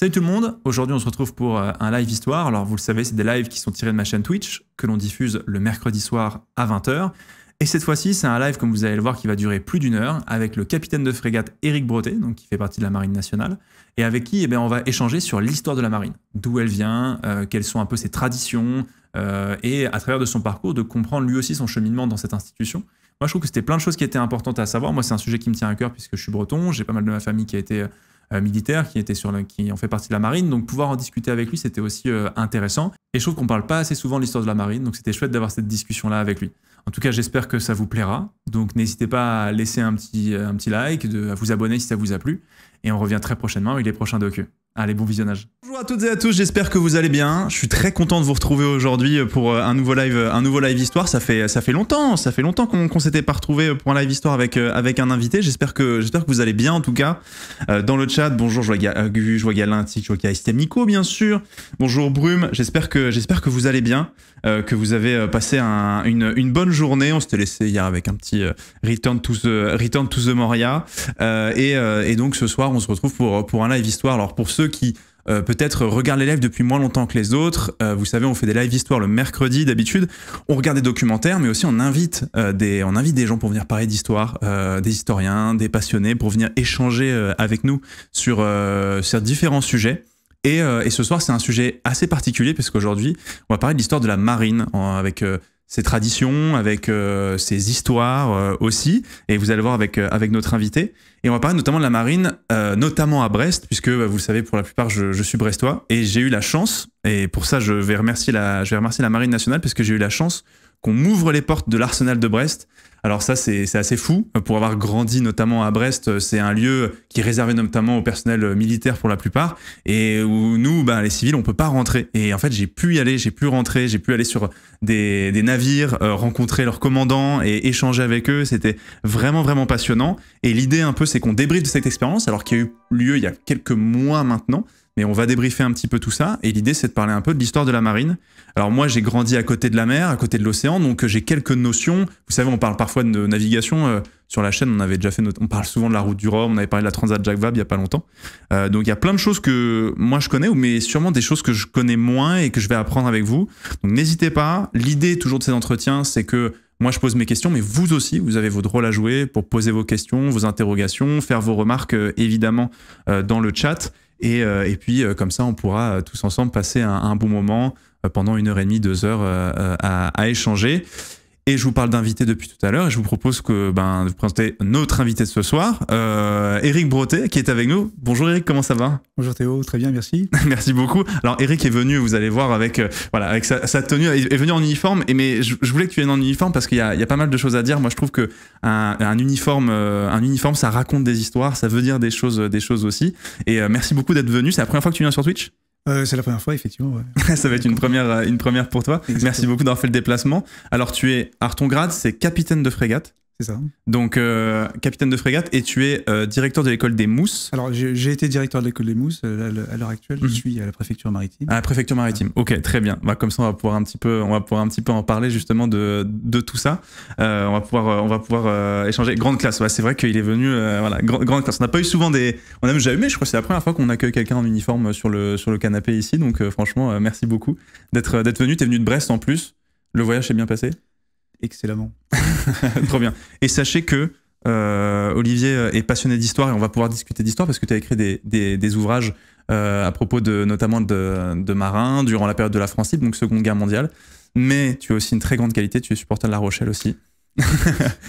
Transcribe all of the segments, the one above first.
Salut tout le monde, aujourd'hui on se retrouve pour euh, un live histoire. Alors vous le savez, c'est des lives qui sont tirés de ma chaîne Twitch, que l'on diffuse le mercredi soir à 20h. Et cette fois-ci, c'est un live, comme vous allez le voir, qui va durer plus d'une heure, avec le capitaine de frégate Éric Brotet, donc qui fait partie de la Marine nationale, et avec qui eh bien, on va échanger sur l'histoire de la Marine, d'où elle vient, euh, quelles sont un peu ses traditions, euh, et à travers de son parcours, de comprendre lui aussi son cheminement dans cette institution. Moi, je trouve que c'était plein de choses qui étaient importantes à savoir. Moi, c'est un sujet qui me tient à cœur puisque je suis breton, j'ai pas mal de ma famille qui a été euh, militaire qui était sur le, qui en fait partie de la marine. Donc pouvoir en discuter avec lui, c'était aussi euh, intéressant. Et je trouve qu'on parle pas assez souvent de l'histoire de la marine, donc c'était chouette d'avoir cette discussion là avec lui. En tout cas, j'espère que ça vous plaira. Donc n'hésitez pas à laisser un petit, un petit like, à vous abonner si ça vous a plu. Et on revient très prochainement avec les prochains docu Allez, bon visionnage. Bonjour à toutes et à tous, j'espère que vous allez bien. Je suis très content de vous retrouver aujourd'hui pour euh, un nouveau live, un nouveau live histoire. Ça fait, ça fait longtemps, ça fait longtemps qu'on s'était pas retrouvé pour un live histoire avec, euh, avec un invité. J'espère que, que vous allez bien en tout cas. Euh, dans le chat, bonjour, je vois, je vois Nico bien sûr. Bonjour Brume, j'espère que, que vous allez bien, que vous avez passé une, une bonne journée. On s'était laissé hier avec un petit euh, Return to the, Return the Moria. Euh, euh, et, donc ce soir, on se retrouve pour, pour un live histoire. Alors pour ceux qui... peut-être regardent les lives depuis moins longtemps que les autres. vous savez, on fait des lives histoire le mercredi d'habitude. On regarde des documentaires, mais aussi on invite, des, on invite des gens pour venir parler d'histoire, des historiens, des passionnés, pour venir échanger avec nous sur, sur différents sujets. Et, et ce soir, c'est un sujet assez particulier parce qu'aujourd'hui, on va parler de l'histoire de la marine avec ses traditions, avec euh, ses histoires euh, aussi. Et vous allez voir avec, euh, avec notre invité. Et on va parler notamment de la marine, notamment à Brest, puisque bah, vous le savez, pour la plupart, je, je suis brestois. Et j'ai eu la chance, et pour ça, je vais remercier la, je vais remercier la marine nationale, parce que j'ai eu la chance qu'on m'ouvre les portes de l'arsenal de Brest. Alors ça, c'est assez fou. Pour avoir grandi notamment à Brest, c'est un lieu qui est réservé notamment au personnel militaire pour la plupart, et où nous, bah, les civils, on peut pas rentrer. Et en fait, j'ai pu y aller, j'ai pu rentrer, j'ai pu aller sur des, navires, euh, rencontrer leurs commandants et échanger avec eux. C'était vraiment, vraiment passionnant. Et l'idée un peu, c'est qu'on débriefe de cette expérience, alors qu'il y a eu lieu il y a quelques mois maintenant on va débriefer un petit peu tout ça. Et l'idée, c'est de parler un peu de l'histoire de la marine. Alors moi, j'ai grandi à côté de la mer, à côté de l'océan, donc euh, j'ai quelques notions. Vous savez, on parle parfois de navigation. Euh, sur la chaîne, on avait déjà fait On parle souvent de la route du Rhum, on avait parlé de la Transat Jacques Vabre il n'y a pas longtemps. Euh, donc il y a plein de choses que moi je connais, mais sûrement des choses que je connais moins et que je vais apprendre avec vous. Donc n'hésitez pas. L'idée toujours de ces entretiens, c'est que moi, je pose mes questions, mais vous aussi, vous avez votre rôle à jouer pour poser vos questions, vos interrogations, faire vos remarques, évidemment, dans le chat. Euh, et, puis, euh, comme ça, on pourra euh, tous ensemble passer un, bon moment pendant une heure et demie, deux heures à, à échanger. Et je vous parle d'invité depuis tout à l'heure et je vous propose que ben, de vous présenter notre invité de ce soir, Eric euh, Brotet, qui est avec nous. Bonjour Eric, comment ça va Bonjour Théo, très bien, merci. merci beaucoup. Alors Eric est venu, vous allez voir, avec, euh, voilà, avec sa, tenue, tenue, est venu en uniforme, et, mais je, voulais que tu viennes en uniforme parce qu'il y, a, pas mal de choses à dire. Moi je trouve que un, uniforme, euh, un uniforme, ça raconte des histoires, ça veut dire des choses, des choses aussi. Et merci beaucoup d'être venu. C'est la première fois que tu viens sur Twitch euh, c'est la première fois, effectivement. ça va être une première, euh, une première pour toi. Merci beaucoup d'avoir fait le déplacement. Alors, tu es Artongrad, c'est capitaine de frégate ça. Donc, euh, capitaine de frégate, et tu es euh, directeur de l'école des Mousses. Alors, j'ai été directeur de l'école des Mousses. Euh, à l'heure actuelle, je mhm. suis à la préfecture maritime. À la préfecture maritime. Ok, très bien. Bah, comme ça, on va pouvoir un petit peu, on va pouvoir un petit peu en parler justement de, tout ça. on va pouvoir, on va pouvoir échanger. Grande classe. c'est vrai qu'il est venu. voilà, grande classe. On n'a pas eu souvent des. On a même jamais eu. mais Je crois que c'est la première fois qu'on accueille quelqu'un en uniforme sur le sur le canapé ici. Donc, franchement, merci beaucoup d'être d'être venu. es venu de Brest en plus. Le voyage s'est bien passé. Excellemment. Trop bien. Et sachez que euh, Olivier est passionné d'histoire et on va pouvoir discuter d'histoire parce que tu as écrit des, ouvrages euh, à propos de notamment de, marins durant la période de la France libre, donc Seconde Guerre mondiale. Mais tu as aussi une très grande qualité, tu es supporter de La Rochelle aussi.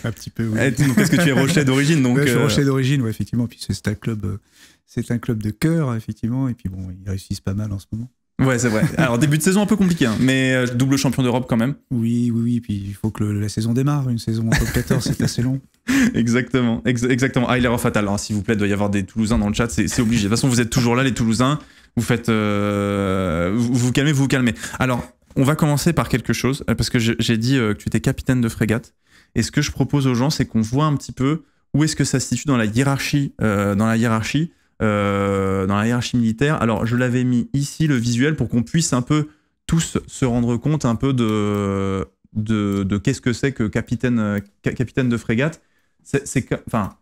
un petit peu, oui. Parce eh, que tu es Rochelle d'origine, donc. je suis euh, Rochelle d'origine, ouais, effectivement. Puis c'est un club, c'est un club de cœur, effectivement. Et puis bon, ils réussissent pas mal en ce moment. Ouais, c'est vrai. Alors, début de saison un peu compliqué, hein, mais euh, double champion d'Europe quand même. Oui, oui, oui. Puis il faut que la saison démarre. Une saison en top 14, c'est assez long. Exactement. exactement. Ah, il est fatal. Alors, hein, s'il vous plaît, il doit y avoir des Toulousains dans le chat. C'est obligé. De toute façon, vous êtes toujours là, les Toulousains. Vous faites. Euh, vous, calmez, vous vous calmez. Alors, on va commencer par quelque chose, euh, parce que j'ai dit que tu étais capitaine de frégate. Et ce que je propose aux gens, c'est qu'on voit un petit peu où est-ce que ça se situe dans la hiérarchie, dans la hiérarchie euh, dans la hiérarchie militaire. Alors, je l'avais mis ici, le visuel, pour qu'on puisse un peu tous se rendre compte un peu de, de, qu'est-ce que c'est que capitaine, euh, capitaine de frégate. C'est, enfin,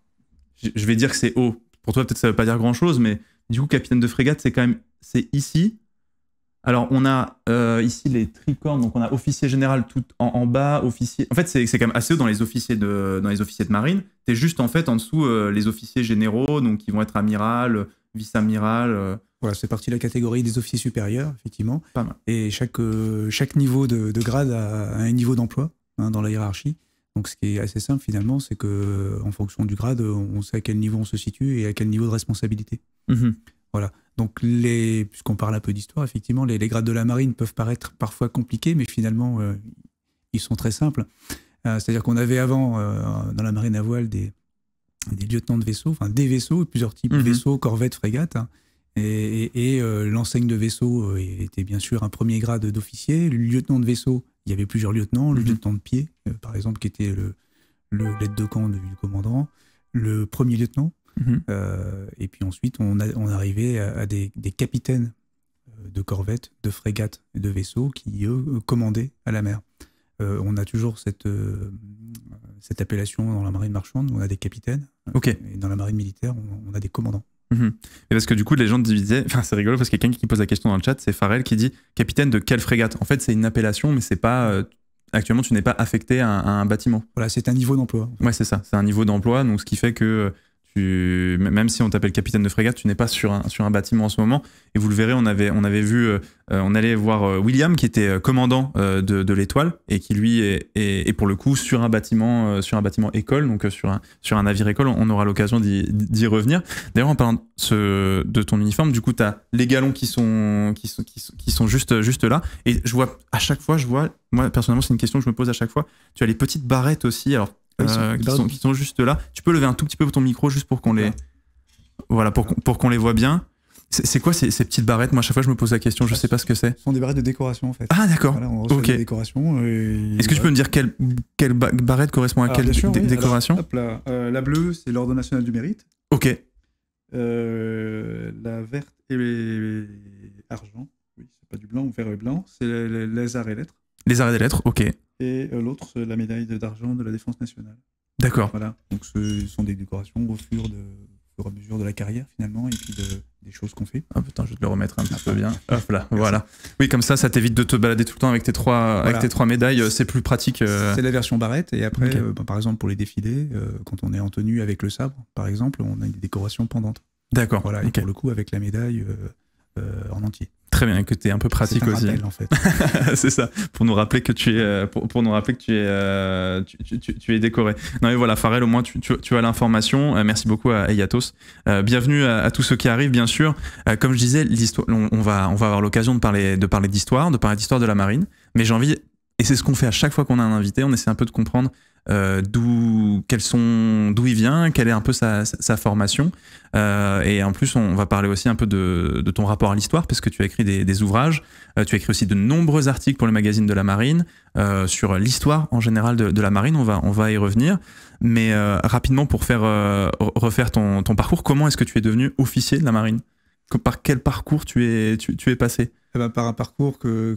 je vais dire que c'est haut. Pour toi, peut-être ça ne veut pas dire grand-chose, mais du coup, capitaine de frégate, c'est quand même, c'est ici, alors, on a euh, ici les tricornes, donc on a officier général tout en, bas, officier. En fait, c'est quand même assez haut dans les officiers de, dans les officiers de marine. C'est juste en fait en dessous euh, les officiers généraux, donc qui vont être amiral, vice-amiral. Euh. Voilà, c'est parti de la catégorie des officiers supérieurs, effectivement. Pas mal. Et chaque, chaque niveau de, grade a, un niveau d'emploi hein, dans la hiérarchie. Donc, ce qui est assez simple finalement, c'est que en fonction du grade, on sait à quel niveau on se situe et à quel niveau de responsabilité. Mhm. Voilà. Donc, les, puisqu'on parle un peu d'histoire, effectivement, les, grades de la marine peuvent paraître parfois compliqués, mais finalement, euh, ils sont très simples. Euh, c'est-à-dire qu'on avait avant, euh, dans la marine à voile, des, lieutenants de vaisseau enfin des vaisseaux, plusieurs types de mhm. vaisseaux, corvettes, frégates. Hein. et, l'enseigne de vaisseau était bien sûr un premier grade d'officier. Le lieutenant de vaisseau, il y avait plusieurs lieutenants. Le mhm. lieutenant de pied, par exemple, qui était le, l'aide de camp du commandant. Le premier lieutenant, Mhm. Euh, et puis ensuite, on, a, on arrivait à, des, des, capitaines euh, de corvettes, de frégates et de vaisseaux qui, eux, commandaient à la mer. Euh, on a toujours cette, cette appellation dans la marine marchande, on a des capitaines. Ok. Et dans la marine militaire, on, a des commandants. Mhm. Et parce que du coup, les gens divisaient. Enfin, c'est rigolo parce qu'il y a quelqu'un qui pose la question dans le chat, c'est Farrell qui dit capitaine de quelle frégate En fait, c'est une appellation, mais c'est pas actuellement tu n'es pas affecté à, un bâtiment. Voilà, c'est un niveau d'emploi. Ouais, c'est ça, c'est un niveau d'emploi, donc ce qui fait que même si on t'appelle capitaine de frégate, tu n'es pas sur un, bâtiment en ce moment. Et vous le verrez, on avait, vu, euh, euh, on allait voir euh, William qui était commandant de, l'étoile et qui lui est, pour le coup sur un bâtiment, sur un bâtiment école, donc sur un, sur un navire école. On aura l'occasion d'y revenir. D'ailleurs, en parlant de, ton uniforme, du coup, tu as les galons qui sont, qui sont, qui sont, qui sont juste, juste là. Et je vois, à chaque fois, je vois, moi personnellement, c'est une question que je me pose à chaque fois. Tu as les petites barrettes aussi. Alors, euh, qui, sont, juste là. Tu peux lever un tout petit peu ton micro juste pour qu'on les, voilà, pour, pour qu'on les voit bien. C'est quoi ces, petites barrettes Moi, à chaque fois, je me pose la question, je bah, sais pas ce que c'est. Ce sont des barrettes de décoration, en fait. Ah, d'accord. ok. Est-ce que tu peux me dire quelle, quelle barrette correspond à quelle décoration là. Euh, la bleue, c'est l'Ordre national du mérite. Ok. Euh, la verte et argent. Oui, c'est pas du blanc, vert et blanc. C'est les, les arts et lettres. Les arts et lettres, ok et euh, l'autre, la médaille d'argent de la Défense nationale. D'accord. Voilà. Donc, ce sont des décorations au fur, de, fur et à mesure de la carrière, finalement, et puis des choses qu'on fait. Ah putain, je vais te le remettre un petit ah, peu ah. bien. Hop là, voilà. Oui, comme ça, ça t'évite de te balader tout le temps avec tes trois, avec tes trois médailles. Euh, c'est plus pratique. Euh. C'est la version barrette. Et après, bah, par exemple, pour les défilés, quand on est en tenue avec le sabre, par exemple, on a des décorations pendantes. D'accord. Voilà. Et pour le coup, avec la médaille en entier très bien, que tu es un peu pratique aussi. en fait. c'est ça, pour nous rappeler que tu es, euh, pour, nous rappeler que tu es, euh, tu, es décoré. Non mais voilà, Farel, au moins tu, as l'information. Euh, merci beaucoup à Yatos. bienvenue à, tous ceux qui arrivent, bien sûr. comme je disais, l'histoire, on, va, on va avoir l'occasion de parler, de parler d'histoire, de parler d'histoire de la marine. Mais j'ai envie et c'est ce qu'on fait à chaque fois qu'on a un invité, on essaie un peu de comprendre euh, d'où il vient, quelle est un peu sa, formation. Euh, et en plus, on va parler aussi un peu de, ton rapport à l'histoire, parce que tu as écrit des, ouvrages, euh, tu as écrit aussi de nombreux articles pour le magazine de la marine sur l'histoire en général de, la marine. On va on va y revenir, mais rapidement pour faire refaire ton, parcours, comment est-ce que tu es devenu officier de la marine Par quel parcours tu es tu es passé eh ben, par un parcours que,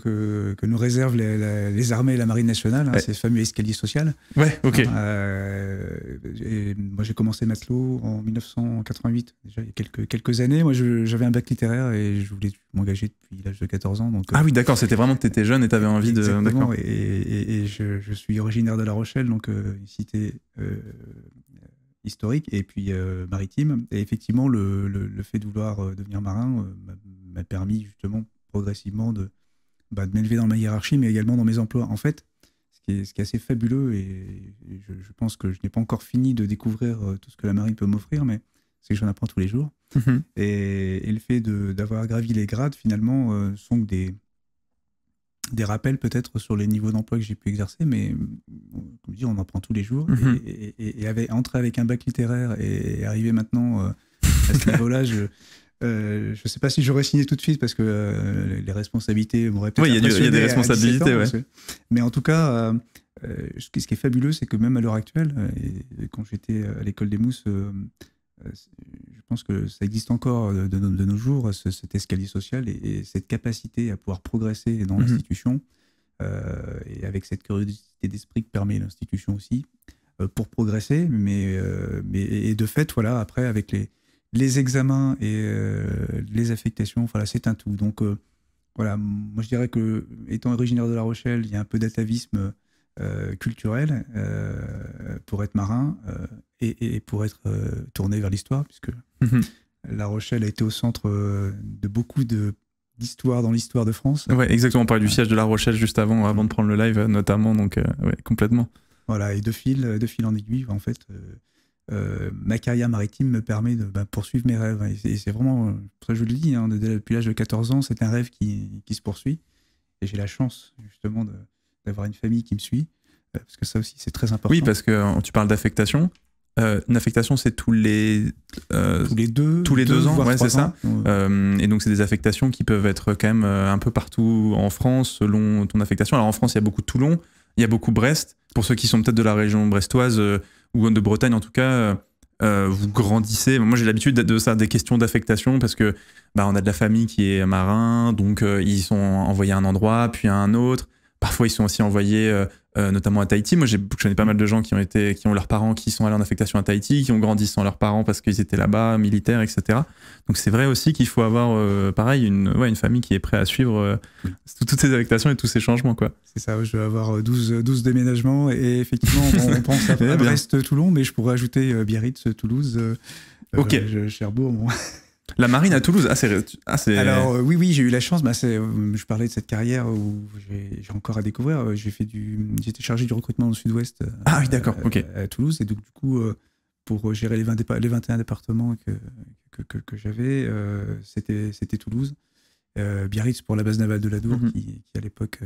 que, nous réservent les, armées et la marine nationale, hein, ces fameux escaliers sociaux. Ouais, ok. Euh, moi, j'ai commencé Matelot en 1988, déjà il y a quelques, quelques années. Moi, j'avais un bac littéraire et je voulais m'engager depuis l'âge de 14 ans. Euh, ah oui, d'accord, c'était vraiment que tu étais jeune et tu avais envie de. Et, et, je, suis originaire de La Rochelle, donc euh, cité euh, historique et puis maritime. Et effectivement, le, fait de vouloir devenir marin m'a permis justement progressivement bah, de, m'élever dans ma hiérarchie, mais également dans mes emplois. En fait, ce qui est, ce qui est assez fabuleux, et je, pense que je n'ai pas encore fini de découvrir euh, tout ce que la marine peut m'offrir, mais c'est que j'en apprends tous les jours. Mhm. Et, le fait d'avoir gravi les grades, finalement, euh, sont des, des rappels peut-être sur les niveaux d'emploi que j'ai pu exercer, mais comme on en prend tous les jours. Mhm. Et, avec, entrer avec un bac littéraire et arriver maintenant euh, à ce niveau-là, je, euh, je ne sais pas si j'aurais signé tout de suite parce que euh, les responsabilités m'auraient peut-être. Oui, il y, a des responsabilités, Mais en tout cas, euh, ce qui est fabuleux, c'est que même à l'heure actuelle, quand j'étais à l'école des mousses, je pense que ça existe encore de, nos, jours, cette cet escalier social et, cette capacité à pouvoir progresser dans mhm. l'institution, et avec cette curiosité d'esprit que permet l'institution aussi, pour progresser, mais, mais et de fait, voilà, après, avec les les examens et euh, les affectations, voilà, c'est un tout. Donc euh, voilà, moi je dirais que étant originaire de La Rochelle, il y a un peu d'atavisme euh, culturel pour être marin et, pour être tourné vers l'histoire, puisque mhm. La Rochelle a été au centre de beaucoup de d'histoire dans l'histoire de France. Ouais, exactement. On parlait du siège de La Rochelle juste avant, avant de prendre le live, notamment, donc complètement. Voilà, et de de fil en aiguille, en fait, euh, ma carrière maritime me permet de bah, poursuivre mes rêves. Et c'est vraiment, euh, ça je le dis, hein, depuis l'âge de 14 ans, c'est un rêve qui, qui, se poursuit. Et j'ai la chance justement d'avoir une famille qui me suit, euh, parce que ça aussi c'est très important. Oui, parce que tu parles d'affectation. une affectation, c'est tous les tous les deux tous les deux, ans, ouais, c'est ça. et donc c'est des affectations qui peuvent être quand même un peu partout en France selon ton affectation. Alors en France, il y a beaucoup de Toulon, il y a beaucoup Brest. Pour ceux qui sont peut-être de la région brestoise, ou de Bretagne en tout cas, euh, euh, vous grandissez. Moi, j'ai l'habitude de ça, des questions d'affectation, parce que bah, on a de la famille qui est marin, donc euh, ils sont envoyés à un endroit, puis à un autre. Parfois, ils sont aussi envoyés euh, notamment à Tahiti. Moi, je connais pas mal de gens qui ont été, qui ont leurs parents qui sont allés en affectation à Tahiti, qui ont grandi sans leurs parents parce qu'ils étaient là-bas, militaires, etc. Donc c'est vrai aussi qu'il faut avoir, euh, pareil, une, ouais, une famille qui est prête à suivre euh, toutes ces affectations et tous ces changements, quoi. C'est ça. Je vais avoir 12, 12 déménagements et effectivement, on, pense à, eh Brest, Toulon, mais je pourrais ajouter Biarritz, Toulouse. ok. Cherbourg. La marine à Toulouse, assez ah, ah, Alors, euh, oui, oui, j'ai eu la chance. mais bah, euh, je parlais de cette carrière où j'ai encore à découvrir. Euh, j'ai fait du, j'étais chargé du recrutement au sud-ouest. Ah d'accord, À Toulouse. Et donc, du coup, pour gérer les, les 21 départements que, que, j'avais, c'était Toulouse. Biarritz pour la base navale de la Dour, mhm. qui, à l'époque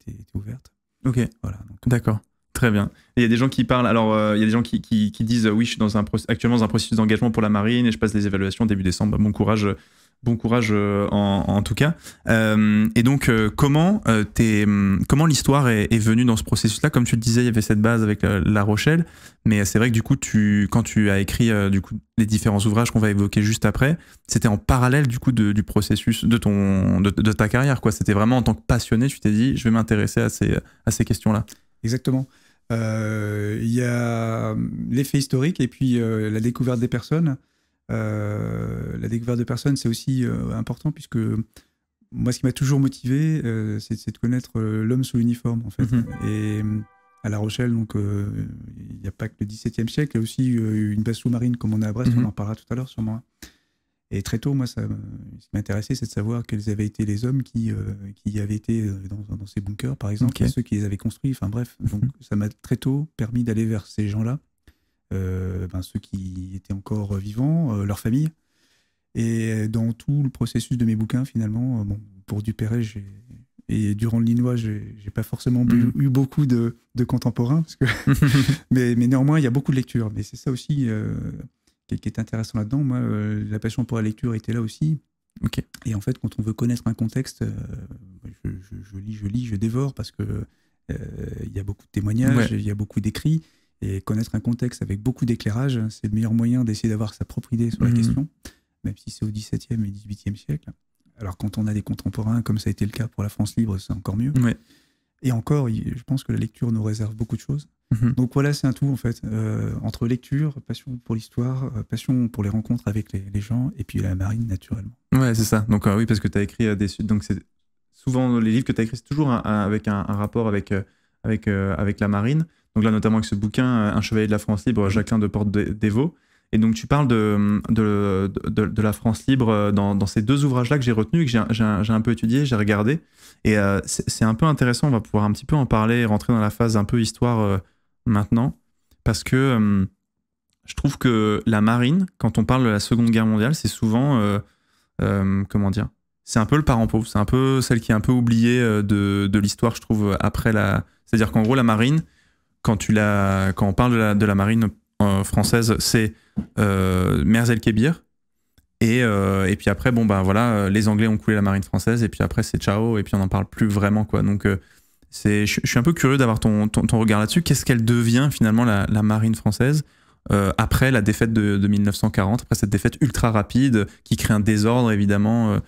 était, était ouverte. Ok. Voilà. D'accord. Très bien. Il y a des gens qui parlent, alors euh, il y a des gens qui, disent euh, oui, je suis dans un actuellement dans un processus d'engagement pour la marine et je passe les évaluations début décembre. Bon courage, bon courage euh, en, tout cas. et donc, comment, hum, comment l'histoire est, venue dans ce processus-là Comme tu le disais, il y avait cette base avec La Rochelle, mais c'est vrai que du coup, tu, quand tu as écrit du coup, les différents ouvrages qu'on va évoquer juste après, c'était en parallèle du coup du processus de, ton, de, de ta carrière. C'était vraiment en tant que passionné, tu t'es dit je vais m'intéresser à ces, à ces questions-là. Exactement. Euh, il y a euh, l'effet historique et puis euh, la découverte des personnes. la découverte des personnes, c'est aussi important puisque moi, ce qui m'a toujours motivé, c'est de connaître l'homme sous l'uniforme, en fait. Mhm. Et à La Rochelle, donc, il n'y a pas que le XVIIe siècle, il y a aussi une base sous-marine, comme on a à Brest, mhm. on en parlera tout à l'heure sûrement. moi et très tôt, moi, ça, euh, ce qui m'intéressait, c'est de savoir quels avaient été les hommes qui, euh, avaient été euh, dans, ces bunkers, par exemple, ceux qui les avaient construits. Enfin bref, donc ça m'a très tôt permis d'aller vers ces gens-là, ben, ceux qui étaient encore vivants, leurs familles. Et dans tout le processus de mes bouquins, finalement, pour Dupéret, et durant le linois, j'ai pas forcément mm. eu beaucoup de, contemporains, mais, néanmoins, il y a beaucoup de lectures. Mais c'est ça aussi qui, qui est intéressant là-dedans. Moi, euh, la passion pour la lecture était là aussi. Ok. Et en fait, quand on veut connaître un contexte, euh, je, lis, je lis, je dévore parce que euh, il y a beaucoup de témoignages, il y a beaucoup d'écrits. Et connaître un contexte avec beaucoup d'éclairage, c'est le meilleur moyen d'essayer d'avoir sa propre idée sur la mhm. question, même si c'est au XVIIe et XVIIIe siècle. Alors quand on a des contemporains, comme ça a été le cas pour la France libre, c'est encore mieux. Ouais. Et encore, je pense que la lecture nous réserve beaucoup de choses. Mhm. Donc voilà, c'est un tout en fait. Euh, entre lecture, passion pour l'histoire, euh, passion pour les rencontres avec les, gens, et puis la marine naturellement. Ouais, c'est ça. Donc euh, oui, parce que tu as écrit des... Donc c'est souvent les livres que tu as écrits, c'est toujours avec un, rapport avec, avec, avec la marine. Donc là, notamment avec ce bouquin, Un chevalier de la France libre, Jacqueline de Porte dévaux et donc tu parles de, de, de, la France libre euh, dans, dans ces deux ouvrages-là que j'ai retenus, que j'ai un, peu étudié, j'ai regardé. Et euh, c'est un peu intéressant, on va pouvoir un petit peu en parler, et rentrer dans la phase un peu histoire euh, maintenant, parce que je trouve que la marine, quand on parle de la Seconde Guerre mondiale, c'est souvent, comment dire, c'est un peu le parent pauvre, c'est un peu celle qui est un peu oubliée de, de l'histoire, je trouve, après la... C'est-à-dire qu'en gros, la marine, quand, tu la, quand on parle de la, de la marine euh, française, c'est euh, Merzel Kebir, euh, Et, puis après, bon, bah voilà, les Anglais ont coulé la marine française, et puis après, c'est ciao, et puis on n'en parle plus vraiment, quoi. Donc, je suis un peu curieux d'avoir ton, ton, ton, regard là-dessus. Qu'est-ce qu'elle devient finalement la, marine française après la défaite de, 1940, après cette défaite ultra rapide qui crée un désordre évidemment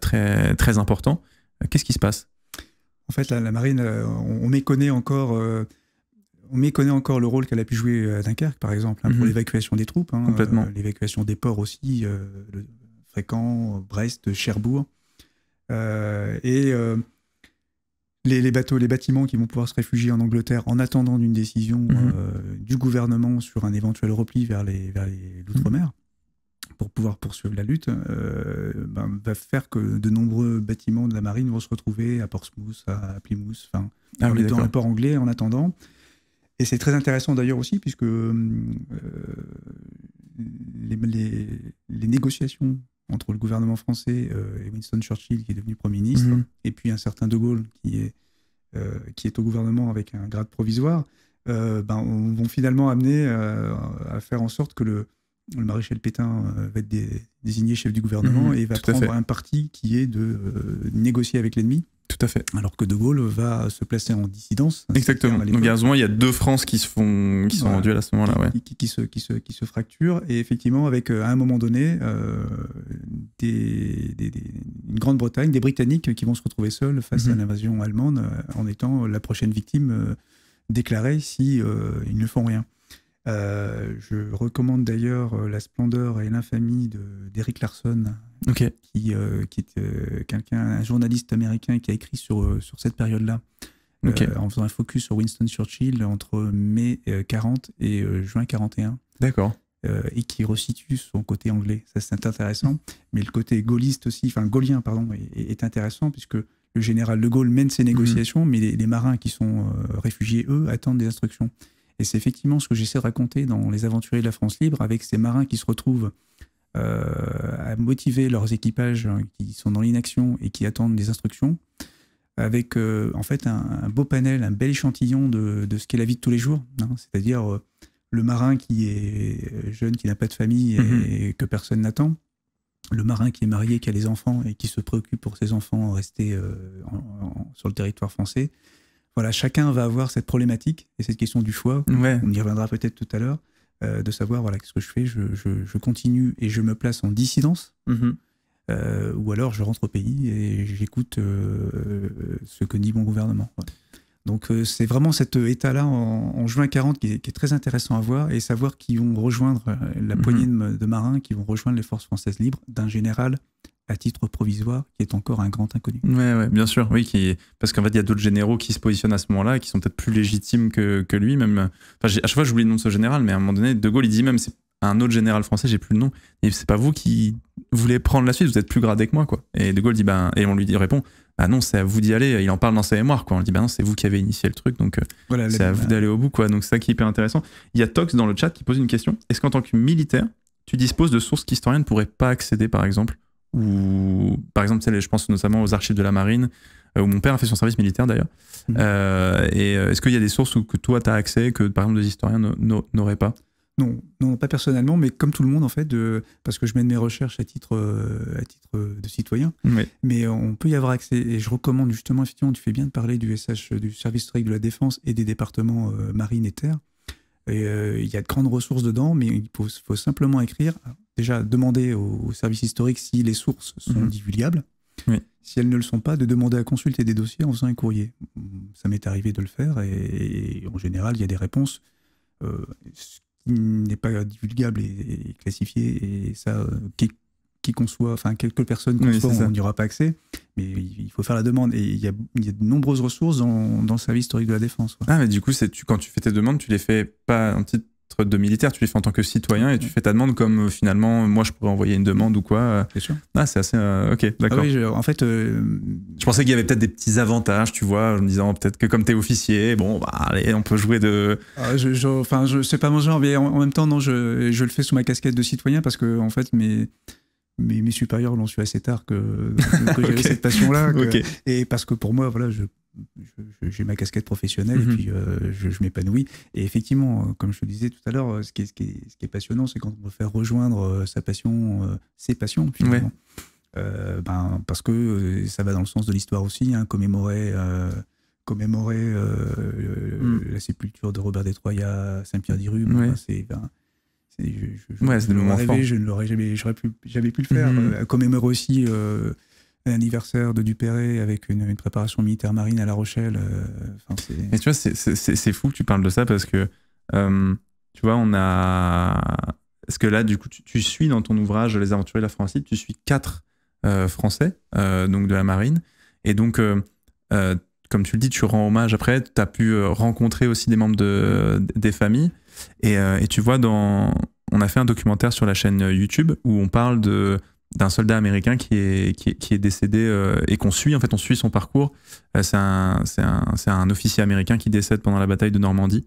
très, très important Qu'est-ce qui se passe En fait, la, marine, on, méconnaît encore on méconnaît encore le rôle qu'elle a pu jouer euh, à Dunkerque, par exemple, hein, pour mhm. l'évacuation des troupes, hein, euh, l'évacuation des ports aussi, euh, Fréquent, Brest, Cherbourg. et les, bateaux, les bâtiments qui vont pouvoir se réfugier en Angleterre en attendant d'une décision mhm. du gouvernement sur un éventuel repli vers les vers l'outre-mer pour pouvoir poursuivre la lutte, ben, va faire que de nombreux bâtiments de la marine vont se retrouver à Portsmouth, à Plymouth, enfin ah dans les ports anglais en attendant. Et c'est très intéressant d'ailleurs aussi, puisque euh, les, les, négociations entre le gouvernement français euh, et Winston Churchill, qui est devenu Premier ministre, mhm. et puis un certain De Gaulle, qui est, euh, qui est au gouvernement avec un grade provisoire, ben, vont finalement amener à faire en sorte que le, le maréchal Pétain euh, va être désigné chef du gouvernement mmh, et va prendre un parti qui est de euh, négocier avec l'ennemi. Tout à fait. Alors que De Gaulle va se placer en dissidence. Exactement. Donc, il y a deux France qui, se font, qui sont voilà, en duel à ce moment-là. Qui, se, qui, se, qui fracturent. Et effectivement, avec, euh, à un moment donné, une Grande-Bretagne, des Britanniques qui vont se retrouver seuls face à mmh. l'invasion allemande en étant la prochaine victime déclarée si ils ne font rien. Euh, je recommande d'ailleurs euh, La Splendeur et l'Infamie d'Eric Larson, euh, qui, est quelqu'un, un journaliste américain qui a écrit sur, sur cette période-là, en faisant un focus sur Winston Churchill entre mai 40 et juin 41. D'accord. et qui resitue son côté anglais. Ça, c'est intéressant. Mais le côté gaulliste aussi, enfin gaullien, pardon, est, intéressant, puisque le général de Gaulle mène ses mhm. négociations, mais les, marins qui sont réfugiés, eux, attendent des instructions. Et c'est effectivement ce que j'essaie de raconter dans Les Aventuriers de la France libre, avec ces marins qui se retrouvent euh, à motiver leurs équipages hein, qui sont dans l'inaction et qui attendent des instructions, avec euh, en fait un, beau panel, un bel échantillon de, de ce qu'est la vie de tous les jours, hein. c'est-à-dire euh, le marin qui est jeune, qui n'a pas de famille et, mhm. que personne n'attend, le marin qui est marié, qui a des enfants et qui se préoccupe pour ses enfants restés en, en, sur le territoire français, voilà, chacun va avoir cette problématique et cette question du choix. On y reviendra peut-être tout à l'heure, euh, de savoir voilà qu'est-ce que je fais. Je, continue et je me place en dissidence, mm-hmm. euh, ou alors je rentre au pays et j'écoute euh, ce que dit mon gouvernement. Donc c'est vraiment cet état-là en, juin 40 qui est, très intéressant à voir et savoir qui vont rejoindre la mm-hmm. poignée de, de, marins qui vont rejoindre les forces françaises libres d'un général à titre provisoire, qui est encore un grand inconnu. Oui, ouais, bien sûr, oui, qui... parce qu'en fait, il y a d'autres généraux qui se positionnent à ce moment-là qui sont peut-être plus légitimes que, que lui. Même... Enfin, à chaque fois, j'oublie le nom de ce général, mais à un moment donné, De Gaulle, il dit même, c'est un autre général français, j'ai plus le nom, et c'est pas vous qui voulez prendre la suite, vous êtes plus gradé que moi, quoi. Et De Gaulle dit, ben, et on lui dit, répond, ah non, c'est à vous d'y aller. Il en parle dans sa mémoire, quoi. On dit, ben non, c'est vous qui avez initié le truc, donc euh, voilà, c'est à vous d'aller au bout, quoi. Donc ça qui est hyper intéressant. Il y a Tox dans le chat qui pose une question. Est-ce qu'en tant que militaire, tu disposes de sources qu'historiens ne pourraient pas accéder, par exemple ou par exemple, je pense notamment aux archives de la marine, euh, où mon père a fait son service militaire d'ailleurs. Mhm. Euh, et euh, est-ce qu'il y a des sources où, que toi tu as accès, que par exemple des historiens n'auraient pas non, non, pas personnellement, mais comme tout le monde en fait, de, parce que je mène mes recherches à titre, à titre de citoyen. Mais on peut y avoir accès. Et je recommande justement, effectivement, tu fais bien de parler du SH, du service historique de la défense et des départements marine et terre. Il y a de grandes ressources dedans, mais il faut, faut simplement écrire déjà demander au, service historique si les sources sont mhm. divulgables. Si elles ne le sont pas, de demander à consulter des dossiers en faisant un courrier. Ça m'est arrivé de le faire et, en général, il y a des réponses. Euh, qui n'est pas divulgable et, classifié, et ça, euh, qui, qu'on soit, enfin, quelques personnes qu'on soit, on n'y aura pas accès. Mais il faut faire la demande. Et il y a, de nombreuses ressources dans, dans, le service historique de la défense. Ah, mais du coup, tu, quand tu fais tes demandes, tu les fais pas en titre de militaire, tu les fais en tant que citoyen et tu fais ta demande comme euh, finalement euh, moi je pourrais envoyer une demande ou quoi. C'est euh. sûr. Ah, c'est assez. ok, ah d'accord. en fait. Je pensais qu'il y avait peut-être des petits avantages, tu vois, en me disant peut-être que comme t'es officier, bon, bah, allez, on peut jouer de. Ah, enfin, je, sais pas mon genre, mais en, même temps, non, je, le fais sous ma casquette de citoyen parce que, en fait, mes. Mes, supérieurs l'ont su assez tard que, j'avais cette passion-là. Et parce que pour moi, voilà, je, j'ai ma casquette professionnelle et mhm. puis euh, je, m'épanouis. Et effectivement, euh, comme je te disais tout à l'heure, euh, ce qui est, ce qui passionnant, c'est quand on peut faire rejoindre sa passion, ses passions finalement. ben, parce que ça va dans le sens de l'histoire aussi, hein, commémorer, commémorer mm. la sépulture de Robert Détroit à saint pierre dirume c'est ben, je, je, ne l'aurais jamais, pu, jamais pu le faire. Mhm. commémorer aussi l'anniversaire de Dupéré avec une, préparation militaire marine à La Rochelle. Euh, Mais tu vois, c'est fou que tu parles de ça parce que, euh, tu vois, on a... Parce que là, du coup, tu, suis dans ton ouvrage Les Aventuriers de la France, tu suis quatre euh, français, donc de la marine. Et donc, comme tu le dis, tu rends hommage après. Tu as pu rencontrer aussi des membres de, des familles. Et, et, tu vois, dans, on a fait un documentaire sur la chaîne YouTube où on parle de, d'un soldat américain qui est, qui est, qui est décédé euh, et qu'on suit. En fait, on suit son parcours. Euh, c'est un, un, officier américain qui décède pendant la bataille de Normandie.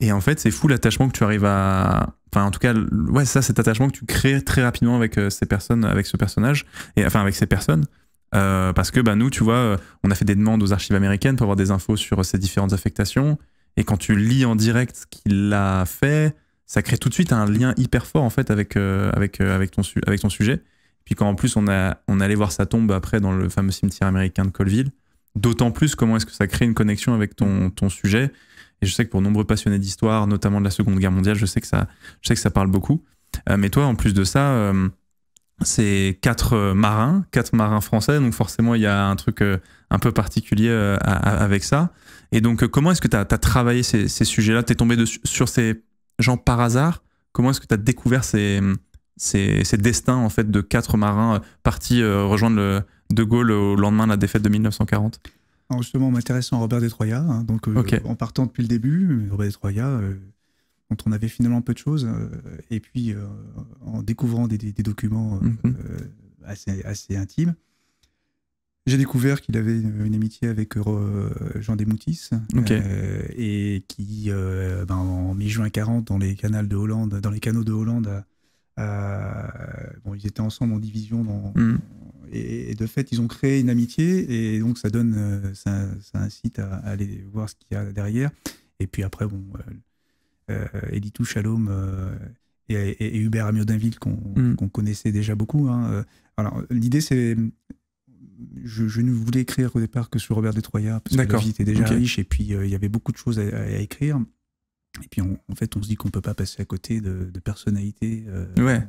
Et en fait, c'est fou l'attachement que tu arrives à. Enfin, en tout cas, ouais, ça, cet attachement que tu crées très rapidement avec euh, ces personnes, avec ce personnage, et enfin avec ces personnes. parce que bah, nous, tu vois, on a fait des demandes aux archives américaines pour avoir des infos sur ces différentes affectations. Et quand tu lis en direct ce qu'il a fait, ça crée tout de suite un lien hyper fort en fait avec, avec, avec, ton, avec ton sujet. Puis quand en plus on, a, on allait voir sa tombe après dans le fameux cimetière américain de Colville, d'autant plus comment est-ce que ça crée une connexion avec ton, sujet. Et je sais que pour nombreux passionnés d'histoire, notamment de la Seconde Guerre mondiale, je sais que ça, je sais que ça parle beaucoup. Euh, mais toi, en plus de ça, euh, c'est quatre euh, marins, quatre marins français, donc forcément il y a un truc un peu particulier avec ça. Et donc comment est-ce que tu as, travaillé ces, sujets-là Tu es tombé sur ces gens par hasard Comment est-ce que tu as découvert ces, c'est le destin en fait de quatre marins euh, partis euh, rejoindre le, De Gaulle au lendemain de la défaite de 1940 Justement, en m'intéressant à Robert Détroya. Hein, donc euh, en partant depuis le début, Robert Destroyats dont on avait finalement peu de choses. et puis, en découvrant des, documents mhm. assez, assez, intimes, j'ai découvert qu'il avait une, amitié avec Jean Desmoutis, et qui, ben, en mi-juin 40, dans les canaux de Hollande, dans les canaux de Hollande, euh, bon, ils étaient ensemble en division dans, mm. et, de fait, ils ont créé une amitié et donc ça donne, euh, ça, incite à, aller voir ce qu'il y a derrière. Et puis après, bon, euh, euh Elitou Shalom et, Hubert Amiodinville mm. qu'on connaissait déjà beaucoup. Hein, Alors l'idée c'est, je, je, ne voulais écrire au départ que sur Robert Détroyat, parce que la était déjà riche et puis il y avait beaucoup de choses à écrire. Et puis on, en fait, on se dit qu'on peut pas passer à côté de, personnalités euh,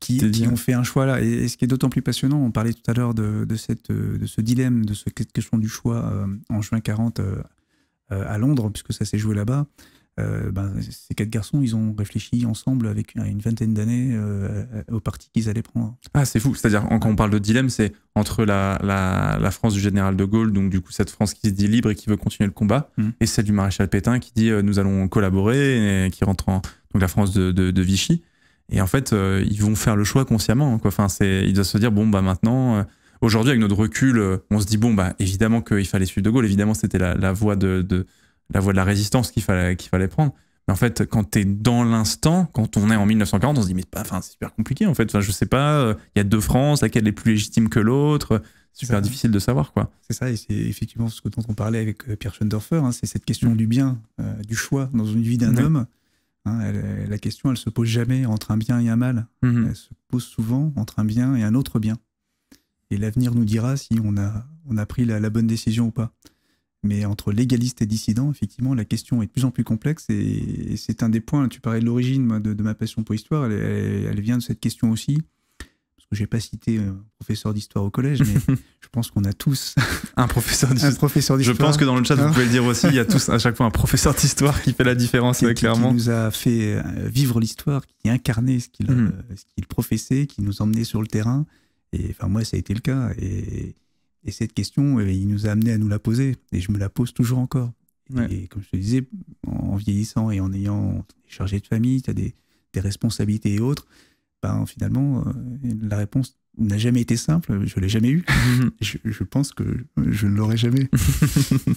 qui, ont fait un choix là. Et, ce qui est d'autant plus passionnant, on parlait tout à l'heure de, de, euh, de ce dilemme, de cette question du choix euh, en juin 40 à Londres, puisque ça s'est joué là-bas. Euh, ben, ces quatre garçons, ils ont réfléchi ensemble avec une vingtaine d'années euh, au parti qu'ils allaient prendre. Ah, c'est fou. C'est-à-dire, quand on parle de dilemme, c'est entre la, France du général de Gaulle, donc du coup, cette France qui se dit libre et qui veut continuer le combat, mm. et celle du maréchal Pétain qui dit euh, nous allons collaborer, et qui rentre en donc, la France de, Vichy. Et en fait, ils vont faire le choix consciemment. Hein, quoi. Enfin, ils doivent se dire bon, bah maintenant. Aujourd'hui, avec notre recul, on se dit, bon, bah, évidemment qu'il fallait suivre De Gaulle, évidemment, c'était la, voie de la voie de la résistance qu'il fallait, qu'il fallait prendre. Mais en fait, quand tu es dans l'instant, quand on est en 1940, on se dit, mais enfin, c'est super compliqué en fait. je sais pas, euh, il y a deux France, laquelle est plus légitime que l'autre. Euh, super difficile de savoir quoi. C'est ça, et c'est effectivement ce dont on parlait avec euh, Pierre Schoendorfer, hein, c'est cette question mm. du bien, du choix dans une vie d'un homme. Hein, la question, elle se pose jamais entre un bien et un mal. Mm-hmm. Elle se pose souvent entre un bien et un autre bien. Et l'avenir nous dira si on a, on a pris la bonne décision ou pas. Mais entre légalistes et dissidents, effectivement, la question est de plus en plus complexe et, c'est un des points. Tu parlais de l'origine de, ma passion pour l'histoire, elle, vient de cette question aussi. Parce que je n'ai pas cité euh, un professeur d'histoire au collège, mais je pense qu'on a tous un professeur d'histoire. Je pense que dans le chat, vous pouvez le dire aussi, il y a tous à chaque fois un professeur d'histoire qui fait la différence, qui, clairement. Qui nous a fait euh, vivre l'histoire, qui incarné mm. euh, ce qu'il professait, qui nous emmenait sur le terrain. Et enfin, moi, ça a été le cas. Et et cette question, euh, il nous a amené à nous la poser. Et je me la pose toujours encore. Et comme je te disais, en vieillissant et en ayant chargé de famille, tu as des, responsabilités et autres, ben, finalement, euh, la réponse n'a jamais été simple. Je l'ai jamais eue. Mhm. je, pense que je ne l'aurai jamais.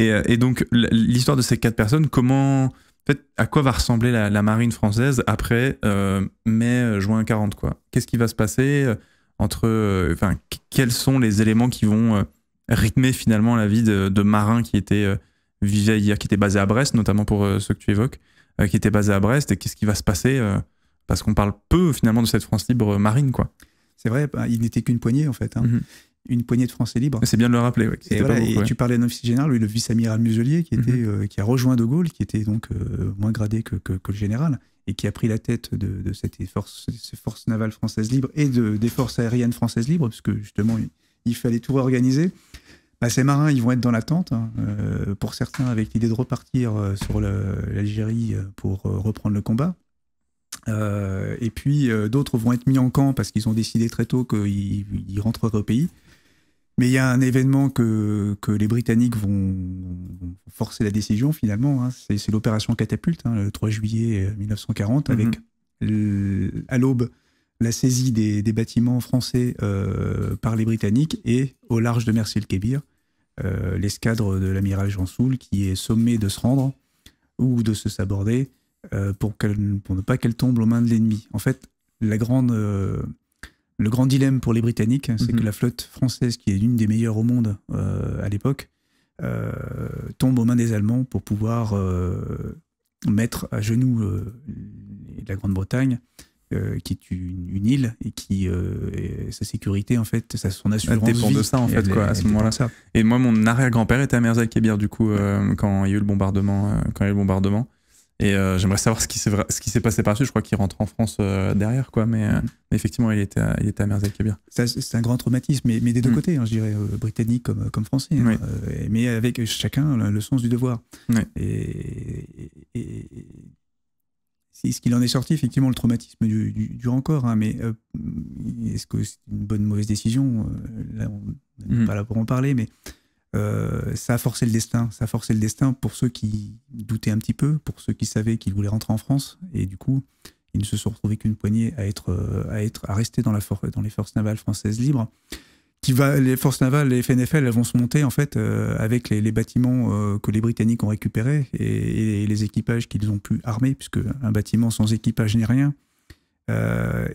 Euh, et, donc, l'histoire de ces quatre personnes, comment. à quoi va ressembler la, marine française après mai, juin 40 quoi Qu'est-ce qui va se passer entre, euh, enfin, quels sont les éléments qui vont euh, rythmer finalement la vie de, marins qui étaient euh, vivait hier, qui était basé à Brest, notamment pour ceux que tu évoques, qui était basé à Brest, et qu'est-ce qui va se passer Parce qu'on parle peu finalement de cette France libre marine, quoi. C'est vrai, bah, il n'était qu'une poignée en fait. Hein. Mm-hmm une poignée de Français libres. C'est bien de le rappeler. et, tu parlais d'un officier général, lui, le vice-amiral Muselier, qui, mhm. euh, qui a rejoint De Gaulle, qui était donc euh, moins gradé que, le général, et qui a pris la tête de, cette force, ces forces navales françaises libres et de, des forces aériennes françaises libres, parce que justement, il, fallait tout réorganiser. Bah, ces marins, ils vont être dans l'attente, hein, euh, pour certains avec l'idée de repartir sur l'Algérie pour reprendre le combat. et puis d'autres vont être mis en camp parce qu'ils ont décidé très tôt qu'ils rentreraient au pays. Mais il y a un événement que, les Britanniques vont, forcer la décision finalement. Hein. C'est l'opération Catapulte, hein, le 3 juillet 1940, euh, mm-hmm. avec euh, à l'aube la saisie des, bâtiments français euh, par les Britanniques et au large de le kébir euh, l'escadre de l'amiral Jean Soul qui est sommé de se rendre ou de se saborder pour, pour ne pas qu'elle tombe aux mains de l'ennemi. En fait, la grande le grand dilemme pour les Britanniques, c'est que mhm. la flotte française, qui est l'une des meilleures au monde euh, à l'époque, euh, tombe aux mains des Allemands pour pouvoir euh, mettre à genoux la Grande-Bretagne, qui est une, île et qui sa sécurité en fait, sa, son assurance elle dépend de ça en fait quoi, à ce moment-là. Et moi, mon arrière-grand-père était à Mers-el-Kébir du coup quand il y a eu le bombardement, quand il y a eu le bombardement. Et euh, j'aimerais savoir ce qui s'est passé par-dessus. Je crois qu'il rentre en France euh, derrière, quoi. Euh, mais effectivement, il était à, il était à C'est un grand traumatisme, mais, des deux mm. côtés, hein, je dirais, britannique comme, comme français. Hein, mais avec chacun le, sens du devoir. Et, ce qu'il en est sorti, effectivement, le traumatisme du, du, dure encore. Hein, mais est-ce que c'est une bonne mauvaise décision on n'est mm. pas là pour en parler, mais euh, ça a forcé le destin. Ça a forcé le destin pour ceux qui doutaient un petit peu, pour ceux qui savaient qu'ils voulaient rentrer en France. Et du coup, ils ne se sont retrouvés qu'une poignée à être, euh, à être, rester dans, la dans les forces navales françaises libres. Qui va, les forces navales, les FNFL, elles vont se monter en fait euh, avec les, bâtiments que les Britanniques ont récupérés et, les équipages qu'ils ont pu armer, puisque un bâtiment sans équipage n'est rien.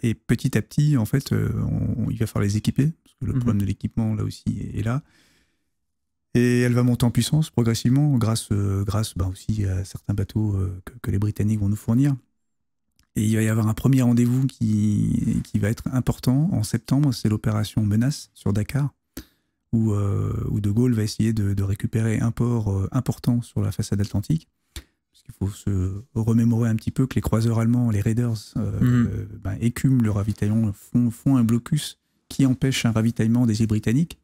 et petit à petit, en fait, il va falloir les équiper, parce que le mmh problème de l'équipement là aussi est là. Et elle va monter en puissance progressivement grâce, euh, grâce bah, aussi à certains bateaux euh, que, les Britanniques vont nous fournir. Et il va y avoir un premier rendez-vous qui, qui va être important en septembre, c'est l'opération Menace sur Dakar, où, euh, où, De Gaulle va essayer de, récupérer un port important sur la façade atlantique. Parce qu'il faut se remémorer un petit peu que les croiseurs allemands, les raiders, mhm. bah, écument le ravitaillement, font, font un blocus qui empêche un ravitaillement des îles britanniques.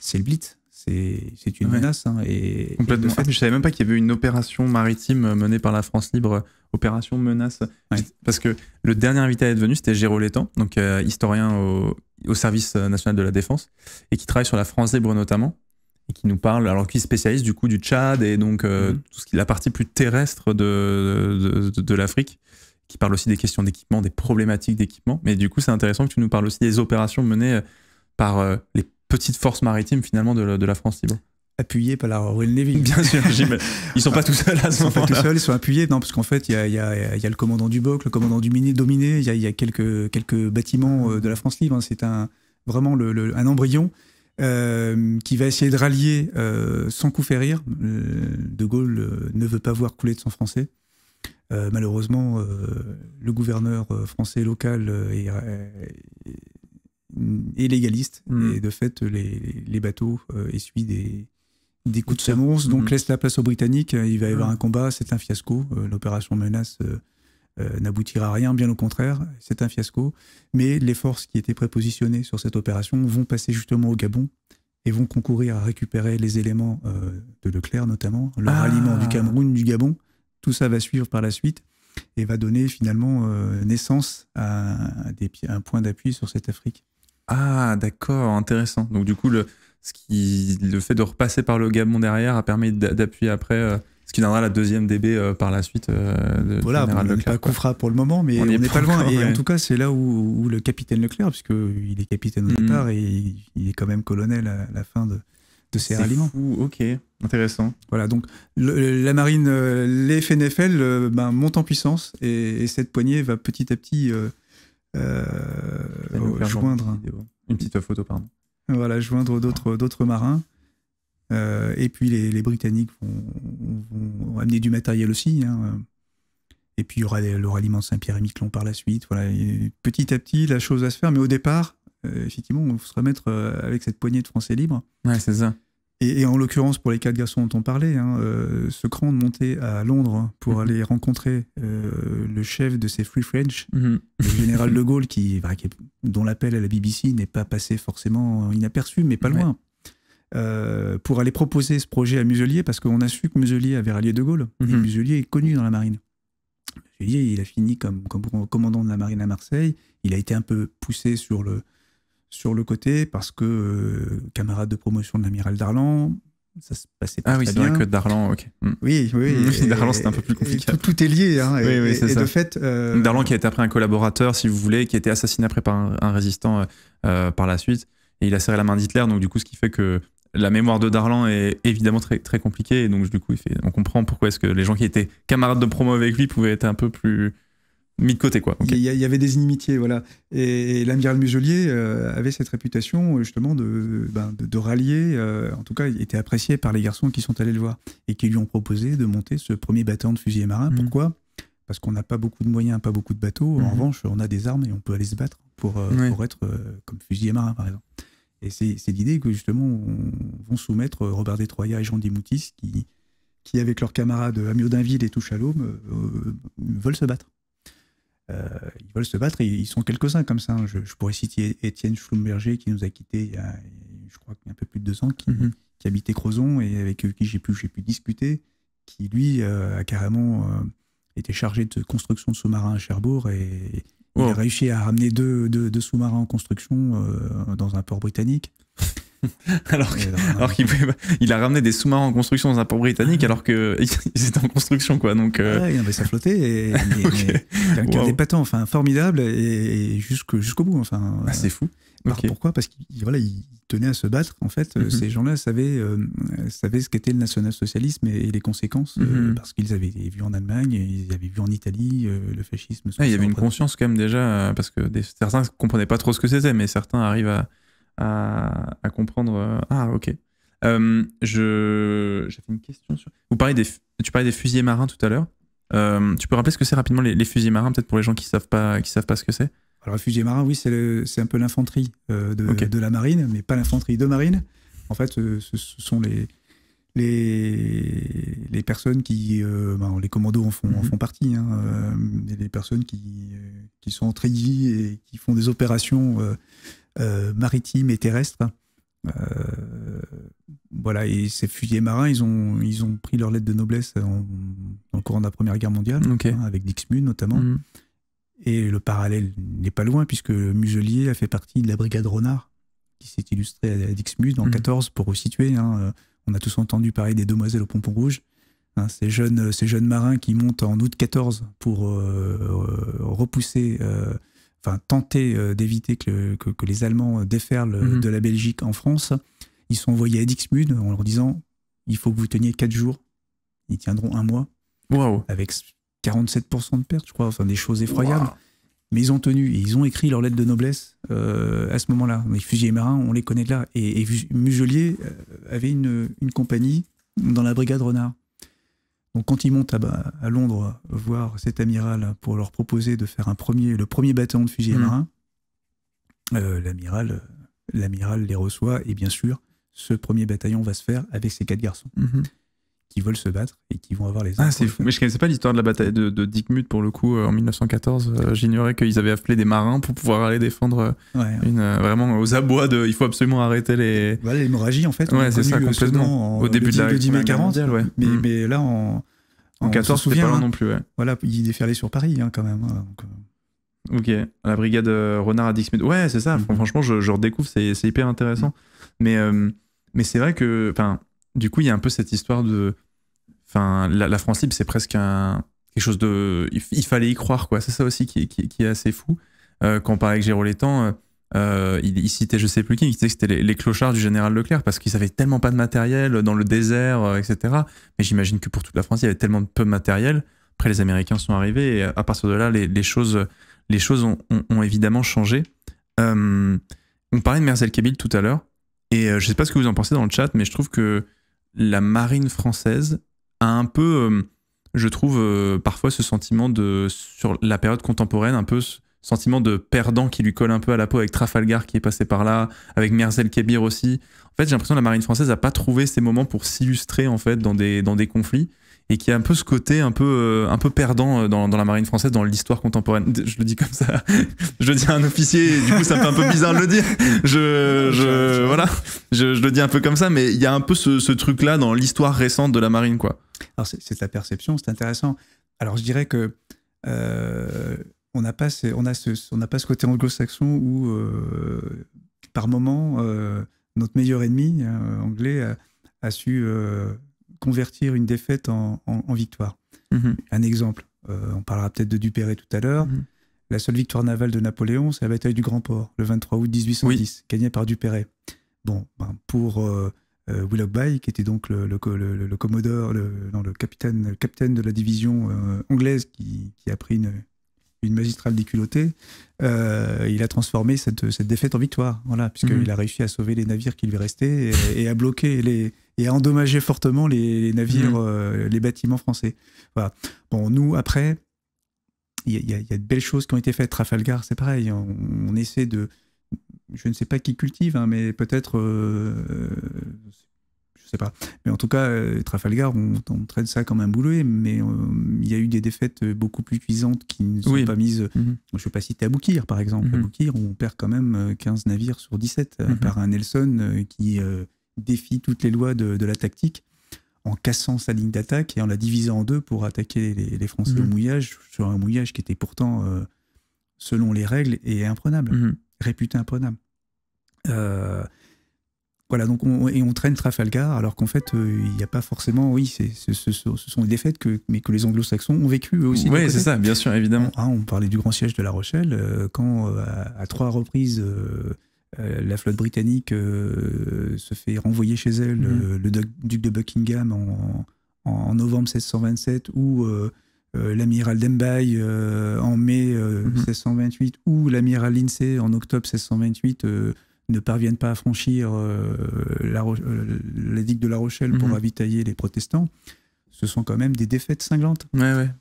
C'est le Blitz c'est une menace. Hein, et, Complètement. je savais même pas qu'il y avait une opération maritime euh, menée par la France Libre, euh, opération menace. Parce que le dernier invité à être venu, c'était Géraud donc euh, historien au, service national de la défense, et qui travaille sur la France Libre notamment, et qui nous parle, alors qu'il est spécialiste du coup du Tchad et donc mm-hmm. tout ce qui la partie plus terrestre de, de, l'Afrique qui parle aussi des questions d'équipement, des problématiques d'équipement. Mais du coup, c'est intéressant que tu nous parles aussi des opérations menées par les petite force maritime finalement de, la France libre Appuyée par la Royal Navy. Bien sûr, ils sont pas tout seuls à Ils sont appuyés. Non, parce qu'en fait, il y a, le commandant du Boc, le commandant du Miné, Dominé, il y a, quelques, bâtiments euh, de la France libre. C'est un, vraiment un embryon euh, qui va essayer de rallier euh, sans coup faire rire. de Gaulle ne veut pas voir couler de son français. malheureusement, le gouverneur français local Mm, et légaliste. Mm. Et de fait, les, bateaux euh, essuient des, coups de semonce, donc mm. laisse la place aux Britanniques. Il va y avoir un combat, c'est un fiasco. Euh, l'opération menace euh, n'aboutira à rien, bien au contraire, c'est un fiasco. Mais les forces qui étaient prépositionnées sur cette opération vont passer justement au Gabon et vont concourir à récupérer les éléments de Leclerc notamment, le ah. ralliement du Cameroun, du Gabon. Tout ça va suivre par la suite et va donner finalement naissance à un point d'appui sur cette Afrique. Ah, d'accord, intéressant. Donc, du coup, le, ce qui, le fait de repasser par le Gabon derrière a permis d'appuyer après. Euh, ce qui donnera la deuxième DB euh, par la suite. Euh, de voilà, on pour le moment, mais on, n'est pas loin. Et en tout cas, c'est là où, le capitaine Leclerc, puisqu'il est capitaine au mm-hmm. départ et il, est quand même colonel à la fin de, de ses ralliements. ok, intéressant. Voilà, donc la marine, les FNFL ben, en puissance et, cette poignée va petit à petit euh, oh, joindre. Une petite photo, pardon. Voilà, joindre d'autres, d'autres marins. Euh, et puis les, Britanniques vont, amener du matériel aussi. Hein. Et puis il y aura le ralliement Saint-Pierre et Miquelon par la suite. Voilà, petit à petit, la chose à se faire. Mais au départ, euh, effectivement, on se remettre avec cette poignée de Français libres. Ouais, c'est ça. Et, en l'occurrence, pour les quatre garçons dont on parlait, ce hein, euh, cran de monter à Londres pour mhm. aller rencontrer euh, le chef de ces Free French, mhm. le général de Gaulle, qui, bah, dont l'appel à la BBC n'est pas passé forcément inaperçu, mais pas loin. Euh, pour aller proposer ce projet à Muselier, parce qu'on a su que Muselier avait rallié De Gaulle. Et mhm. Muselier est connu dans la marine. Muselier, il a fini comme, commandant de la marine à Marseille. Il a été un peu poussé sur le, sur le côté parce que euh, camarade de promotion de l'amiral Darlan, ça se passait pas ah oui, c'est que Darlan, ok. Hmm. Oui, oui. Darlan, c'était un peu plus compliqué. Tout, est lié, hein, et, oui, oui, ça. de fait. Euh, Darlan, qui a été après un collaborateur, si vous voulez, qui a été assassiné après par un, résistant euh, par la suite, et il a serré la main d'Hitler, donc du coup, ce qui fait que la mémoire de Darlan est évidemment très, très compliquée, et donc du coup, il fait, on comprend pourquoi est-ce que les gens qui étaient camarades de promo avec lui pouvaient être un peu plus mis de côté, quoi. Il, y avait des inimitiés, voilà. Et, l'amiral Muselier euh, avait cette réputation, euh, justement, ben, de, de, rallier. Euh, en tout cas, il était apprécié par les garçons qui sont allés le voir et qui lui ont proposé de monter ce premier bataillon de fusiliers marins. Mhm. Pourquoi Parce qu'on n'a pas beaucoup de moyens, pas beaucoup de bateaux. En mhm. revanche, on a des armes et on peut aller se battre pour, pour être comme fusilier marin, par exemple. Et c'est l'idée que, justement, vont soumettre Robert Détroyat et Jean Dimoutis qui qui, avec leurs camarades Amiot d'Inville et Touchalôme, veulent se battre. Euh, ils veulent se battre ils sont quelques-uns comme ça. Hein. Je, pourrais citer Étienne Schlumberger qui nous a quittés il y a, je crois, un peu plus de deux ans, qui, mhm. qui habitait Crozon et avec qui j'ai pu, discuter, qui lui euh, a carrément euh, été chargé de construction de sous-marins à Cherbourg et il a réussi à ramener deux, sous-marins en construction dans un port britannique. alors qu'il a ramené des sous-marins en construction dans un port britannique alors qu'ils étaient en construction. quoi. Donc, il euh, avait ça flottait. Et, okay. Quelqu'un enfin, formidable et, jusqu'au bout. Enfin, ah, c'est fou. Pourquoi Parce qu'il voilà, il tenait à se battre. En fait, mhm. ces gens-là euh, savaient, ce qu'était le national-socialisme et, les conséquences, euh, mhm. parce qu'ils avaient vu en Allemagne, ils avaient vu en Italie le fascisme. Ah, il y avait une conscience quand même déjà, parce que certains comprenaient pas trop ce que c'était, mais certains arrivent à, à, comprendre. Euh, ah, ok. Euh, j'avais une question sur. Vous parlez des, tu parlais des fusiliers marins tout à l'heure. Euh, tu peux rappeler ce que c'est rapidement les, les, fusiliers marins, peut-être pour les gens qui savent pas savent pas ce que c'est. Alors, les fusiliers marins, oui, c'est un peu l'infanterie de, de, la marine, mais pas l'infanterie de marine. En fait, ce, sont les, les, les personnes qui. Ben, les commandos en font, mhm. font partie. Hein, les personnes qui, qui sont en et qui font des opérations maritime euh, maritimes et terrestre euh, voilà, et ces fusiliers marins, ils ont, ils ont pris leur lettre de noblesse en, en courant de la Première Guerre mondiale, hein, avec Dixmude notamment. Mhm. Et le parallèle n'est pas loin, puisque Muselier a fait partie de la brigade Renard, qui s'est illustrée à Dixmude en 14, mhm. pour resituer hein, euh, on a tous entendu parler des demoiselles au pompon rouge. Hein, ces, jeunes, ces jeunes marins qui montent en août 14 pour repousser enfin tenter euh, d'éviter que, les Allemands euh, déferlent euh, mhm. de la Belgique en France, ils sont envoyés à Dixmude en leur disant il faut que vous teniez 4 jours. Ils tiendront un mois. Wow. Avec 47% de pertes, je crois, enfin des choses effroyables. Mais ils ont tenu et ils ont écrit leur lettre de noblesse à ce moment-là. Les fusiliers marins, on les connaît de là. Et, Muselier avait une compagnie dans la brigade Renard. Donc quand ils montent à, Londres voir cet amiral pour leur proposer de faire un premier, le premier bataillon de fusiliers mmh. marins, euh, l'amiral, l'amiral les reçoit et bien sûr, ce premier bataillon va se faire avec ces quatre garçons. Mmh qui veulent se battre et qui vont avoir les. Ah, c'est fou. Mais je connaissais pas l'histoire de la bataille de, de Dickmut pour le coup euh, en 1914. Euh, j'ignorais qu'ils avaient appelé des marins pour pouvoir aller défendre euh, Une, vraiment aux abois de. Il faut absolument arrêter les. Voilà, l'hémorragie en fait. Ouais, c'est ça, complètement. au début de la, guerre mm. mais, là, en. En, 14, c'était pas hein. non plus. Ouais. Voilà, il déferlait sur Paris hein, quand même. Hein, ok, la brigade Renard à Dixmude. Ouais, c'est ça. Mm. Franchement, je, je redécouvre, c'est hyper intéressant. Mm. Mais, mais c'est vrai que, enfin, du coup, il y a un peu cette histoire de. Enfin, la, France libre, c'est presque un, quelque chose de. Il, fallait y croire, quoi. C'est ça aussi qui, est assez fou. Euh, quand on parlait avec Jérôme Létang, euh, euh, il, citait je sais plus qui, il disait que c'était les, clochards du général Leclerc parce qu'ils avaient tellement pas de matériel dans le désert, etc. Mais j'imagine que pour toute la France, il y avait tellement peu de matériel. Après, les Américains sont arrivés et à partir de là, les, choses, les choses ont, évidemment changé. on parlait de Merzel Kabil tout à l'heure et je sais pas ce que vous en pensez dans le chat, mais je trouve que la marine française a un peu, euh, je trouve, euh, parfois ce sentiment de, sur la période contemporaine, un peu ce sentiment de perdant qui lui colle un peu à la peau avec Trafalgar qui est passé par là, avec Merzel Kébir aussi. En fait, j'ai l'impression que la marine française n'a pas trouvé ces moments pour s'illustrer, en fait, dans dans des conflits et qui a un peu ce côté un peu, euh, un peu perdant euh, dans, la marine française, dans l'histoire contemporaine. Je le dis comme ça, je le dis à un officier, du coup ça fait un peu bizarre de le dire. Je, je voilà, je, le dis un peu comme ça, mais il y a un peu ce, truc-là dans l'histoire récente de la marine. quoi. Alors c'est la perception, c'est intéressant. Alors je dirais que euh, on n'a pas, on a ce, on n'a pas ce côté anglo-saxon où par moment notre meilleur ennemi anglais a, a su convertir une défaite en, victoire. Mhm. Un exemple, euh, on parlera peut-être de Dupéré tout à l'heure. Mhm. La seule victoire navale de Napoléon, c'est la bataille du Grand Port, le 23 août 1810, gagnée par Dupéré. Bon, ben, pour euh, euh, Willoughby, qui était donc le, commodore, le, capitaine, de la division anglaise qui, a pris une, magistrale déculottée, il a transformé cette, défaite en victoire, voilà, puisqu'il mhm. a réussi à sauver les navires qui lui restaient et à bloquer les, et a endommagé fortement les, navires, mmh. euh, les bâtiments français. Voilà. Bon, nous, après, il y, a de belles choses qui ont été faites. Trafalgar, c'est pareil. On, essaie de. Je ne sais pas qui cultive, hein, mais peut-être. Euh, je ne sais pas. Mais en tout cas, euh, Trafalgar, on, on traite ça comme un boulot. mais il y a eu des défaites beaucoup plus cuisantes qui ne sont pas mises. Mmh. Je ne vais pas citer Aboukir, par exemple. Mmh. Aboukir, on perd quand même 15 navires sur 17, par un Nelson qui défie toutes les lois de, la tactique en cassant sa ligne d'attaque et en la divisant en deux pour attaquer les, Français au mhm. mouillage, sur un mouillage qui était pourtant, euh, selon les règles, et imprenable, mhm. réputé imprenable. Euh, voilà, donc et on traîne Trafalgar, alors qu'en fait, euh, il n'y a pas forcément, oui, ce, sont des défaites que, mais que les anglo-saxons ont vécues aussi. Oui, c'est ça, bien sûr, évidemment. Ah, on, parlait du grand siège de La Rochelle, quand à, trois reprises euh, la flotte britannique euh, se fait renvoyer chez elle, mm. euh, le duc de Buckingham en, novembre 1627 ou l'amiral Dembaye en mai 1628 mm-hmm. ou l'amiral Lindsay en octobre 1628 ne parviennent pas à franchir la, digue de La Rochelle pour mm-hmm. ravitailler les protestants, ce sont quand même des défaites cinglantes.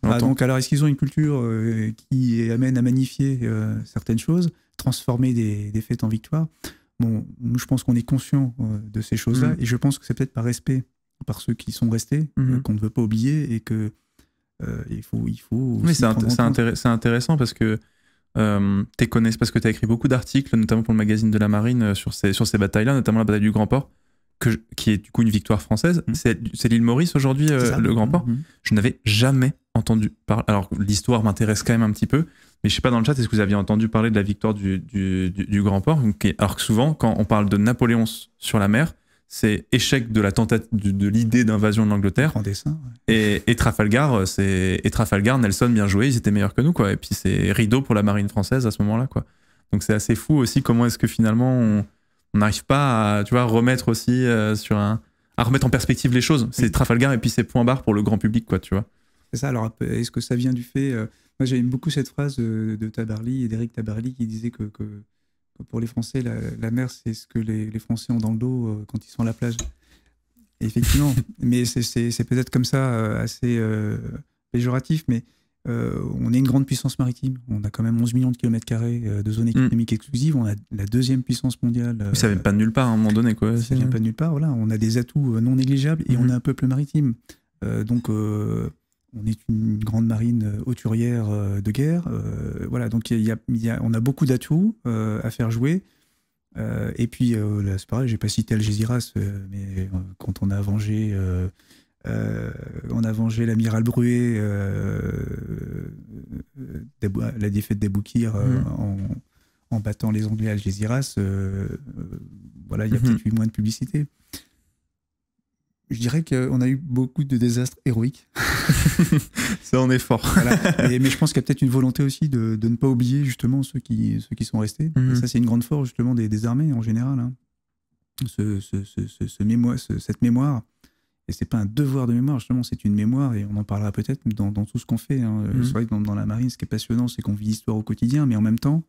Ah, donc alors est-ce qu'ils ont une culture qui amène à magnifier certaines choses transformer des fêtes en victoires. Bon, je pense qu'on est conscient euh, de ces choses-là, mm. et je pense que c'est peut-être par respect par ceux qui sont restés, mm-hmm. euh, qu'on ne veut pas oublier, et que euh, il faut, il faut. Mais c'est intéressant parce que tu connais, parce que tu as écrit beaucoup d'articles, notamment pour le magazine de la Marine, sur ces, sur ces batailles-là, notamment la bataille du Grand Port qui est du coup une victoire française, mmh. c'est l'île Maurice aujourd'hui, euh, le grand port. Mmh. Je n'avais jamais entendu parler. Alors, l'histoire m'intéresse quand même un petit peu, mais je sais pas dans le chat, est-ce que vous aviez entendu parler de la victoire du, grand port Alors que souvent, quand on parle de Napoléon sur la mer, c'est échec de la tentative de, l'idée d'invasion de l'Angleterre. En dessin. Et, Trafalgar, euh, c'est Trafalgar, Nelson bien joué, ils étaient meilleurs que nous quoi. Et puis c'est rideau pour la marine française à ce moment-là quoi. Donc c'est assez fou aussi comment est-ce que finalement on, on n'arrive pas à tu vois, remettre aussi euh, sur un, remettre en perspective les choses. C'est Trafalgar et puis c'est point barre pour le grand public, quoi, tu vois. C'est ça. Alors, euh, est-ce que ça vient du fait euh, Moi, j'aime beaucoup cette phrase de, Tabarly et d'Éric Tabarly qui disait que, pour les Français, la, mer, c'est ce que les, Français ont dans le dos quand ils sont à la plage. Effectivement. mais c'est peut-être comme ça, assez péjoratif, mais euh, on est une grande puissance maritime. On a quand même 11 millions de kilomètres carrés euh, de zone mm. économique exclusive. exclusives. On a la deuxième puissance mondiale. Ça ça vient euh, pas de nulle part à un moment donné, quoi. Ça vient pas de nulle part. Voilà, on a des atouts non négligeables et on mm-hmm. a un peuple maritime. donc, on est une grande marine hauturière de guerre. voilà, donc on a beaucoup d'atouts à faire jouer. et puis, c'est pareil, j'ai pas cité Algésiras, mais quand on a vengé euh, on a vengé l'amiral Bruet, euh, euh, la défaite des Boukirs mm. en, battant les Anglais à Algésiras. voilà, il y a mm-hmm. peut-être eu moins de publicité. Je dirais qu'on a eu beaucoup de désastres héroïques. Ça en est fort. mais, je pense qu'il y a peut-être une volonté aussi de, ne pas oublier justement ceux qui, ceux qui sont restés. Mm-hmm. ça, c'est une grande force justement des, armées en général. Hein. ce, cette mémoire et c'est pas un devoir de mémoire, justement, c'est une mémoire, et on en parlera peut-être dans, tout ce qu'on fait. Hein. Euh, mhm. C'est vrai que dans, la marine, ce qui est passionnant, c'est qu'on vit l'histoire au quotidien, mais en même temps,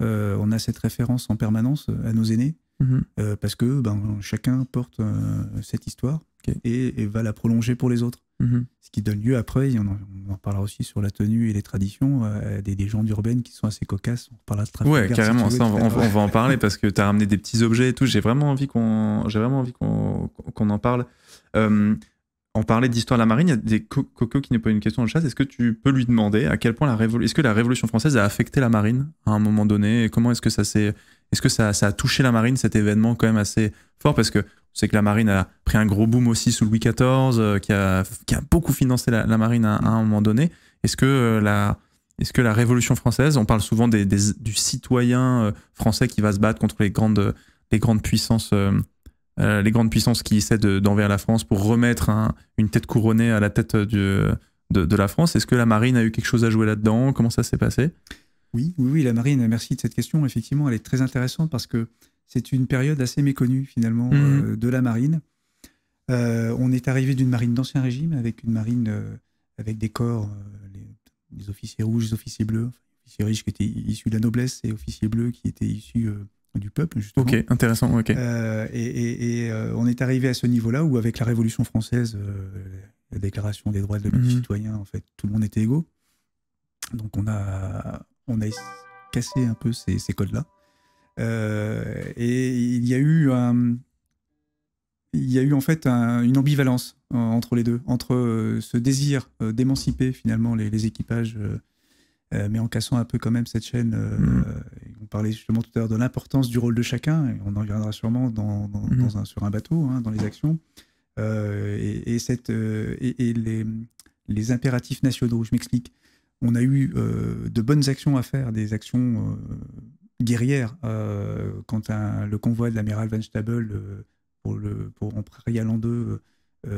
euh, on a cette référence en permanence euh, à nos aînés. Mhm. Euh, parce que ben, chacun porte euh, cette histoire et, va la prolonger pour les autres. Mhm. Ce qui donne lieu après, on en, en, parlera aussi sur la tenue et les traditions, euh, des, gens urbaines qui sont assez cocasses. On parlera de trafic. Ouais, carrément, on, va en parler parce que tu as ramené des petits objets et tout. J'ai vraiment envie qu'on qu'on en parle. en parlait d'histoire de la marine, il y a des cocos qui n'est pas une question de chasse. Est-ce que tu peux lui demander à quel point la est-ce que la Révolution française a affecté la marine à un moment donné et Comment est-ce que ça s'est est-ce que ça, a touché la marine, cet événement quand même assez fort Parce que c'est que la marine a pris un gros boom aussi sous Louis XIV, euh, qui, a, beaucoup financé la, marine à, un moment donné. Est-ce que, euh, la, est que la Révolution française, on parle souvent des, du citoyen euh, français qui va se battre contre les grandes, les grandes puissances les grandes puissances qui essaient d'envers la France pour remettre une tête couronnée à la tête de, de, la France. Est-ce que la marine a eu quelque chose à jouer là-dedans Comment ça s'est passé oui, oui, la marine, merci de cette question. Effectivement, elle est très intéressante parce que c'est une période assez méconnue finalement mhm. euh, de la marine. Euh, on est arrivé d'une marine d'ancien régime avec une marine euh, avec des corps, les, officiers rouges, les officiers bleus, enfin, les officiers riches qui étaient issus de la noblesse et officiers bleus qui étaient issus du peuple. Justement. Ok, intéressant. Ok. et, on est arrivé à ce niveau-là où avec la Révolution française, la Déclaration des droits de l'homme du mhm. citoyen, en fait, tout le monde était égaux. Donc on a on a cassé un peu ces, codes-là. Euh, et il y a eu euh, il y eu en fait une ambivalence euh, entre les deux, entre ce désir d'émanciper finalement les, équipages, mais en cassant un peu quand même cette chaîne. Mm. On parlait justement tout à l'heure de l'importance du rôle de chacun, et on en reviendra sûrement mm. sur un bateau, hein, dans les actions, et, les, impératifs nationaux. Je m'explique on a eu euh, de bonnes actions à faire, des actions euh, guerrières. Euh, quand le convoi de l'amiral Van Stabel, pour, le, en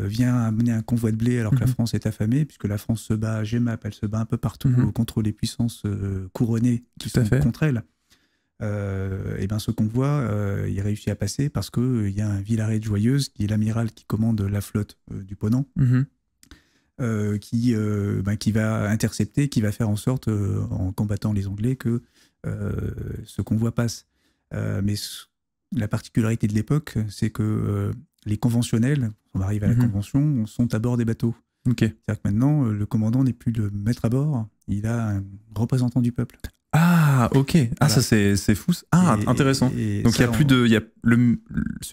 vient amener un convoi de blé alors que la mhm. France est affamée, puisque la France se bat à GEMAP, elle se bat un peu partout mhm. contre les puissances couronnées qui Tout sont fait. contre elle. et ben ce convoi, il réussit à passer parce qu'il y a un Villaret de Joyeuse qui est l'amiral qui commande la flotte du Ponant. Mhm. Euh, qui, euh, bah, qui va intercepter, qui va faire en sorte, euh, en combattant les Anglais, que ce convoi passe. mais la particularité de l'époque, c'est que les conventionnels, on arrive à la mhm. convention, sont à bord des bateaux. Ok. C'est-à-dire que maintenant, le commandant n'est plus le maître à bord, il a un représentant du peuple. Ah, ok. Ah, ça, c'est fou. Ah, intéressant. Donc, il n'y a plus de. Y a le,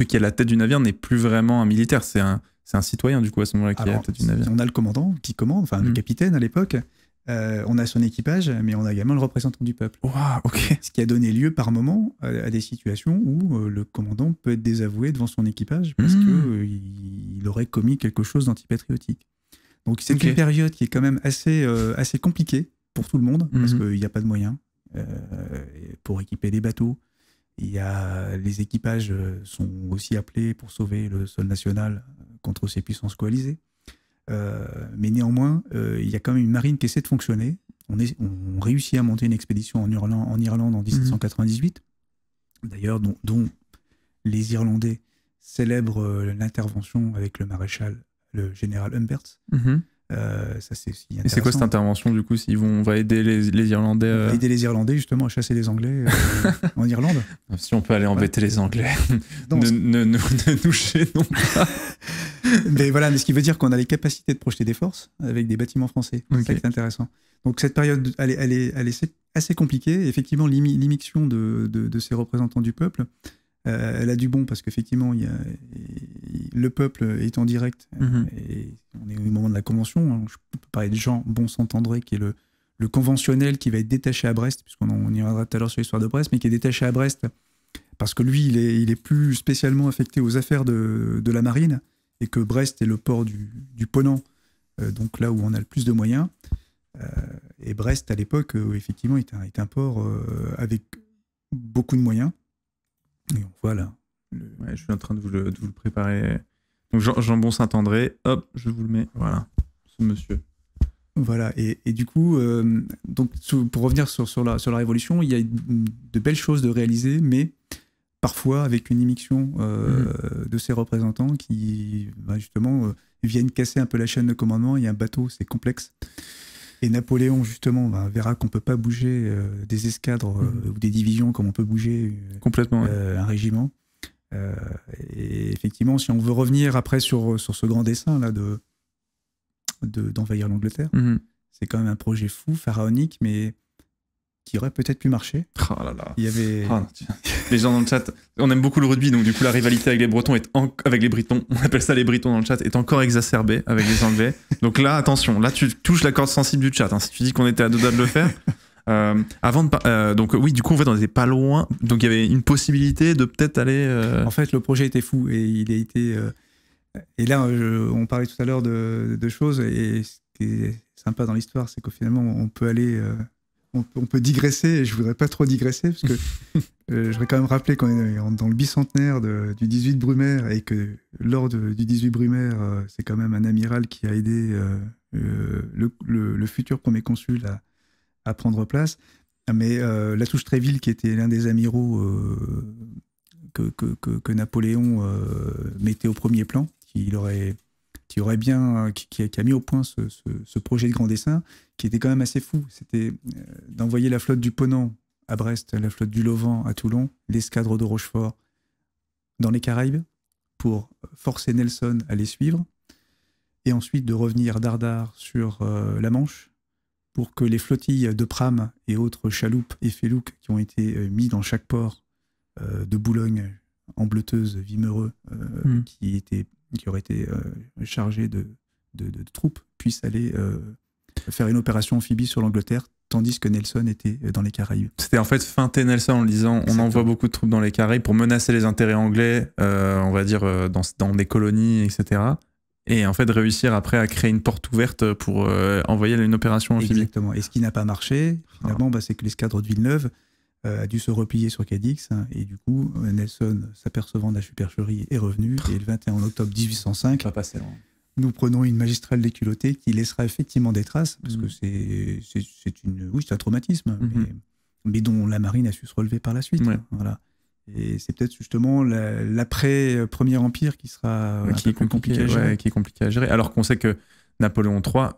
qui est à la tête du navire n'est plus vraiment un militaire, c'est un c'est un citoyen, du coup, à ce moment-là, qui est navire. On a le commandant qui commande, enfin, le hmm. capitaine à l'époque. Euh, on a son équipage, mais on a également le représentant du peuple. Ce qui a donné lieu par moment à, des situations où euh, le commandant peut être désavoué devant son équipage parce hmm. qu'il euh, aurait commis quelque chose d'antipatriotique. Donc c'est une période qui est quand même assez, assez compliquée pour tout le monde parce hmm. qu'il n'y a pas de moyens pour équiper les bateaux. Il y a, les équipages sont aussi appelés pour sauver le sol national contre ces puissances coalisées. Euh, mais néanmoins, euh, il y a quand même une marine qui essaie de fonctionner. On, est, on réussit à monter une expédition en Irlande en, Irlande en 1798, mhm. d'ailleurs, dont, les Irlandais célèbrent euh, l'intervention avec le maréchal, le général Humbert. Mhm. ça, c'est Et c'est quoi cette intervention du coup Ils vont, On va aider les, Irlandais aider les Irlandais justement à chasser les Anglais en Irlande Si on peut aller embêter les Anglais, ne, ne, ne, nous pas mais voilà, ce qui veut dire qu'on a les capacités de projeter des forces avec des bâtiments français. C'est intéressant. Donc cette période, elle est, assez compliquée. Effectivement, l'immixion de, de, ces représentants du peuple, euh, elle a du bon parce qu'effectivement, il le peuple est en direct. Mhm. et on est au moment de la convention. Hein. je peux parler de Jean Bon-Saint-André, qui est le, conventionnel qui va être détaché à Brest, puisqu'on y reviendra tout à l'heure sur l'histoire de Brest, mais qui est détaché à Brest parce que lui, il est, plus spécialement affecté aux affaires de la marine et que Brest est le port du, du Ponant, euh, donc là où on a le plus de moyens. Euh, et Brest, à l'époque, euh, effectivement, est un, un port avec beaucoup de moyens. Et je suis en train de vous le, de vous le préparer. Donc, Jambon Saint-André, hop, je vous le mets. Voilà, ce monsieur. Voilà, et, et, du coup, donc, pour revenir sur, sur, la, sur la Révolution, il y a de belles choses de réaliser, mais parfois avec une immixtion euh, mhm. de ses représentants qui, bah, justement, euh, viennent casser un peu la chaîne de commandement. Il y a un bateau, c'est complexe. Et Napoléon, justement, bah, verra qu'on ne peut pas bouger euh, des escadres mhm. ou des divisions comme on peut bouger Complètement, un régiment. et effectivement, si on veut revenir après sur, sur ce grand dessin là de d'envahir l'Angleterre, mhm. c'est quand même un projet fou, pharaonique, mais qui aurait peut-être pu marcher. Oh là Il y avait. Oh, les gens dans le chat, on aime beaucoup le rugby, donc du coup la rivalité avec les Bretons est avec les Britons, on appelle ça les Britons dans le chat, est encore exacerbée avec les Anglais. donc là, attention, là tu touches la corde sensible du chat. Hein. Si tu dis qu'on était à deux doigts de le faire. Euh, avant de euh, donc oui, du coup en fait on n'était pas loin, donc il y avait une possibilité de peut-être aller. Euh, en fait, le projet était fou et il a été. Et là, on parlait tout à l'heure de... choses et ce qui est sympa dans l'histoire, c'est qu'au finalement on peut aller on, peut digresser, et je voudrais pas trop digresser, parce que j'aurais euh, je voudrais quand même rappeler qu'on est dans le bicentenaire du 18 Brumaire, et que lors du 18 Brumaire, euh, c'est quand même un amiral qui a aidé euh, le, futur premier consul à, prendre place. Mais la touche Tréville, qui était l'un des amiraux que, Napoléon mettait au premier plan, il aurait qui aurait bien, euh, qui, a, mis au point ce, projet de grand dessin, qui était quand même assez fou. C'était euh, d'envoyer la flotte du Ponant à Brest, la flotte du Levant à Toulon, l'escadre de Rochefort dans les Caraïbes pour forcer Nelson à les suivre, et ensuite de revenir dardard sur euh, la Manche pour que les flottilles de Pram et autres chaloupes et félouques qui ont été mises mis dans chaque port de Boulogne, en bleuteuse, vimereux, hmm. qui étaient qui aurait été euh, chargé de, troupes puisse aller euh, faire une opération amphibie sur l'Angleterre tandis que Nelson était euh, dans les Caraïbes. C'était en fait feinter Nelson en disant on envoie beaucoup de troupes dans les Caraïbes pour menacer les intérêts anglais, on va dire dans, dans, des colonies, etc. Et en fait réussir après à créer une porte ouverte pour envoyer une opération amphibie. Exactement. Et ce qui n'a pas marché, finalement, bah, c'est que l'escadre de Villeneuve euh, a dû se replier sur Cadix hein, et du coup Nelson s'apercevant de la supercherie est revenu et le 21 octobre 1805 nous prenons une magistrale déculottée qui laissera effectivement des traces parce que mm. c'est une oui c'est un traumatisme mm-hmm. mais, dont la marine a su se relever par la suite voilà et c'est peut-être justement l'après Premier Empire qui sera qui, qui est compliqué à gérer alors qu'on sait que Napoléon III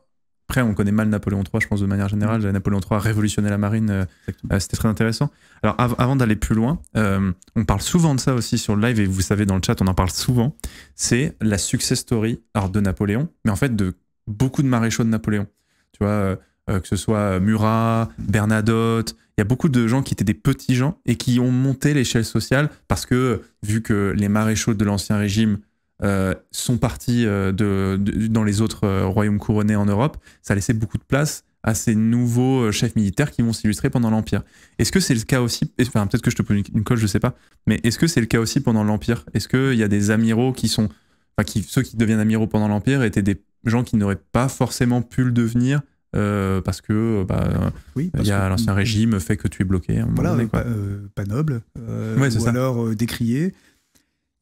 après, on connaît mal Napoléon III, je pense, de manière générale. Mm. Napoléon III a révolutionné la marine. Euh, euh, c'était très intéressant. Alors, avant d'aller plus loin, euh, on parle souvent de ça aussi sur le live, et vous savez, dans le chat, on en parle souvent. C'est la success story alors de Napoléon, mais en fait de beaucoup de maréchaux de Napoléon. Tu vois, que ce soit Murat, Bernadotte, il y a beaucoup de gens qui étaient des petits gens et qui ont monté l'échelle sociale parce que, vu que les maréchaux de l'Ancien Régime euh, sont partis euh, dans les autres euh, royaumes couronnés en Europe, ça laissait beaucoup de place à ces nouveaux chefs militaires qui vont s'illustrer pendant l'Empire. Est-ce que c'est le cas aussi peut-être que je te pose une colle, je sais pas. Mais est-ce que c'est le cas aussi pendant l'Empire Est-ce qu'il y a des amiraux qui sont. Enfin, ceux qui deviennent amiraux pendant l'Empire étaient des gens qui n'auraient pas forcément pu le devenir parce que bah, oui, y a l'ancien régime fait que tu es bloqué. voilà, Pas, noble. ou alors décrié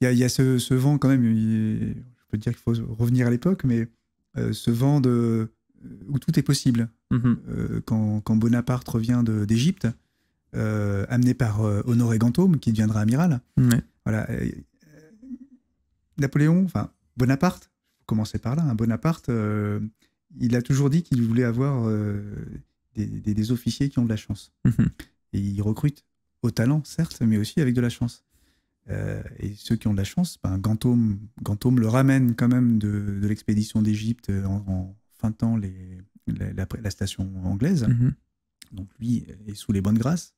il y a, ce, vent quand même, je peux dire qu'il faut revenir à l'époque, mais euh, ce vent de, euh, où tout est possible. Mm-hmm. Euh, quand, Bonaparte revient d'Égypte, amené par Honoré Gantôme, qui deviendra amiral, voilà, Napoléon, enfin Bonaparte, commencer par là, hein, Bonaparte, il a toujours dit qu'il voulait avoir des, officiers qui ont de la chance. Mm-hmm. Et il recrute au talent, certes, mais aussi avec de la chance. Euh, et ceux qui ont de la chance, ben, Gantôme, le ramène quand même de, l'expédition d'Égypte euh, en, fin de temps les, la, station anglaise. Mhm. Donc lui est sous les bonnes grâces.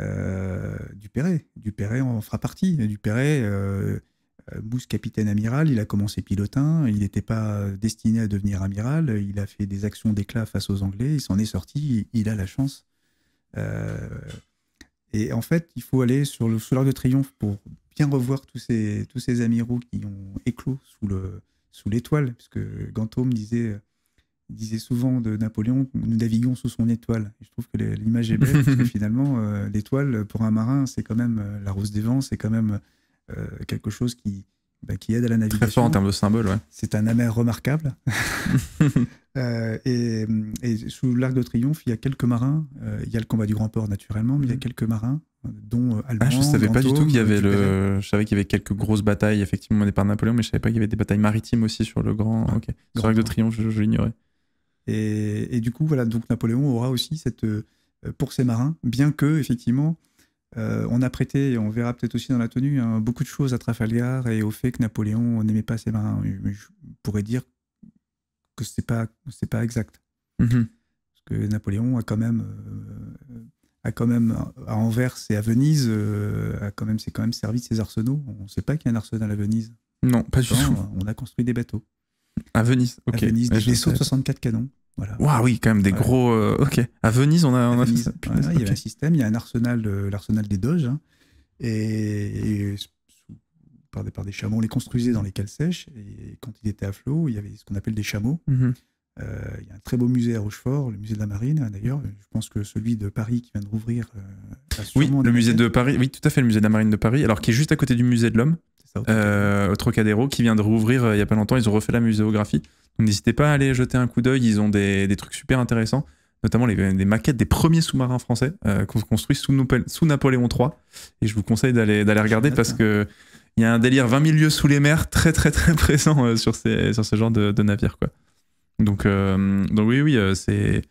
Euh, Du Dupéré en fera partie. Du euh, mousse euh, capitaine amiral, il a commencé pilotin, il n'était pas destiné à devenir amiral, il a fait des actions d'éclat face aux Anglais, il s'en est sorti, il a la chance. Euh, et en fait, il faut aller sur le, sous de Triomphe pour bien revoir tous ces, tous ces amiraux qui ont éclos sous, le, sous l'étoile, puisque Gantôme disait, disait souvent de Napoléon, nous naviguons sous son étoile. je trouve que l'image est belle, parce que finalement, euh, l'étoile, pour un marin, c'est quand même euh, la rose des vents, c'est quand même euh, quelque chose qui, bah, qui aide à la navigation. Très fort en termes de symbole, ouais. C'est un amer remarquable. Euh, et, sous l'Arc de Triomphe, il y a quelques marins. Euh, il y a le combat du Grand Port, naturellement, mais il y a mm-hmm. quelques marins, dont euh, Albert. Ah, je savais pas du tout qu'il y avait le. Je savais qu'il y avait quelques grosses batailles, effectivement, menées par Napoléon, mais je savais pas qu'il y avait des batailles maritimes aussi sur le Grand. sur l'Arc de Triomphe, je, l'ignorais. Et, et, du coup, voilà, donc Napoléon aura aussi cette. pour ses marins, bien que, effectivement, euh, on a prêté, et on verra peut-être aussi dans la tenue, hein, beaucoup de choses à Trafalgar et au fait que Napoléon n'aimait pas ses marins. Euh, je pourrais dire que c'est pas pas exact. Mhm. Parce que Napoléon a quand même euh, a quand même à Anvers et à Venise a quand même c'est quand même servi de ses arsenaux. On ne sait pas qu'il y a un arsenal à Venise. Non, pas du tout. On a construit des bateaux. À Venise, ok. des 64 canons. Waouh, oui, quand même des gros. Euh, ok. À Venise, on a, fait ça. Il y a un système, il y a un arsenal, euh, l'arsenal des doges. Hein. et, par, des, des chameaux, on les construisait dans les cales sèches. Et quand ils étaient à flot, il y avait ce qu'on appelle des chameaux. Mm-hmm. Euh, il y a un très beau musée à Rochefort, le musée de la marine hein, d'ailleurs. Je pense que celui de Paris qui vient de rouvrir. oui, le musée de Paris. Oui, tout à fait, le musée de la marine de Paris. Alors qui est juste à côté du musée de l'homme, au Trocadéro, qui vient de rouvrir il y a pas longtemps. Ils ont refait la muséographie. N'hésitez pas à aller jeter un coup d'œil, ils ont des, trucs super intéressants, notamment les, des maquettes des premiers sous-marins français euh, qu'on construit sous, sous, Napoléon III. Et je vous conseille d'aller regarder parce que il y a un délire 20 000 lieux sous les mers très très très présent euh, sur, ces, sur ce genre de, navire. Quoi. Donc, euh, donc oui, oui, c'est.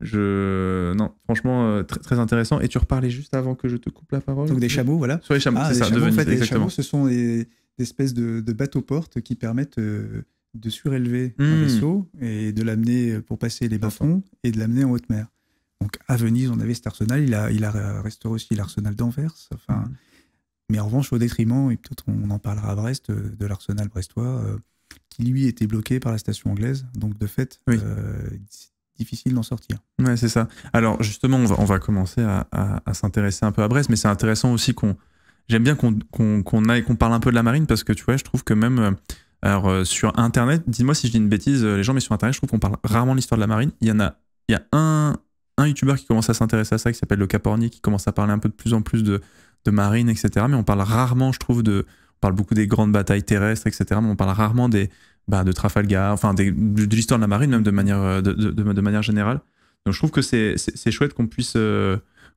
Je... Non, franchement, très, très intéressant. Et tu reparlais juste avant que je te coupe la parole. Donc des chameaux, voilà. Sur les chameaux, ah, ça, chameaux, en fait, Les chameaux, ce sont des, espèces de, de bateaux-portes qui permettent de surélever un hmm. vaisseau et de l'amener pour passer les bas et de l'amener en haute mer. Donc à Venise, on avait cet arsenal. Il a, il a restauré aussi l'arsenal d'Anvers. Enfin, hmm. Mais en revanche, au détriment, et peut-être on en parlera à Brest, euh, de l'arsenal brestois, euh, qui lui était bloqué par la station anglaise. Donc de fait, euh, c'est difficile d'en sortir. Ouais, c'est ça. Alors justement, on va, commencer à, s'intéresser un peu à Brest, mais c'est intéressant aussi qu'on. J'aime bien qu'on aille, qu'on parle un peu de la marine parce que tu vois, je trouve que même alors, euh, sur Internet, dis-moi si je dis une bêtise, euh, les gens, mais sur Internet, je trouve qu'on parle rarement de l'histoire de la marine. Il y en a, il y a un, un youtubeur qui commence à s'intéresser à ça, qui s'appelle le Capornier, qui commence à parler un peu de plus en plus de, marine, etc. Mais on parle rarement, je trouve, de. On parle beaucoup des grandes batailles terrestres, etc. Mais on parle rarement des, bah, de Trafalgar, enfin de, l'histoire de la marine, même de manière, euh, de, manière générale. Donc je trouve que c'est chouette qu'on puisse,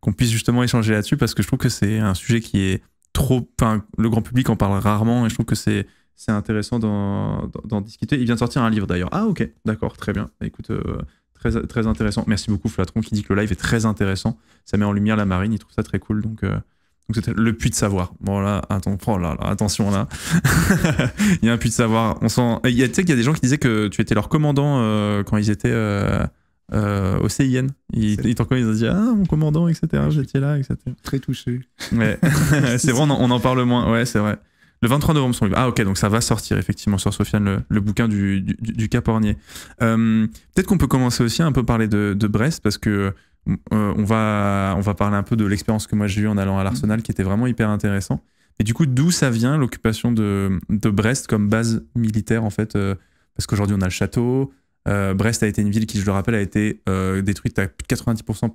qu'on puisse justement échanger là-dessus parce que je trouve que c'est un sujet qui est trop. Enfin, le grand public en parle rarement et je trouve que c'est c'est intéressant d'en discuter. Il vient de sortir un livre d'ailleurs. Ah ok, d'accord, très bien. Bah, écoute, euh, très, très intéressant. Merci beaucoup Flatron qui dit que le live est très intéressant. Ça met en lumière la marine, il trouve ça très cool. Donc, euh, c'était le puits de savoir. Bon là, attends, oh là, attention là. il y a un puits de savoir. On sent. Tu sais qu'il y a des gens qui disaient que tu étais leur commandant euh, quand ils étaient au CIN. Ils, t'ont ils ont dit ah mon commandant, etc. J'étais là, etc. Très touché. c'est vrai, on en parle moins. Ouais, c'est vrai. Le 23 novembre, son livre. Ah, ok, donc ça va sortir, effectivement, sur Sofiane, le, bouquin du, du, du Capornier. Euh, peut-être qu'on peut commencer aussi un peu parler de, Brest, parce que euh, on, va, on va parler un peu de l'expérience que moi j'ai eue en allant à l'Arsenal, mm. qui était vraiment hyper intéressant. Et du coup, d'où ça vient l'occupation de, Brest comme base militaire, en fait euh, Parce qu'aujourd'hui, on a le château. Brest a été une ville qui, je le rappelle, a été détruite à plus de 90%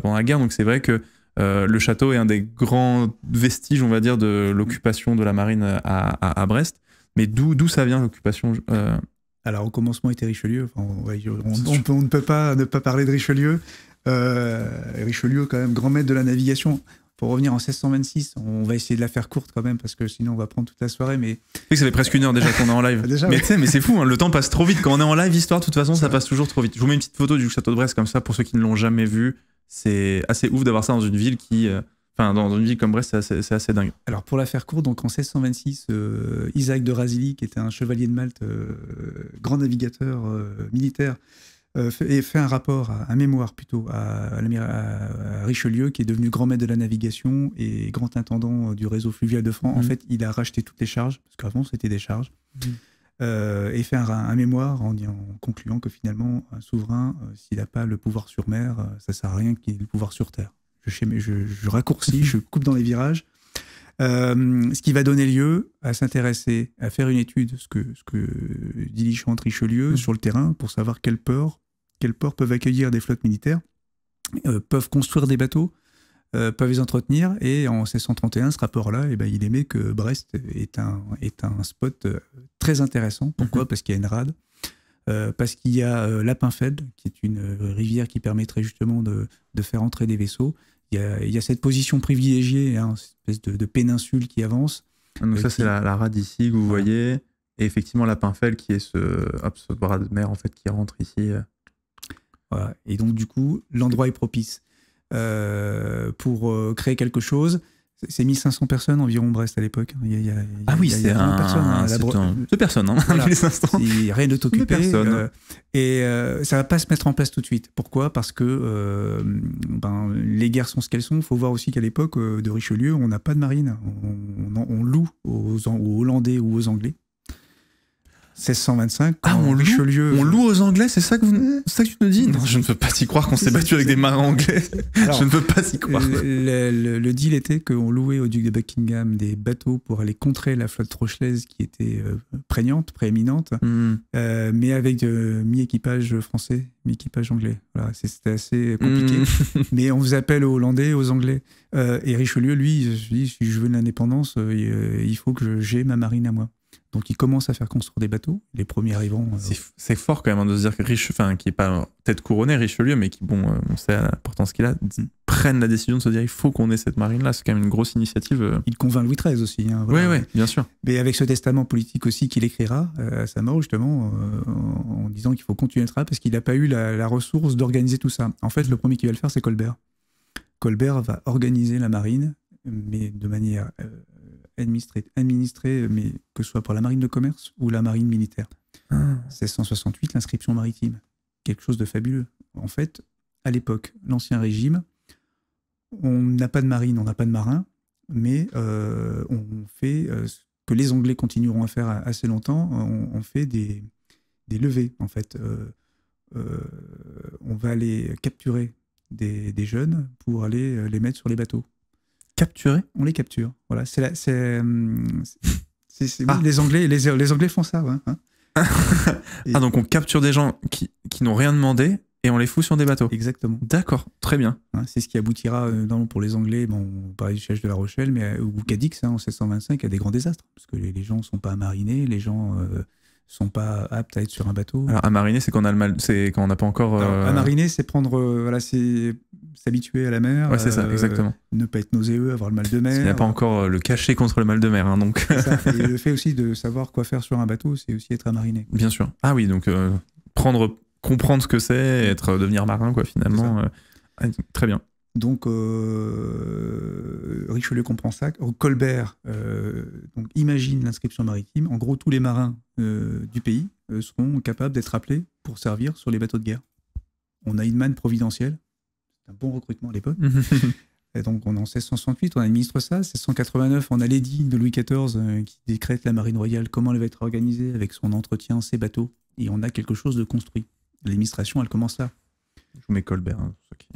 pendant la guerre. Donc c'est vrai que euh, le château est un des grands vestiges, on va dire, de l'occupation de la marine à, Brest. Mais d'où ça vient l'occupation euh? Alors, au commencement était Richelieu. on, ne peut pas ne pas parler de Richelieu. Euh, Richelieu, quand même, grand maître de la navigation. Pour revenir en 1626, on va essayer de la faire courte quand même parce que sinon on va prendre toute la soirée. Mais ça fait presque une heure déjà qu'on est en live. déjà, mais mais c'est fou, hein, le temps passe trop vite. Quand on est en live, histoire, de toute façon, ça passe toujours trop vite. Je vous mets une petite photo du château de Brest comme ça pour ceux qui ne l'ont jamais vu c'est assez ouf d'avoir ça dans une ville qui. Euh, enfin, dans une ville comme Brest, c'est assez, dingue. Alors, pour la faire courte, donc en 1626, euh, Isaac de Razilly, qui était un chevalier de Malte, euh, grand navigateur militaire, fait, fait, un rapport, un mémoire plutôt, à, Richelieu, qui est devenu grand maître de la navigation et grand intendant du réseau fluvial de France. En mmh. fait, il a racheté toutes les charges, parce qu'avant, c'était des charges. Mmh. Euh, et faire un, mémoire en, concluant que finalement, un souverain, euh, s'il n'a pas le pouvoir sur mer, euh, ça ne sert à rien qu'il ait le pouvoir sur terre. Je, raccourcis, je coupe dans les virages. ce qui va donner lieu à s'intéresser, à faire une étude, ce que, ce que dit Richelieu, mm. sur le terrain, pour savoir ports, quels ports peuvent accueillir des flottes militaires, peuvent construire des bateaux, euh, peuvent les entretenir. Et en 1631, ce rapport-là, eh ben, il émet que Brest est un, est un spot euh, très intéressant. Pourquoi mhm. Parce qu'il y a une rade. Euh, parce qu'il y a la Pinfeld qui est une rivière qui permettrait justement de, faire entrer des vaisseaux. Il y a, cette position privilégiée, hein, espèce de, péninsule qui avance. Ah, donc ça, c'est la, rade ici que vous voyez. Et effectivement, Pinfeld qui est ce, ce, bras de mer en fait, qui rentre ici. Voilà. Et donc, du coup, l'endroit est propice. Euh, pour euh, créer quelque chose. C'est 1500 personnes environ Brest à l'époque. ah oui, c'est un, personnes, hein, la personnes, hein, Rien de t'occuper. Hein. Euh, et ça ça va pas se mettre en place tout de suite. Pourquoi Parce que ben, les guerres sont ce qu'elles sont. Il faut voir aussi qu'à l'époque de Richelieu, on n'a pas de marine. On, loue aux, Hollandais ou aux Anglais. 1625. Ah, on Richelieu. on loue aux Anglais, c'est ça que vous, ça que tu nous dis non, je ne peux pas y croire qu'on s'est battu avec des marins anglais. je ne peux pas s'y croire. Le, deal était qu'on louait au duc de Buckingham des bateaux pour aller contrer la flotte rochelaise qui était euh, prégnante, prééminente, hmm. euh, mais avec de euh, mi-équipage français, mi-équipage anglais. Voilà, c'était assez compliqué. Hmm. mais on vous appelle aux Hollandais, aux Anglais. et Richelieu, lui, il dit si je veux l'indépendance, il faut que j'ai ma marine à moi. Donc il commence à faire construire des bateaux, les premiers arrivants. Euh, c'est fort quand même hein, de se dire que Richelieu, enfin qui est pas tête couronnée, Richelieu, mais qui bon, euh, on sait l'importance qu'il a, mm. prennent la décision de se dire il faut qu'on ait cette marine là. C'est quand même une grosse initiative. Euh. Il convainc Louis XIII aussi. Hein, voilà. Oui, oui, bien sûr. Mais avec ce testament politique aussi qu'il écrira à sa mort justement, en, disant qu'il faut continuer le travail parce qu'il n'a pas eu la, la ressource d'organiser tout ça. En fait, le premier qui va le faire, c'est Colbert. Colbert va organiser la marine, mais de manière administré, mais que ce soit pour la marine de commerce ou la marine militaire. 1668, ah. l'inscription maritime. Quelque chose de fabuleux. En fait, à l'époque, l'Ancien Régime, on n'a pas de marine, on n'a pas de marin, mais euh, on fait euh, ce que les Anglais continueront à faire assez longtemps, on, fait des, levées, en fait. Euh, on va aller capturer des jeunes pour aller les mettre sur les bateaux. Capturer, on les capture. Voilà, c'est hum, ah. les Anglais, les, Anglais font ça. Ouais, hein. ah donc on capture des gens qui, n'ont rien demandé et on les fout sur des bateaux. Exactement. D'accord, très bien. c'est ce qui aboutira euh, dans, pour les Anglais, bon, on parlait du siège de la Rochelle, mais au euh, Cadix hein, en y a des grands désastres, parce que les, gens ne sont pas marinés, les gens euh, sont pas aptes à être sur un bateau. Alors, à mariner, c'est quand on a le mal, c'est quand n'a pas encore. Euh, à mariner, c'est prendre, euh, voilà, c'est s'habituer à la mer. Ouais, c'est ça, euh, exactement. Ne pas être nauséeux, avoir le mal de mer. Il n'y a pas encore le cachet contre le mal de mer, hein, donc. le fait aussi de savoir quoi faire sur un bateau, c'est aussi être à mariner Bien sûr. Ah oui, donc prendre comprendre ce que c'est, être devenir marin quoi finalement. Ah, très bien. Donc euh, Richelieu comprend ça. Oh, Colbert euh, donc imagine l'inscription maritime. En gros, tous les marins euh, du pays seront capables d'être appelés pour servir sur les bateaux de guerre. On a une manne providentielle, c'est un bon recrutement à l'époque. Et donc on est en 1668, on administre ça. 1689, on a l'édit de Louis XIV qui décrète la marine royale, comment elle va être organisée avec son entretien, ses bateaux. Et on a quelque chose de construit. L'administration, elle commence là. Je vous mets Colbert. Hein, qui...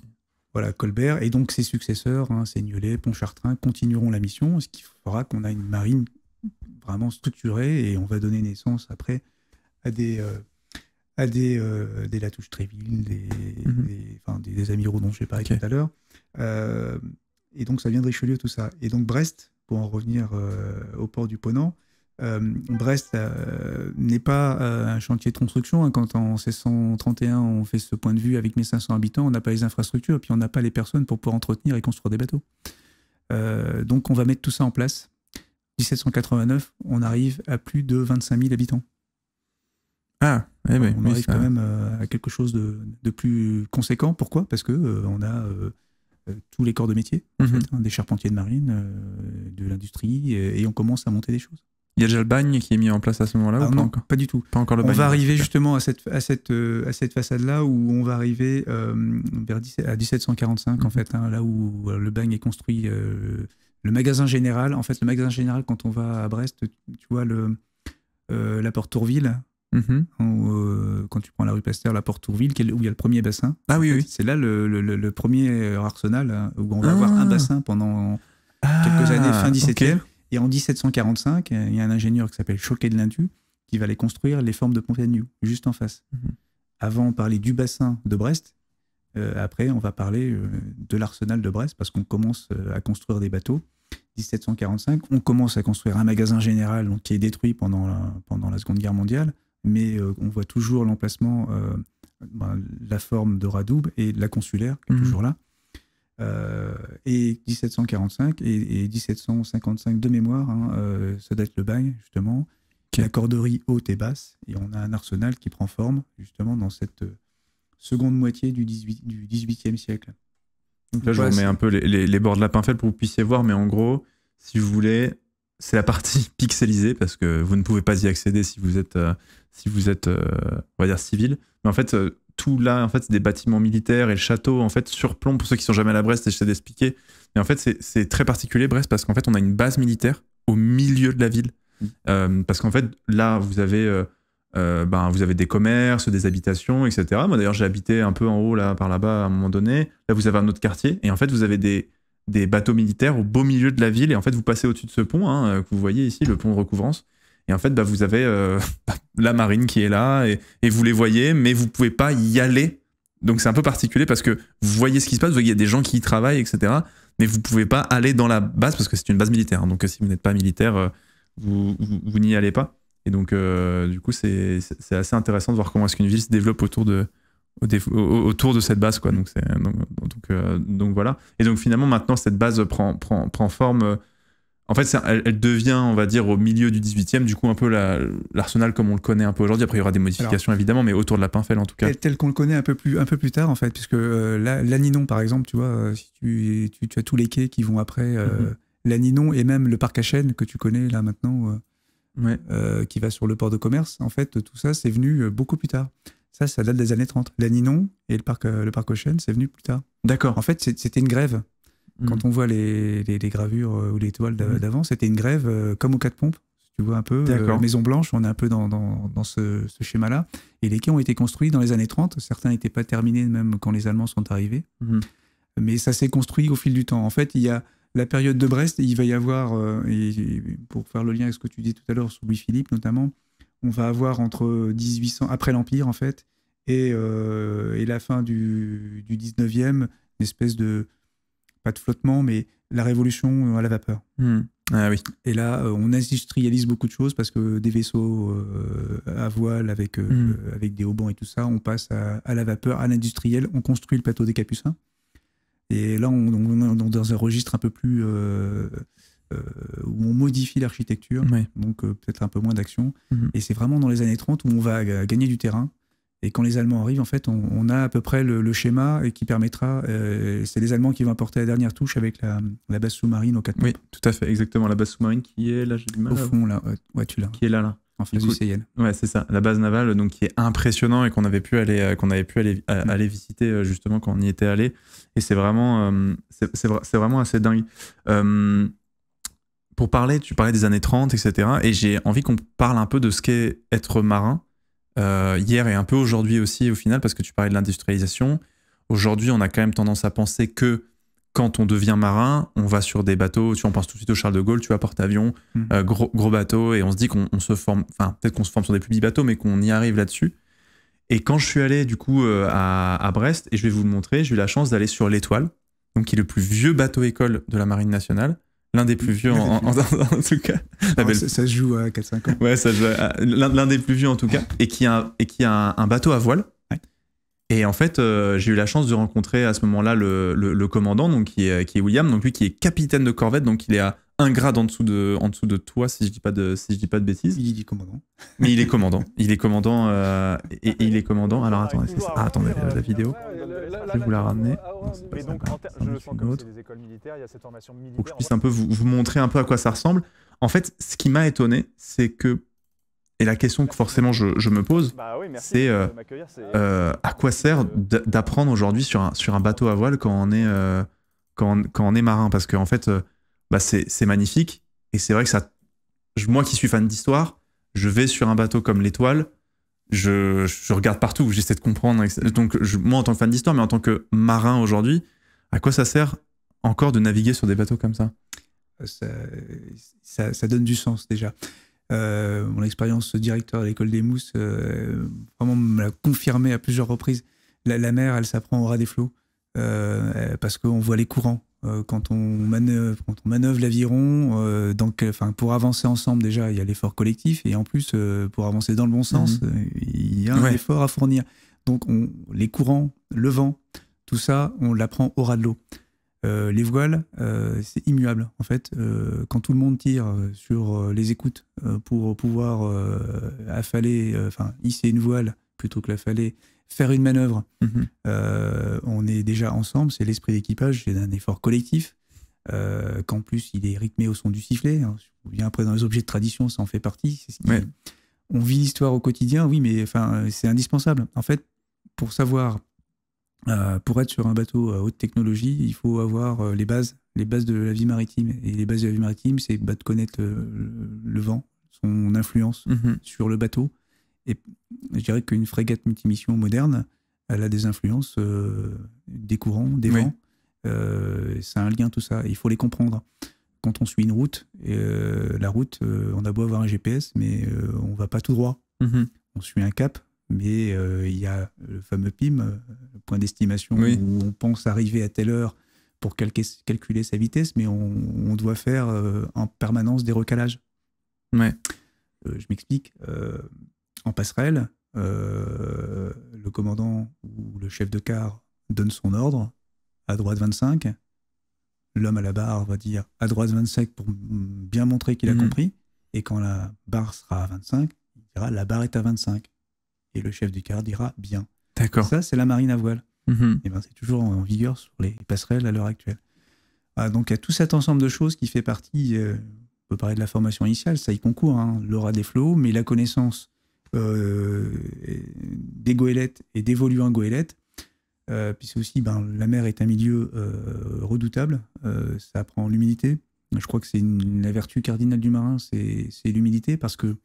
Voilà, Colbert et donc ses successeurs, hein, Seignelay, Pontchartrain, continueront la mission, ce qui fera qu'on a une marine vraiment structurée et on va donner naissance après à des, euh, à des, euh, des Latouche Tréville, des, mhm. amiraux dont je parlé tout à l'heure. Euh, et donc ça vient de Richelieu, tout ça. Et donc Brest, pour en revenir au port du Ponant, euh, Brest euh, n'est pas euh, un chantier de construction. Hein. Quand en 1631 on fait ce point de vue avec 1500 habitants, on n'a pas les infrastructures, et puis on n'a pas les personnes pour pouvoir entretenir et construire des bateaux. donc on va mettre tout ça en place. 1789, on arrive à plus de 25 000 habitants. Ah, eh on arrive quand même à quelque chose de, plus conséquent. Pourquoi Parce que on a tous les corps de métier, mhm. hein, des charpentiers de marine, de l'industrie, et, on commence à monter des choses. Il y a déjà le bagne qui est mis en place à ce moment-là ah ou pas encore Pas du tout. Pas encore le bagne. On va arriver justement à cette, à cette, euh, à cette façade-là où on va arriver euh, vers à 1745 en mhm. fait, hein, là où euh, le bagne est construit. le magasin général, en fait, le magasin général, quand on va à Brest, tu, vois le, la porte Tourville, mhm. quand tu prends la rue Pasteur, la porte Tourville, où il y a le premier bassin. Ah oui, oui. C'est là le, le, premier arsenal, hein, où on va ah. avoir un bassin pendant ah. quelques années, fin 17e. Et en 1745, euh, il y a un ingénieur qui s'appelle Choquet de Lindu qui va aller construire les formes de Pontagnew, juste en face. Mhm. Avant, on parlait du bassin de Brest. Euh, après, on va parler euh, de l'arsenal de Brest parce qu'on commence à construire des bateaux. 1745, on commence à construire un magasin général qui est détruit pendant la, Seconde Guerre mondiale, mais on voit toujours l'emplacement, ben, la forme de Radoub et la consulaire qui est mhm. toujours là. Euh, et 1745 et, 1755 de mémoire, hein, euh, ça date le Bagne, justement, qui est la corderie haute et basse. Et on a un arsenal qui prend forme, justement, dans cette euh, seconde moitié du, 18, e siècle. Donc, Là, je vous bah, un peu les, bords de la pinfelle pour que vous puissiez voir, mais en gros, si vous voulez, c'est la partie pixelisée parce que vous ne pouvez pas y accéder si vous êtes, si vous êtes on va dire, civil. Mais en fait, tout là, en fait, c'est des bâtiments militaires et le château, en fait, surplombe. Pour ceux qui sont jamais à la Brest, j'essaie d'expliquer. Mais en fait, c'est très particulier, Brest, parce qu'en fait, on a une base militaire au milieu de la ville. Mm. Euh, parce qu'en fait, là, vous avez. Euh, euh, ben, vous avez des commerces, des habitations, etc. Moi d'ailleurs j'ai habité un peu en haut là, par là-bas à un moment donné. Là vous avez un autre quartier et en fait vous avez des, des bateaux militaires au beau milieu de la ville et en fait vous passez au-dessus de ce pont hein, que vous voyez ici, le pont de recouvrance. Et en fait, bah, vous avez euh, la marine qui est là et, vous les voyez, mais vous pouvez pas y aller. Donc c'est un peu particulier parce que vous voyez ce qui se passe, vous voyez des gens qui y travaillent, etc. Mais vous pouvez pas aller dans la base parce que c'est une base militaire. donc euh, si vous n'êtes pas militaire, euh, vous, n'y allez pas. Et donc du coup, c'est assez intéressant de voir comment est-ce qu'une ville se développe autour de, autour de cette base quoi donc donc, voilà et donc finalement maintenant cette base prend prend, prend forme en fait, elle, devient, on va dire, au milieu du 18e, du coup, un peu l'Arsenal comme on le connaît un peu aujourd'hui. Après, il y aura des modifications, évidemment, mais autour de la Pinfel, en tout cas. Telle qu'on le connaît un peu, plus, un peu plus tard, en fait, puisque euh, la, par exemple, tu vois, euh, si tu, tu, as tous les quais qui vont après euh, mhm. la Ninon et même le parc à que tu connais là maintenant, qui va sur le port de commerce. En fait, tout ça, c'est venu beaucoup plus tard. Ça, ça date des années 30. La Ninon et le parc, le parc c'est venu plus tard. D'accord. En fait, c'était une grève. Quand mm. on voit les, gravures euh, ou les toiles mm. d'avant, c'était une grève euh, comme aux quatre pompes. Tu vois un peu, la euh, Maison Blanche, on est un peu dans, ce, schéma-là. Et les quais ont été construits dans les années 30. Certains n'étaient pas terminés même quand les Allemands sont arrivés. Mm-hmm. Mais ça s'est construit au fil du temps. En fait, il y a la période de Brest, il va y avoir, et pour faire le lien avec ce que tu disais tout à l'heure sur Louis-Philippe notamment, on va avoir entre 1800, après l'Empire en fait, et, la fin du, du 19e, une espèce de, pas de flottement, mais la révolution euh, à la vapeur. Hmm. Ah, oui. Et là, euh, on industrialise beaucoup de choses parce que des vaisseaux euh, à voile avec, hmm. avec des haubans et tout ça, on passe à, la vapeur, à l'industriel, on construit le plateau des Capucins. Et là, on, est dans un registre un peu plus où on modifie l'architecture, donc peut-être un peu moins d'action. Hmm. Et c'est vraiment dans les années 30 où on va gagner du terrain et quand les Allemands arrivent, en fait, on, a à peu près le, schéma schéma qui permettra. Euh, c'est les Allemands qui vont apporter la dernière touche avec la, base sous-marine au 4 Oui, tout à fait, exactement. La base sous-marine qui est là, j'ai du mal. Au fond, là, ouais, tu l'as. Qui est là, là. En face du Seyel. Ouais, c'est ça. La base navale, donc qui est impressionnant et qu'on avait pu aller, euh, qu'on avait pu aller, euh, mm. aller visiter justement quand on y était allé. Et c'est vraiment, c'est vraiment assez dingue. pour parler, tu parlais des années 30, etc. Et j'ai envie qu'on parle un peu de ce qu'est être marin euh, hier et un peu aujourd'hui aussi au final, parce que tu parlais de l'industrialisation. Aujourd'hui, on a quand même tendance à penser que quand on devient marin, on va sur des bateaux, tu en penses tout de suite au Charles de Gaulle, tu vois porte-avions, mhm. euh, gros, gros, bateau, et on se dit qu'on se forme, enfin peut-être qu'on se forme sur des plus petits bateaux, mais qu'on y arrive là-dessus. Et quand je suis allé du coup euh, à, à, Brest, et je vais vous le montrer, j'ai eu la chance d'aller sur l'Étoile, donc qui est le plus vieux bateau école de la Marine nationale, L'un des plus vieux, en, tout cas. ça, se joue à 4-5 ans. Ouais, ça joue l'un des plus vieux en tout cas, et qui a, et qui a un, bateau à voile. Et en fait, euh, j'ai eu la chance de rencontrer à ce moment-là le, le, commandant, donc qui est, qui est, William, donc lui qui est capitaine de corvette, donc il est à, un grade en dessous de, en dessous de toi, si je dis pas de, si je dis pas de bêtises. Il est commandant. Mais il est commandant. Il est commandant. Euh, et, il est commandant. Alors attendez, la vidéo. Ah, attendez, la, la vidéo. Je vais vous la ramener. a cette formation militaire. Pour que je puisse un peu vous, montrer un peu à quoi ça ressemble. En fait, ce qui m'a étonné, c'est que. Et la question que forcément je, je me pose, bah c'est euh, euh, à quoi sert d'apprendre aujourd'hui sur un, sur un bateau à voile quand on est, quand, quand on est marin Parce qu'en en fait, bah, c'est magnifique. Et c'est vrai que ça, moi qui suis fan d'histoire, je vais sur un bateau comme l'Étoile, je, regarde partout, j'essaie de comprendre. Donc, moi en tant que fan d'histoire, mais en tant que marin aujourd'hui, à quoi ça sert encore de naviguer sur des bateaux comme ça euh, ça, donne du sens déjà. Euh, mon expérience directeur à l'école des mousses euh, vraiment me l'a confirmé à plusieurs reprises. La, mer, elle s'apprend au ras des flots parce qu'on voit les courants, euh, quand on, manœuvre, on l'aviron, euh, donc, pour avancer ensemble déjà, il y a l'effort collectif et en plus euh, pour avancer dans le bon sens, mhm. il y a un effort à fournir. Donc les courants, le vent, tout ça, on l'apprend au ras de l'eau. les voiles, c'est immuable en fait. quand tout le monde tire sur les écoutes pour pouvoir affaler, enfin hisser une voile plutôt que l'affaler faire une manœuvre. Mhm. Euh, on est déjà ensemble, c'est l'esprit d'équipage, c'est un effort collectif. Euh, qu'en plus, il est rythmé au son du sifflet. Hein. On vient après, dans les objets de tradition, ça en fait partie. On vit l'histoire au quotidien, oui, mais enfin, c'est indispensable. En fait, pour savoir, euh, pour être sur un bateau à haute technologie, il faut avoir les bases, les bases de la vie maritime. Et les bases de la vie maritime, c'est de connaître le, vent, son influence mhm. sur le bateau, je dirais qu'une frégate multimission moderne, elle a des influences euh, des courants, des vents. c'est euh, un lien tout ça. Il faut les comprendre. Quand on suit une route, euh, la route, on a beau avoir un GPS, mais on va pas tout droit. Mhm. On suit un cap, mais il y a le fameux PIM, le point d'estimation où on pense arriver à telle heure pour calculer sa vitesse, mais on, doit faire en permanence des recalages. je m'explique en passerelle, euh, le commandant ou le chef de car donne son ordre, à droite 25, l'homme à la barre va dire à droite 25 pour bien montrer qu'il a mhm. compris, et quand la barre sera à 25, il dira la barre est à 25, et le chef du quart dira bien. D'accord. Ça, c'est la marine à voile. Mhm. Et eh ben, c'est toujours en, vigueur sur les passerelles à l'heure actuelle. Ah, donc il y a tout cet ensemble de choses qui fait partie, euh, on peut parler de la formation initiale, ça y concourt, hein, l'aura des flots, mais la connaissance euh, des goélettes et d'évoluer en goélette. Euh, puis aussi, ben, la mer est un milieu euh, redoutable. ça apprend l'humidité Je crois que c'est la vertu cardinale du marin, c'est l'humidité parce que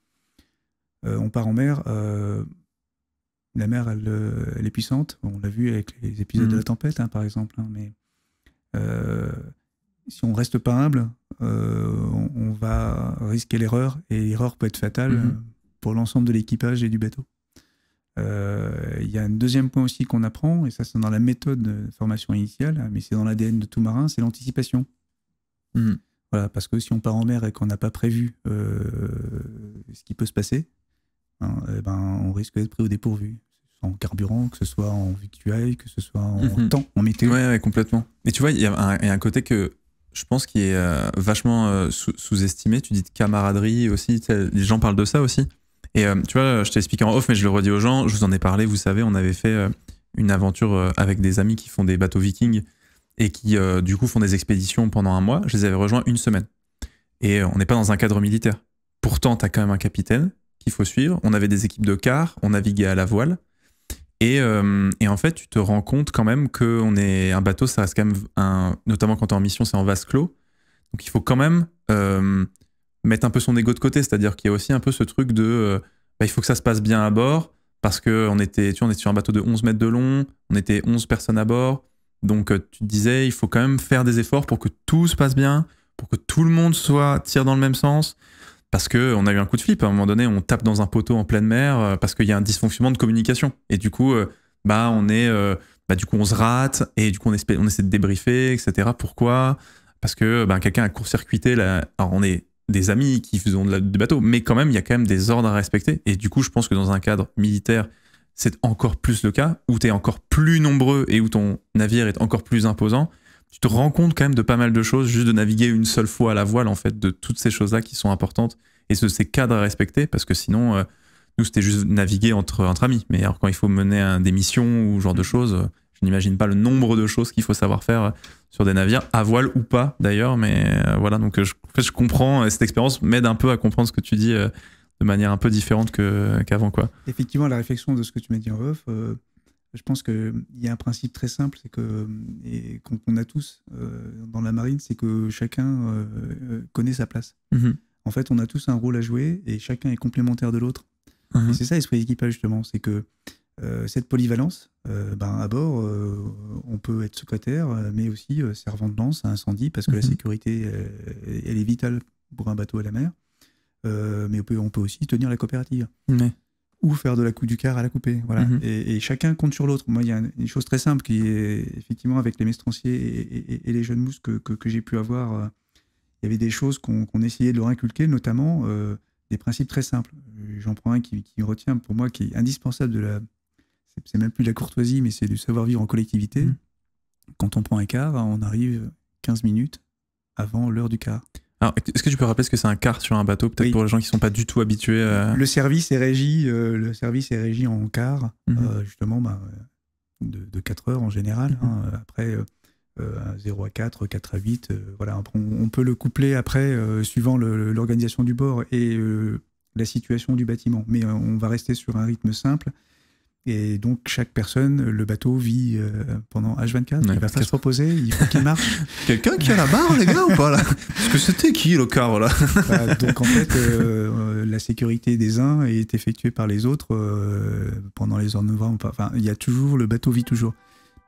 on part en mer. la mer, elle, est puissante. On l'a vu avec les épisodes de la mm. tempête, hein, par exemple. Hein, mais si on reste pas humble, on, va risquer l'erreur et l'erreur peut être fatale. Mm-hmm pour l'ensemble de l'équipage et du bateau. Euh, il y a un deuxième point aussi qu'on apprend, et ça c'est dans la méthode de formation initiale, mais c'est dans l'ADN de tout marin, c'est l'anticipation. Hmm. Voilà, parce que si on part en mer et qu'on n'a pas prévu euh, ce qui peut se passer, hein, eh ben, on risque d'être pris au dépourvu en carburant, que ce soit en victuaille, que ce soit en mhm. temps, en météo. Oui, complètement. Et tu vois, il y, a un côté que je pense qui est euh, vachement sous-estimé. Tu dis de camaraderie aussi, les gens parlent de ça aussi. Et euh, tu vois, je t'ai expliqué en off, mais je le redis aux gens, je vous en ai parlé, vous savez, on avait fait euh, une aventure euh, avec des amis qui font des bateaux vikings et qui, du coup, font des expéditions pendant un mois. Je les avais rejoints une semaine. Et on n'est pas dans un cadre militaire. Pourtant, tu as quand même un capitaine qu'il faut suivre. On avait des équipes de car, on naviguait à la voile. Et, en fait, tu te rends compte quand même qu'un est un bateau, ça reste quand même un, notamment quand tu es en mission, c'est en vase clos. Donc il faut quand même mettre un peu son ego de côté. C'est-à-dire qu'il y a aussi un peu ce truc de euh, bah, il faut que ça se passe bien à bord, parce qu'on était, tu on était sur un bateau de 11 mètres de long, on était 11 personnes à bord. Donc euh, tu te disais, il faut quand même faire des efforts pour que tout se passe bien, pour que tout le monde soit tire dans le même sens. Parce qu'on a eu un coup de flip, à un moment donné, on tape dans un poteau en pleine mer euh, parce qu'il y a un dysfonctionnement de communication. Et du coup, bah, on est, bah, du coup, on se rate et du coup, on, essaie, on essaie de débriefer, etc. Pourquoi Parce que ben, quelqu'un a court-circuité. alors, on est des amis qui faisaient de bateau, mais quand même, il y a quand même des ordres à respecter. Et du coup, je pense que dans un cadre militaire, c'est encore plus le cas, où tu es encore plus nombreux et où ton navire est encore plus imposant. Tu te rends compte quand même de pas mal de choses, juste de naviguer une seule fois à la voile, en fait, de toutes ces choses-là qui sont importantes et de ces cadres à respecter, parce que sinon, euh, nous, c'était juste naviguer entre, amis. Mais alors, quand il faut mener des missions ou ce genre de choses, euh, je n'imagine pas le nombre de choses qu'il faut savoir faire euh, sur des navires, à voile ou pas d'ailleurs, mais voilà, donc je, je comprends, cette expérience m'aide un peu à comprendre ce que tu dis euh, de manière un peu différente qu'avant. quoi. Effectivement, la réflexion de ce que tu m'as dit en off, euh, je pense qu'il y a un principe très simple, c'est que qu'on a tous euh, dans la marine, c'est que chacun connaît sa place. Mm-hmm. En fait, on a tous un rôle à jouer et chacun est complémentaire de l'autre. Mm-hmm. c'est ça l'esprit d'équipage, justement, c'est que euh, cette polyvalence, euh, ben, à bord, euh, on peut être secrétaire, mais aussi servant de lance à incendie, parce que la mhm. sécurité, elle, est vitale pour un bateau à la mer. mais on peut, on peut, aussi tenir la coopérative. ou faire de la coupe du quart à la coupée Voilà. Mhm. Et, chacun compte sur l'autre. Moi, il y a une chose très simple qui est effectivement avec les mestranciers et, et, les jeunes mousses que, j'ai pu avoir, il y avait des choses qu'on essayait de leur inculquer, notamment des principes très simples. J'en prends un qui, qui retient pour moi, qui est indispensable de la, c'est même plus de la courtoisie, mais c'est du savoir-vivre en collectivité. Mmh. Quand on prend un quart, hein, on arrive 15 minutes avant l'heure du quart. Est-ce que tu peux rappeler ce que c'est un quart sur un bateau, peut-être pour les gens qui ne sont pas du tout habitués euh, Le service est régi, euh, le service est régi en quart, mmh. euh, justement, bah, de, 4 heures en général. Mmh. Hein, après, 0 à 4, 4 à 8, voilà, on, on, peut le coupler après, suivant l'organisation du bord et la situation du bâtiment. Mais on va rester sur un rythme simple et donc, chaque personne, le bateau vit euh, pendant H24. il va se reposer, il faut qu'il marche. Quelqu'un qui a la barre, les gars, ou pas là Parce que c'était qui le car là bah, Donc, en fait, euh, la sécurité des uns est effectuée par les autres euh, pendant les heures de novembre. Enfin, il y a toujours, le bateau vit toujours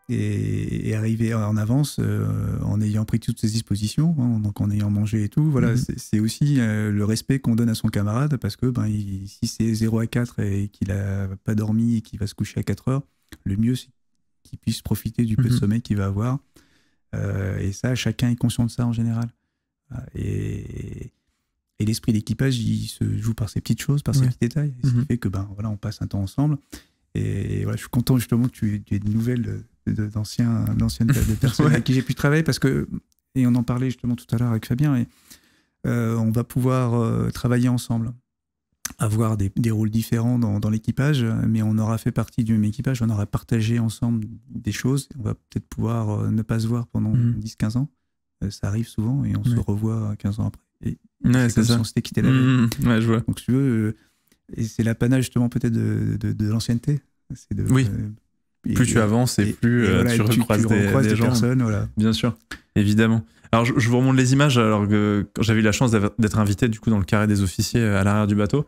et, arriver en avance euh, en ayant pris toutes ses dispositions, hein, donc en ayant mangé et tout. Voilà, mhm. c'est aussi euh, le respect qu'on donne à son camarade parce que ben, si c'est 0 à 4 et qu'il n'a pas dormi et qu'il va se coucher à 4 heures, le mieux c'est qu'il puisse profiter du peu de mhm. sommeil qu'il va avoir. Euh, et ça, chacun est conscient de ça en général. Ah, et, l'esprit d'équipage, il se joue par ces petites choses, par ces petits détails, ce qui mhm. fait que ben voilà, on passe un temps ensemble. Et, voilà, je suis content justement que tu, tu aies de nouvelles d'anciens personnes avec qui j'ai pu travailler parce que et on en parlait justement tout à l'heure avec Fabien et euh, on va pouvoir euh, travailler ensemble avoir des, des rôles différents dans, l'équipage mais on aura fait partie du même équipage on aura partagé ensemble des choses on va peut-être pouvoir euh, ne pas se voir pendant 10-15 mmh. ans ça arrive souvent et on se revoit 15 ans après et c'est ça. on s'était quitté la vie mmh, ouais, je vois. donc tu veux et c'est l'apanage justement peut-être de, de, de l'ancienneté c'est de oui plus tu avances et, plus euh, tu, recroises des, personnes. Bien sûr, évidemment. Alors, je, vous remonte les images alors que j'avais la chance d'être invité du coup dans le carré des officiers euh, à l'arrière du bateau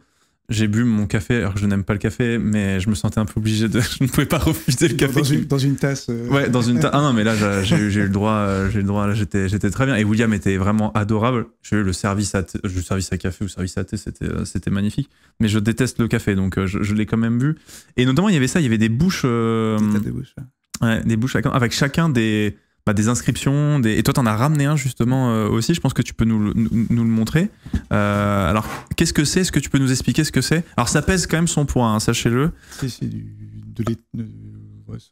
j'ai bu mon café, alors que je n'aime pas le café, mais je me sentais un peu obligé de. Je ne pouvais pas refuser le café. Dans, une, tasse. Euh. Ouais, dans une tasse. Ah non, mais là, j'ai eu, le droit, euh, j'ai le droit, j'étais, j'étais très bien. Et William était vraiment adorable. J'ai eu le service à, le service à café ou service à thé, c'était, euh, magnifique. Mais je déteste le café, donc je, l'ai quand même bu. Et notamment, il y avait ça, il y avait des bouches. Des bouches. Ouais, des bouches avec chacun des bah, des inscriptions. Des... Et toi, en as ramené un justement euh, aussi. Je pense que tu peux nous, le montrer. Euh, alors, qu'est-ce que c'est Est-ce que tu peux nous expliquer ce que c'est Alors, ça pèse quand même son poids, hein, sachez-le. C'est de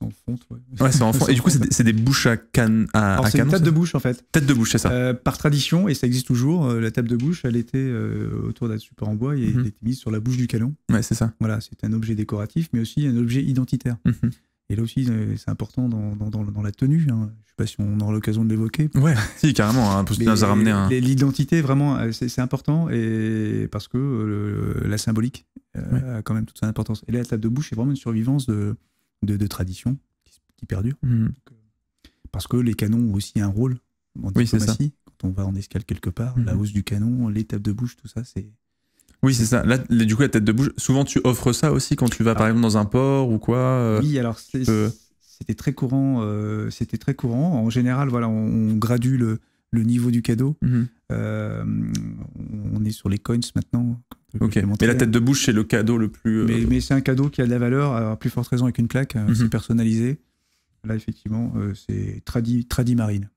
en fonte. Ouais, c'est en fonte. Et du coup, c'est des, bouches à canne. c'est une table de bouche, en fait. Tête de bouche, c'est ça. Euh, par tradition, et ça existe toujours, la table de bouche, elle était autour d'un support en bois et elle mhm. était mise sur la bouche du canon. Ouais, c'est ça. Voilà, c'est un objet décoratif, mais aussi un objet identitaire. Mhm. Et là aussi, euh, c'est important dans, la tenue. Je hein. Je sais pas si on aura l'occasion de l'évoquer. Ouais, carrément, hein, un L'identité, vraiment, euh, c'est important et parce que euh, la symbolique a quand même toute son importance. Et là, la table de bouche c'est vraiment une survivance de, de, tradition qui, perdure. Mhm. parce que les canons ont aussi un rôle en diplomatie. Quand on va en escale quelque part, mhm. la hausse du canon, les tables de bouche, tout ça, c'est oui, c'est ça. Là, du coup, la tête de bouche, souvent tu offres ça aussi quand tu vas par ah. exemple dans un port ou quoi. Euh, oui, alors c'était très courant. Euh, c'était très courant. En général, voilà, on, gradue le, niveau du cadeau. Mhm. Euh, on est sur les coins maintenant. Ok. Mais la tête de bouche, c'est le cadeau le plus. Mais, c'est un cadeau qui a de la valeur, à plus forte raison avec une plaque, hein, mhm. c'est personnalisé. Là, effectivement, c'est tradi, tradi marine.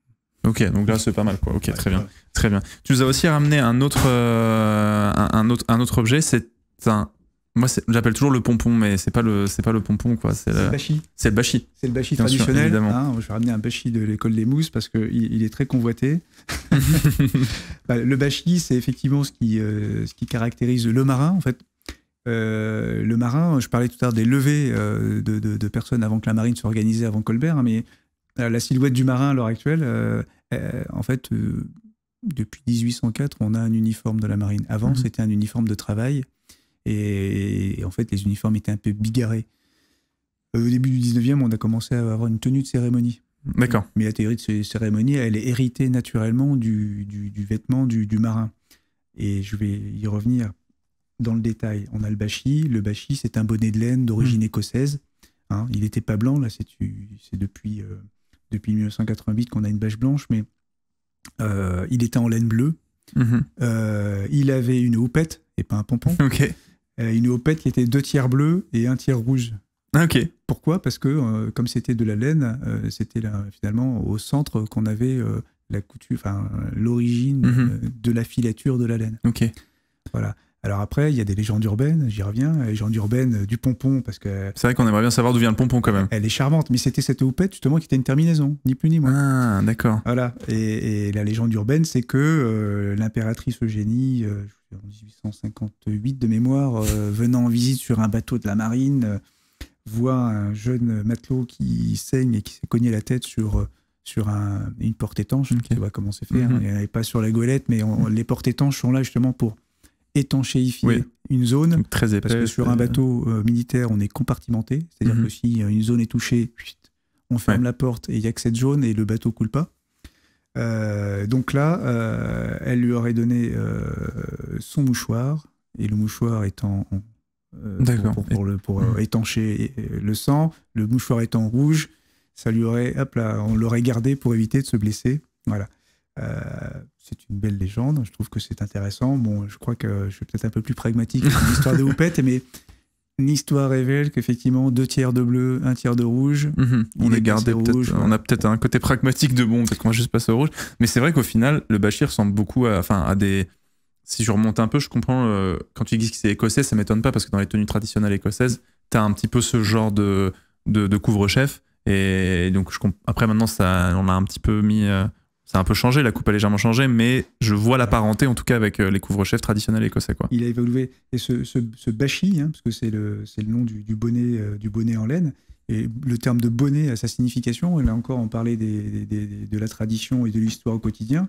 Ok, donc là c'est pas mal quoi. Ok, très bien, très bien. Tu nous as aussi ramené un autre, euh, un, autre, un autre objet. C'est un, moi j'appelle toujours le pompon, mais c'est pas le, c'est pas le pompon quoi. C'est le bachi. C'est le bachi. C'est le bachi traditionnel. Hein. je vais ramener un bachi de l'école des mousses parce que il, est très convoité. Bah, le bachi, c'est effectivement ce qui, euh, ce qui caractérise le marin en fait. Euh, le marin, je parlais tout à l'heure des levées de, personnes avant que la marine soit organisée, avant Colbert, hein, mais euh, la silhouette du marin à l'heure actuelle, euh, euh, en fait, depuis 1804, on a un uniforme de la marine. Avant, mhm. c'était un uniforme de travail. Et, en fait, les uniformes étaient un peu bigarrés. Au début du 19e, on a commencé à avoir une tenue de cérémonie. D'accord. Mais la théorie de cérémonie, elle est héritée naturellement du, vêtement du, marin. Et je vais y revenir dans le détail. On a le bachi. Le bachi, c'est un bonnet de laine d'origine mhm. écossaise. Hein, il n'était pas blanc, là, c'est depuis depuis 1988 qu'on a une bâche blanche, mais euh, il était en laine bleue. Mm-hmm. Euh, il avait une houppette et pas un pompon. Euh, une houppette qui était deux tiers bleu et un tiers rouge. Ah, Pourquoi Parce que comme c'était de la laine, c'était finalement au centre qu'on avait la couture, enfin l'origine mm-hmm. de la filature de la laine. Ok. Voilà. Alors après, il y a des légendes urbaines, j'y reviens, les légendes urbaine euh, du pompon, parce que... C'est vrai qu'on aimerait bien savoir d'où vient le pompon quand même. Elle est charmante, mais c'était cette houppette justement qui était une terminaison, ni plus ni moins. Ah, d'accord. Voilà, et, la légende urbaine, c'est que euh, l'impératrice Eugénie, euh, en 1858 de mémoire, venant en visite sur un bateau de la marine, voit un jeune matelot qui saigne et qui s'est cogné la tête sur sur un, une porte étanche. qui Tu vois comment c'est fait. Mm pas sur la goélette, mais mm-hmm. les portes étanches sont là justement pour étanchéifier une zone. très Parce que sur un bateau euh, militaire, on est compartimenté. C'est-à-dire mhm. que si euh, une zone est touchée, on ferme la porte et il n'y a que cette zone et le bateau coule pas. Euh, donc là, elle lui aurait donné son mouchoir, et le mouchoir étant pour, pour, le, pour mhm. étancher le sang, le mouchoir étant rouge, ça lui aurait, hop là, on l'aurait gardé pour éviter de se blesser. Voilà c'est une belle légende. Je trouve que c'est intéressant. Bon, je crois que je suis peut-être un peu plus pragmatique que l'histoire de Houpette, mais l'histoire révèle qu'effectivement, deux tiers de bleu, un tiers de rouge. Mhm. On est gardé rouge, On a peut-être un côté pragmatique de bon, peut-être qu'on va juste passer au rouge. Mais c'est vrai qu'au final, le Bachir ressemble beaucoup à, enfin, à des. Si je remonte un peu, je comprends. Euh, quand tu dis que c'est écossais, ça m'étonne pas parce que dans les tenues traditionnelles écossaises, as un petit peu ce genre de, de, couvre-chef. Et donc, après, maintenant, ça, on a un petit peu mis. Euh, c'est un peu changé, la coupe a légèrement changé, mais je vois la parenté en tout cas avec euh, les couvre-chefs traditionnels écossais. Quoi. Il a évolué. Et ce, ce, hein, parce que c'est le, nom euh, du, bonnet, en laine, et le terme de bonnet a sa signification, et là encore on parlait de la tradition et de l'histoire au quotidien.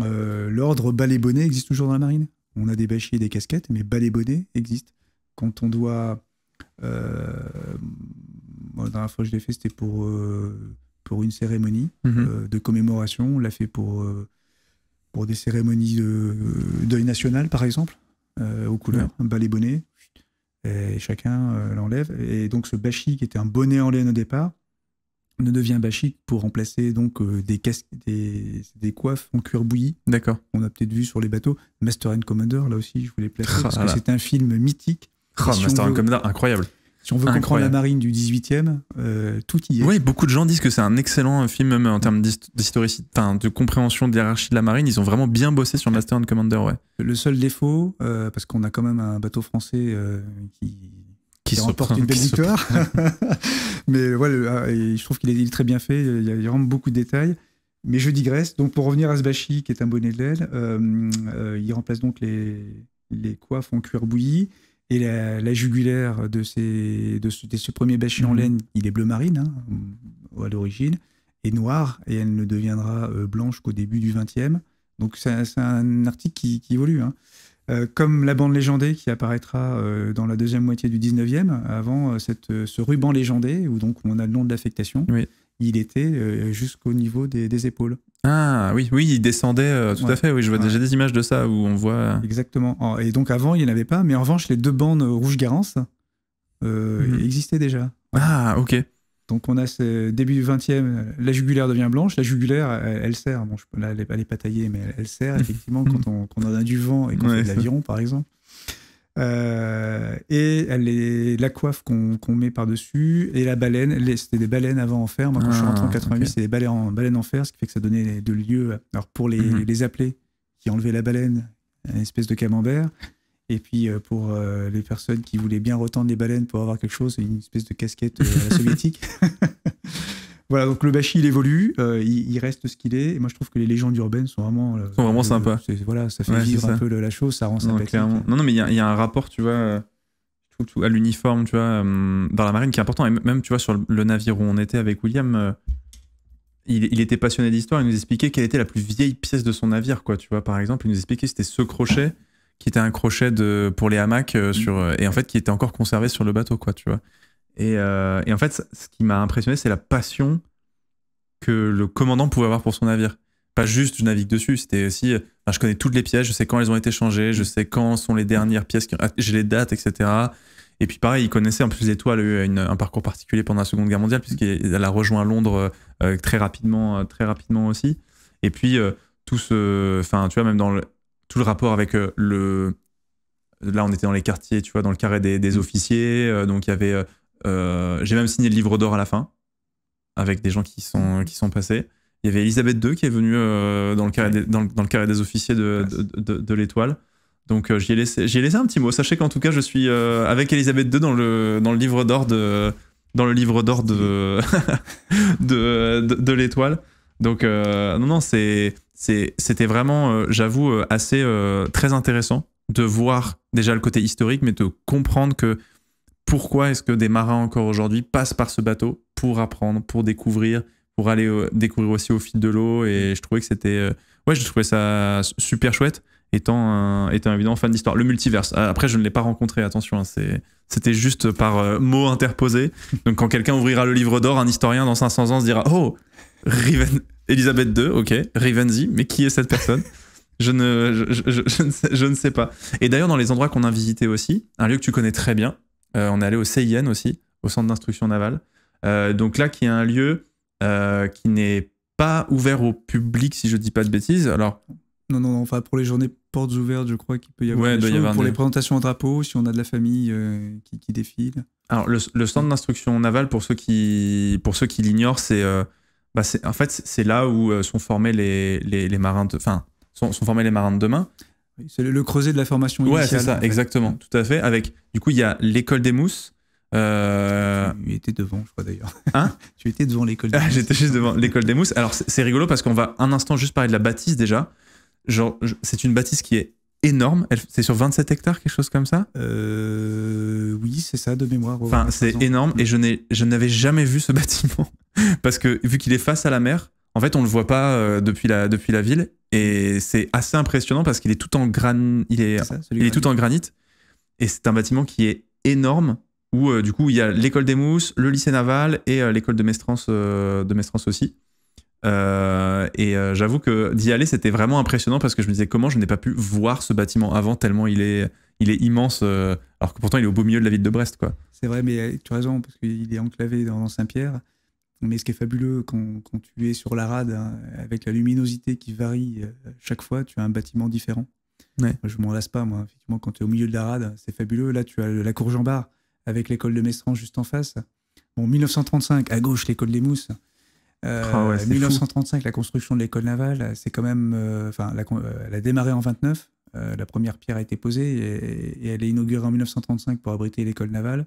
Euh, l'ordre balai-bonnet existe toujours dans la marine. On a des bâchis et des casquettes, mais balai-bonnet existe. Quand on doit. Euh, la dernière fois que je l'ai fait, c'était pour pour une cérémonie mhm. euh, de commémoration, on l'a fait pour, euh, pour des cérémonies de deuil national, par exemple, euh, aux couleurs, un balai bonnet, et chacun l'enlève. Et donc ce bachi qui était un bonnet en laine au départ, ne devient bachi pour remplacer donc des, casques, des, des, coiffes en cuir bouilli. D'accord. On a peut-être vu sur les bateaux Master and Commander, là aussi, je voulais placer, parce que c'est un film mythique. Oh, Master and Commander, incroyable. Si on veut comprendre la marine du 18e, euh, tout y est. Oui, beaucoup de gens disent que c'est un excellent film, en termes d'historicité, de compréhension de l'hierarchie de la marine. Ils ont vraiment bien bossé sur Master and Commander, ouais. Le seul défaut, euh, parce qu'on a quand même un bateau français euh, qui, remporte une belle victoire. Mais voilà, ah, je trouve qu'il est, très bien fait. Il y a vraiment beaucoup de détails. Mais je digresse. Donc, pour revenir à Sbashi, qui est un bonnet de l'aile, il remplace donc les, les coiffes en cuir bouilli et la, jugulaire de, ce, premier bâchis en mhm. laine, il est bleu marine hein, à l'origine, est noire et elle ne deviendra euh, blanche qu'au début du 20e. Donc c'est un article qui, évolue. Hein. Euh, comme la bande légendée qui apparaîtra euh, dans la deuxième moitié du 19e, avant cette, ce ruban légendé, où donc on a le nom de l'affectation. Oui il était euh, jusqu'au niveau des, épaules. Ah oui, oui, il descendait euh, tout à fait. Oui, je vois déjà des images de ça où on voit. Euh, Exactement. Et donc avant, il n'y en avait pas, mais en revanche, les deux bandes rouge garance mhm. existaient déjà. Ah, ok. Donc on a ce début du 20e, la jugulaire devient blanche, la jugulaire, elle, sert, bon, je, là, elle n'est pas taillée, mais elle, sert effectivement quand on, a du vent et qu'on ouais, fait de l'aviron par exemple. Euh, et la coiffe qu'on met par-dessus et la baleine. C'était des baleines avant en fer. Moi, quand je suis rentré en 88, ah, c'était des baleines en, en fer, ce qui fait que ça donnait de lieu. Alors, pour les, mhm. appelés qui enlevaient la baleine, une espèce de camembert. Et puis, euh, pour euh, les personnes qui voulaient bien retendre les baleines pour avoir quelque chose, une espèce de casquette soviétique. Voilà, donc le bâchi, il évolue, euh, il, reste ce qu'il est. Et moi, je trouve que les légendes urbaines sont vraiment. Euh, sont vraiment sympas. Euh, voilà, ça fait vivre un peu la chose, ça rend non, Non, non, mais il y, a un rapport, tu vois, à l'uniforme, tu vois, dans la marine qui est important. Et même, tu vois, sur le navire où on était avec William. Il, était passionné d'histoire, il nous expliquait quelle était la plus vieille pièce de son navire, quoi, tu vois, par exemple, il nous expliquait c'était ce crochet qui était un crochet de, pour les hamacs mm. sur, et en fait qui était encore conservé sur le bateau, quoi, tu vois. Euh, et, en fait, ce qui m'a impressionné, c'est la passion que le commandant pouvait avoir pour son navire. Pas juste je navigue dessus, c'était aussi je connais toutes les pièces, je sais quand elles ont été changées, je sais quand sont les dernières pièces, j'ai les dates, etc. Et puis pareil, il connaissait en plus a eu un parcours particulier pendant la Seconde Guerre mondiale, puisqu'elle a rejoint Londres euh, euh, très rapidement, très rapidement aussi. Et puis tout ce, enfin tu vois même dans le, tout le rapport avec le, là on était dans les quartiers, tu vois, dans le carré des, officiers, donc il y avait euh, j'ai même signé le livre d'or à la fin, avec des gens qui sont, qui sont passés. Il y avait Elisabeth II qui est venue euh, dans, le carré des, dans, le carré des officiers de, de, l'Étoile. Donc euh, j'y ai, ai, laissé un petit mot. Sachez qu'en tout cas, je suis avec Elisabeth II dans le, dans le livre d'or de, dans le livre d'or de, de, de, l'étoile. Donc, euh, non, non, c'était vraiment, j'avoue, assez très intéressant de voir déjà le côté historique, mais de comprendre que pourquoi est-ce que des marins encore aujourd'hui passent par ce bateau pour apprendre, pour découvrir, pour aller euh, découvrir aussi au fil de l'eau. Et je trouvais que c'était. Euh, ouais, je trouvais ça super chouette, étant, un, étant évidemment fan d'histoire. Le multiverse. Après, je ne l'ai pas rencontré, attention, hein, c'était juste par mot euh, mots interposés. Donc, quand quelqu'un ouvrira le livre d'or, un historien dans 500 ans se dira Oh, Riven Elisabeth II, ok, Rivenzi, mais qui est cette personne je ne, je, ne je ne sais pas. Et d'ailleurs, dans les endroits qu'on a visités aussi, un lieu que tu connais très bien, euh, on est allé au CIN aussi, au centre d'instruction navale. Euh, donc là, qui est un lieu euh, qui n'est pas ouvert au public, si je ne dis pas de bêtises. Alors, non, non, non, enfin pour les journées portes ouvertes, je crois qu'il peut y avoir, des pour les présentations en drapeau, si on a de la famille qui, qui, défile. Alors le, centre d'instruction navale, pour ceux qui, qui l'ignorent, bah, c'est, en fait c'est là où sont formés les, les, marins, enfin sont, sont, formés les marins de demain. C'est le, creuset de la formation initiale. Ouais, c'est ça, exactement, tout à fait. Avec, du coup, il y a l'école des mousses. Euh, tu étais devant, je crois d'ailleurs. Hein Tu étais devant l'école des ah, mousses. J'étais juste devant l'école des mousses. Alors, c'est rigolo parce qu'on va un instant juste parler de la bâtisse déjà. Genre, c'est une bâtisse qui est énorme. C'est sur 27 hectares, quelque chose comme ça euh, Oui, c'est ça, de mémoire. Enfin, c'est énorme et je n'avais jamais vu ce bâtiment. Parce que vu qu'il est face à la mer, en fait, on le voit pas euh, depuis la, depuis la ville. Et c'est assez impressionnant parce qu'il est tout en gran... il est, il est tout en granit. Et c'est un bâtiment qui est énorme où euh, du coup il y a l'école des mousses, le lycée naval et euh, l'école de Mestrance de Mestrance aussi. et j'avoue que d'y aller c'était vraiment impressionnant parce que je me disais comment je n'ai pas pu voir ce bâtiment avant tellement il est il est immense alors que pourtant il est au beau milieu de la ville de Brest C'est vrai mais tu as raison parce qu'il est enclavé dans Saint-Pierre mais ce qui est fabuleux quand, tu es sur la rade, hein, avec la luminosité qui varie euh, chaque fois, tu as un bâtiment différent. Je ne je m'en lasse pas, moi. Effectivement, quand tu es au milieu de la rade, c'est fabuleux. Là, tu as la cour Jean-Bart avec l'école de Mestran juste en face. Bon, 1935, à gauche, l'école des Mousses. Euh, 1935, ah la construction de l'école navale, c'est quand même. Euh, enfin, euh, elle a démarré en 29. la première pierre a été posée et, et, elle est inaugurée en 1935 pour abriter l'école navale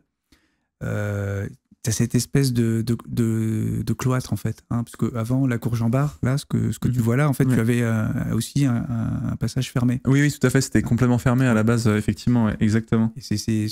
c'est cette espèce de, de, cloître, en fait. Hein, parce qu'avant, avant la cour Jean-Bart, là, ce que, ce que tu mhm. vois là, en fait, tu avais euh, aussi un, passage fermé. Oui, oui, tout à fait. C'était complètement fermé à la base, euh, effectivement, exactement. Et c'est,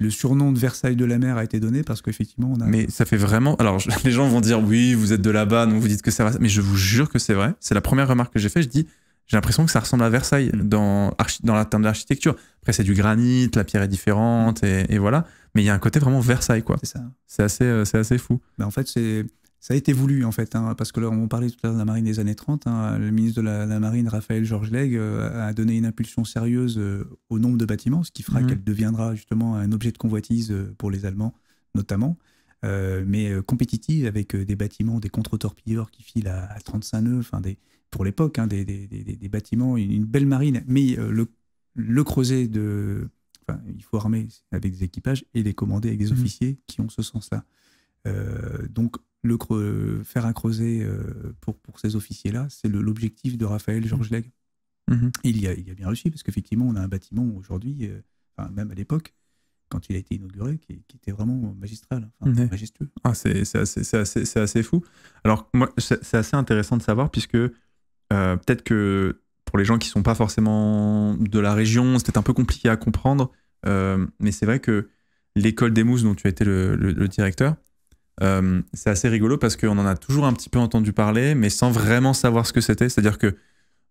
le surnom de Versailles de la mer a été donné parce qu'effectivement, on a. Mais ça fait vraiment. Alors, les gens vont dire, oui, vous êtes de là-bas, donc vous dites que ça va. Mais je vous jure que c'est vrai. C'est la première remarque que j'ai faite. Je dis, j'ai l'impression que ça ressemble à Versailles mm. dans, dans la terme d'architecture. Après, c'est du granit, la pierre est différente, mm. et, voilà. Mais il y a un côté vraiment Versailles, quoi. C'est ça. C'est assez, euh, c'est assez fou. Bah, en fait, c'est ça a été voulu en fait, hein, parce que là on parlait tout à l'heure de la marine des années 30, hein. le ministre de la, Marine, Raphaël Georges Legge, euh, a donné une impulsion sérieuse euh, au nombre de bâtiments, ce qui fera mm. qu'elle deviendra justement un objet de convoitise pour les Allemands notamment, mais compétitive avec des bâtiments, des contre-torpilleurs qui filent à, à 35 nœuds, enfin des, pour l'époque, hein, des, des, des, des, bâtiments, une, belle marine, mais euh, le, le creuset de. Enfin, il faut armer avec des équipages et les commander avec des mhm. officiers qui ont ce sens-là. Euh, donc, le faire un creuset euh, pour, pour ces officiers-là, c'est l'objectif de Raphaël Georges mhm. Legge. Mhm. Il, y a, il y a bien réussi, parce qu'effectivement, on a un bâtiment aujourd'hui, enfin, même à l'époque, quand il a été inauguré, qui, qui était vraiment magistral, majestueux. Ah, c'est assez, assez, fou. Alors, moi, c'est assez intéressant de savoir, puisque euh, peut-être que pour les gens qui sont pas forcément de la région, c'était un peu compliqué à comprendre. Euh, mais c'est vrai que l'école des mousses dont tu as été le, directeur, euh, c'est assez rigolo parce qu'on en a toujours un petit peu entendu parler, mais sans vraiment savoir ce que c'était. C'est-à-dire que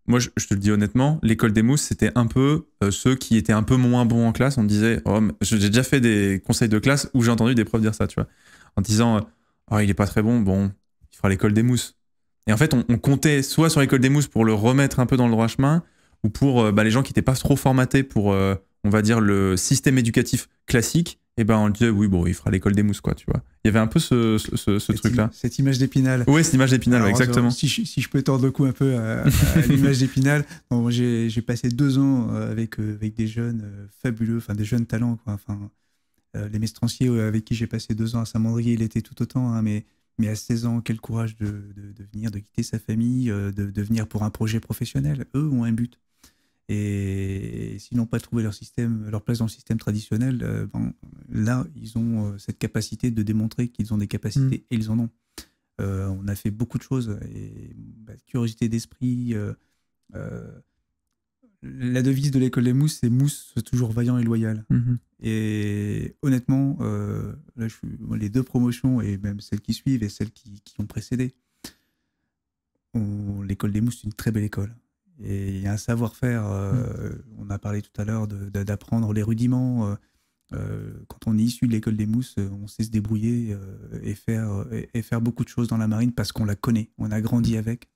moi, je, te le dis honnêtement, l'école des mousses, c'était un peu ceux qui étaient un peu moins bons en classe. On disait, oh, j'ai déjà fait des conseils de classe où j'ai entendu des profs dire ça, tu vois, en disant, oh, il n'est pas très bon, bon, il fera l'école des mousses. Et en fait, on, comptait soit sur l'école des mousses pour le remettre un peu dans le droit chemin, ou pour euh, bah, les gens qui n'étaient pas trop formatés pour, euh, on va dire, le système éducatif classique, et ben on disait, oui, bon, il fera l'école des mousses, quoi, tu vois. Il y avait un peu ce, truc-là. Cette image d'épinal. Oui, cette image d'épinal, exactement. Si je, si je, peux tordre le cou un peu à, l'image d'épinal, j'ai passé deux ans euh, avec, avec des jeunes fabuleux, enfin des jeunes talents, quoi. Enfin, les mestranciers avec qui j'ai passé deux ans à Saint-Mandrier, il était tout autant, hein, mais mais à 16 ans, quel courage de, de, venir, de quitter sa famille, euh, de, venir pour un projet professionnel. Eux ont un but. Et, s'ils n'ont pas trouvé leur, système, leur place dans le système traditionnel, euh, ben, là, ils ont euh, cette capacité de démontrer qu'ils ont des capacités mm. et ils en ont. on a fait beaucoup de choses. Et bah, curiosité d'esprit, la devise de l'école des mousses, c'est mousse toujours vaillant et loyal. Mhm. Et honnêtement, euh, je les deux promotions, et même celles qui suivent et celles qui, ont précédé, l'école des mousses, c'est une très belle école. Et il y a un savoir-faire, euh, mhm. on a parlé tout à l'heure d'apprendre les rudiments. Euh, quand on est issu de l'école des mousses, on sait se débrouiller et, faire, et, faire beaucoup de choses dans la marine parce qu'on la connaît, on a grandi avec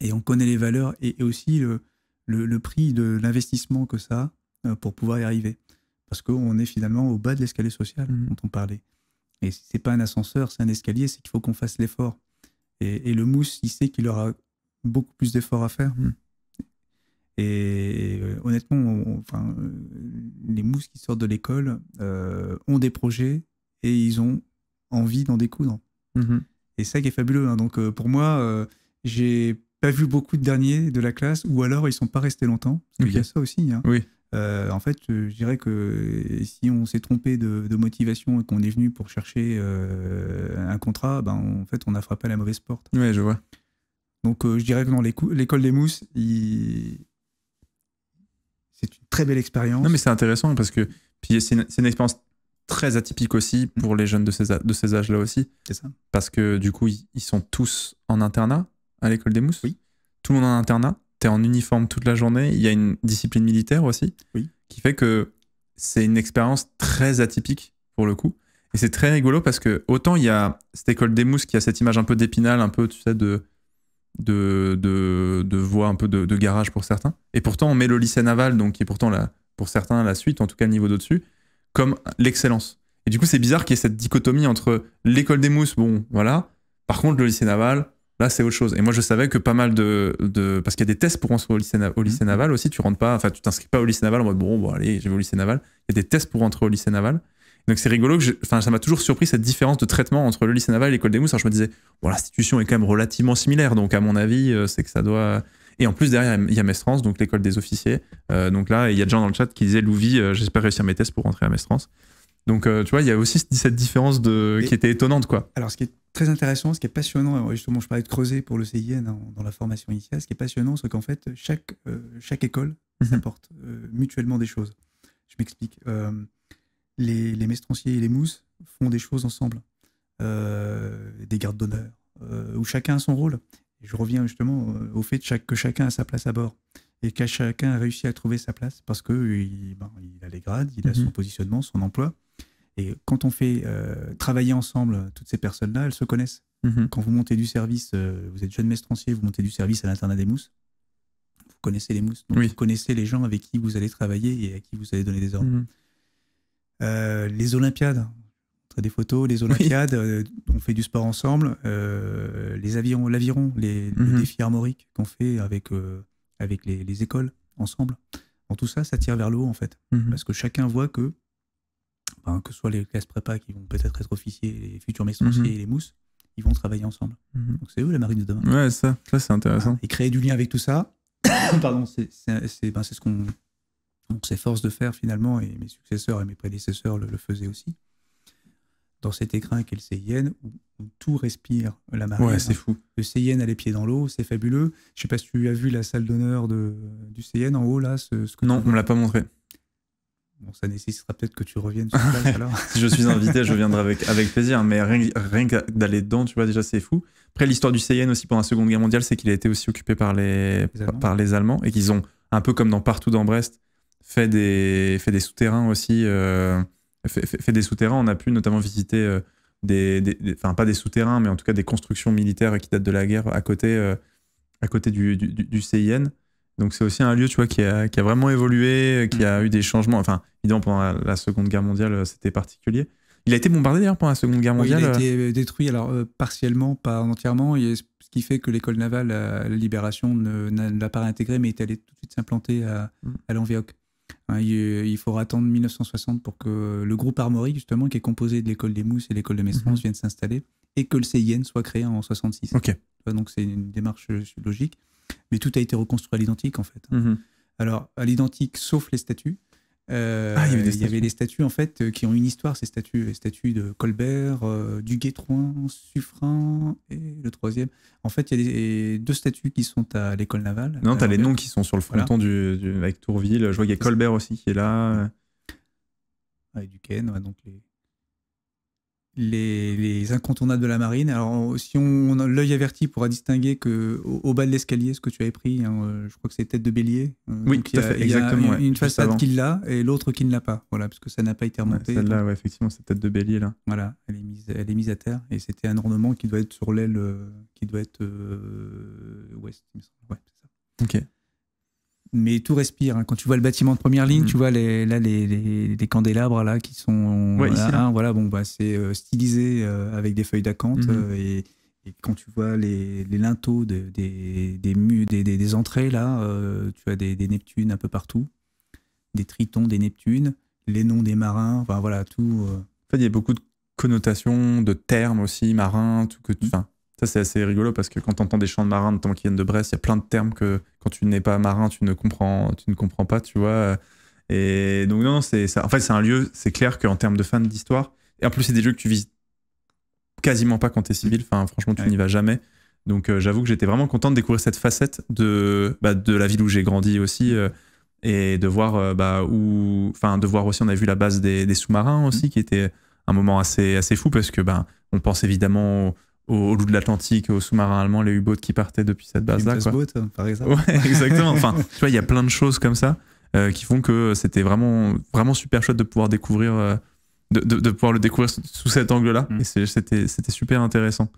et on connaît les valeurs et, et aussi le, le, prix de l'investissement que ça euh, pour pouvoir y arriver. Parce qu'on est finalement au bas de l'escalier social mhm. dont on parlait. Et c'est pas un ascenseur, c'est un escalier, c'est qu'il faut qu'on fasse l'effort. Et, le mousse, il sait qu'il aura beaucoup plus d'efforts à faire. Mhm. Et, euh, honnêtement, enfin, euh, les mousses qui sortent de l'école ont des projets et ils ont envie d'en découdre. Mhm. Et ça qui est fabuleux. Hein. Donc pour moi, j'ai pas vu beaucoup de derniers de la classe, ou alors ils sont pas restés longtemps. Il y a ça aussi. Hein. Oui. Euh, en fait, je dirais que si on s'est trompé de, motivation et qu'on est venu pour chercher euh, un contrat, ben, en fait, on a frappé à la mauvaise porte. Oui, je vois. Donc, euh, je dirais que dans l'école des mousses, c'est une très belle expérience. Non, mais c'est intéressant parce que c'est une, expérience très atypique aussi mm. pour les jeunes de ces, de ces âges-là aussi. C'est ça. Parce que du coup, ils sont tous en internat à l'école des mousses. Oui. Tout le monde en internat. es en uniforme toute la journée. Il y a une discipline militaire aussi. Oui. Qui fait que c'est une expérience très atypique pour le coup. Et c'est très rigolo parce que autant il y a cette école des mousses qui a cette image un peu d'épinal, un peu, tu sais, de, de, de, de voie, un peu de, garage pour certains. Et pourtant, on met le lycée naval, donc qui est pourtant la, pour certains la suite, en tout cas le niveau d'au-dessus, comme l'excellence. Et du coup, c'est bizarre qu'il y ait cette dichotomie entre l'école des mousses, bon, voilà, par contre, le lycée naval, Là, c'est autre chose. Et moi, je savais que pas mal de. parce qu'il y a des tests pour rentrer au lycée, mm-hmm. naval aussi. Tu rentres pas. Enfin, tu t'inscris pas au lycée naval en mode bon, bon, allez, je vais au lycée naval. Il y a des tests pour rentrer au lycée naval. Donc, c'est rigolo que. Enfin, ça m'a toujours surpris cette différence de traitement entre le lycée naval et l'école des mousses. Alors, je me disais, bon, l'institution est quand même relativement similaire. Donc, à mon avis, euh, c'est que ça doit. Et en plus, derrière, il y a Mestrance, donc l'école des officiers. Euh, donc là, il y a des gens dans le chat qui disaient Louvi, euh, j'espère réussir mes tests pour rentrer à Mestrance. Donc, euh, tu vois, il y a aussi cette différence de... qui était étonnante, quoi. Alors, ce qui est très intéressant, ce qui est passionnant, justement, je parlais de creuser pour le CIN dans la formation initiale, ce qui est passionnant, c'est qu'en fait, chaque, euh, chaque école mhm. apporte euh, mutuellement des choses. Je m'explique. les, les et les mousses font des choses ensemble, des gardes d'honneur, où chacun a son rôle. je reviens justement au fait de chaque, que chacun a sa place à bord et que chacun a réussi à trouver sa place parce qu'il ben, il a les grades, il a mhm. son positionnement, son emploi. Et quand on fait euh, travailler ensemble euh, toutes ces personnes-là, elles se connaissent. Mhm. Quand vous montez du service, euh, vous êtes jeune mestrancier, vous montez du service à l'internat des mousses, vous connaissez les mousses. Vous connaissez les gens avec qui vous allez travailler et à qui vous allez donner des ordres. Mhm. les Olympiades, on des photos, les Olympiades, on fait du sport ensemble, les avirons, l'aviron, les, mhm. défis armoriques qu'on fait avec, avec les, écoles ensemble. En tout ça, ça tire vers le haut en fait. Parce que chacun voit que que ce soit les classes prépa qui vont peut-être être officiers, les futurs messagers mhm. et les mousses, ils vont travailler ensemble. Mhm. Donc c'est eux la marine de demain. Ouais, ça, ça c'est intéressant. et créer du lien avec tout ça, pardon, ben, c'est ce qu'on s'efforce de faire finalement, et mes successeurs et mes prédécesseurs le, faisaient aussi. Dans cet écrin qu'est le CIN, où, tout respire la marine. Ouais, c'est fou. Le CIN a les pieds dans l'eau, c'est fabuleux. Je sais pas si tu as vu la salle d'honneur du CIN en haut, là. Ce, non, on ne l'a pas montré ça nécessitera peut-être que tu reviennes sur place alors. si je suis invité, je viendrai avec, plaisir, mais rien, que d'aller dedans, tu vois, déjà c'est fou. Après, l'histoire du CIN aussi pendant la Seconde Guerre mondiale, c'est qu'il a été aussi occupé par les, par, les Allemands et qu'ils ont, un peu comme dans partout dans Brest, fait des, fait des souterrains aussi. Euh, fait, des souterrains. On a pu notamment visiter euh, des, Enfin, pas des souterrains, mais en tout cas des constructions militaires qui datent de la guerre à côté, euh, à côté du, du, du donc c'est aussi un lieu, tu vois, qui a, vraiment évolué, qui a mm. eu des changements. Enfin, évidemment, pendant la, Seconde Guerre mondiale, euh, c'était particulier. Il a été bombardé d'ailleurs pendant la Seconde Guerre mondiale. il a été euh, détruit, alors euh, partiellement, pas entièrement, ce qui fait que l'école navale la Libération ne, l'a pas réintégrée, mais est allée tout de suite s'implanter à, mm. à hein, il, faudra attendre 1960 pour que le groupe Armory, justement, qui est composé de l'école des Mousses et l'école de Messence, viennent mm-hmm. vienne s'installer et que le CIN soit créé en 1966. Donc c'est une démarche logique mais tout a été reconstruit à l'identique en fait. Mhm. Alors à l'identique, sauf les statues. Euh, ah, il, y il y avait des statues en fait euh, qui ont une histoire. Ces statues, les statues de Colbert, euh, du Guétroin, Suffren et le troisième. En fait, il y a deux statues qui sont à l'école navale. Non, as les noms qui sont sur le fronton du, avec Tourville. Je vois qu'il y a Colbert aussi qui est là. Avec Duquesne, donc les, les, incontournables de la marine. Alors, si on, l'œil averti pourra distinguer que au, bas de l'escalier, ce que tu avais pris, hein, euh, je crois que c'est tête de bélier. Euh, oui, tout à fait, exactement. Il y a une, façade qui l'a et l'autre qui ne l'a pas. Voilà, parce que ça n'a pas été remonté. Celle-là, ouais, effectivement, c'est tête de bélier là. Voilà, elle est mise, elle est mise à terre et c'était un ornement qui doit être sur l'aile, euh, qui doit être Ouais, c'est ça. Ok mais tout respire. Hein. Quand tu vois le bâtiment de première ligne, mm. tu vois les, là, les, candélabres là, qui sont ici, hein, voilà, bon, bah, c'est euh, stylisé euh, avec des feuilles d'acanthe. Mm-hmm. Euh, et, quand tu vois les, linteaux des, des, des, entrées, là, tu as des, Neptunes un peu partout, des Tritons, des Neptunes, les noms des marins, enfin voilà, tout. En fait, il y a beaucoup de connotations, de termes aussi marins, tout que tu. Mm. Ça, c'est assez rigolo parce que quand tu entends des chants de marins, temps qui viennent de Brest, il y a plein de termes que quand tu n'es pas marin, tu ne comprends, tu ne comprends pas, tu vois. Et donc, non, c'est ça. En fait, c'est un lieu, c'est clair qu'en termes de fans d'histoire, et en plus, c'est des lieux que tu visites quasiment pas quand tu es civil. Enfin, franchement, tu n'y vas jamais. Donc, euh, j'avoue que j'étais vraiment content de découvrir cette facette de, bah, de la ville où j'ai grandi aussi. Euh, et de voir euh, bah, où. Enfin, de voir aussi, on a vu la base des, sous-marins aussi, mmh. qui était un moment assez, assez fou parce que ben on pense évidemment au, loup de l'Atlantique, aux sous-marins allemands, les U-boats qui partaient depuis cette base-là. Les U-boats, par exemple. Ouais, exactement. enfin, tu vois, il y a plein de choses comme ça euh, qui font que c'était vraiment, vraiment super chouette de pouvoir découvrir, euh, de, pouvoir le découvrir sous cet angle-là. Mm. Et c'était, c'était super intéressant.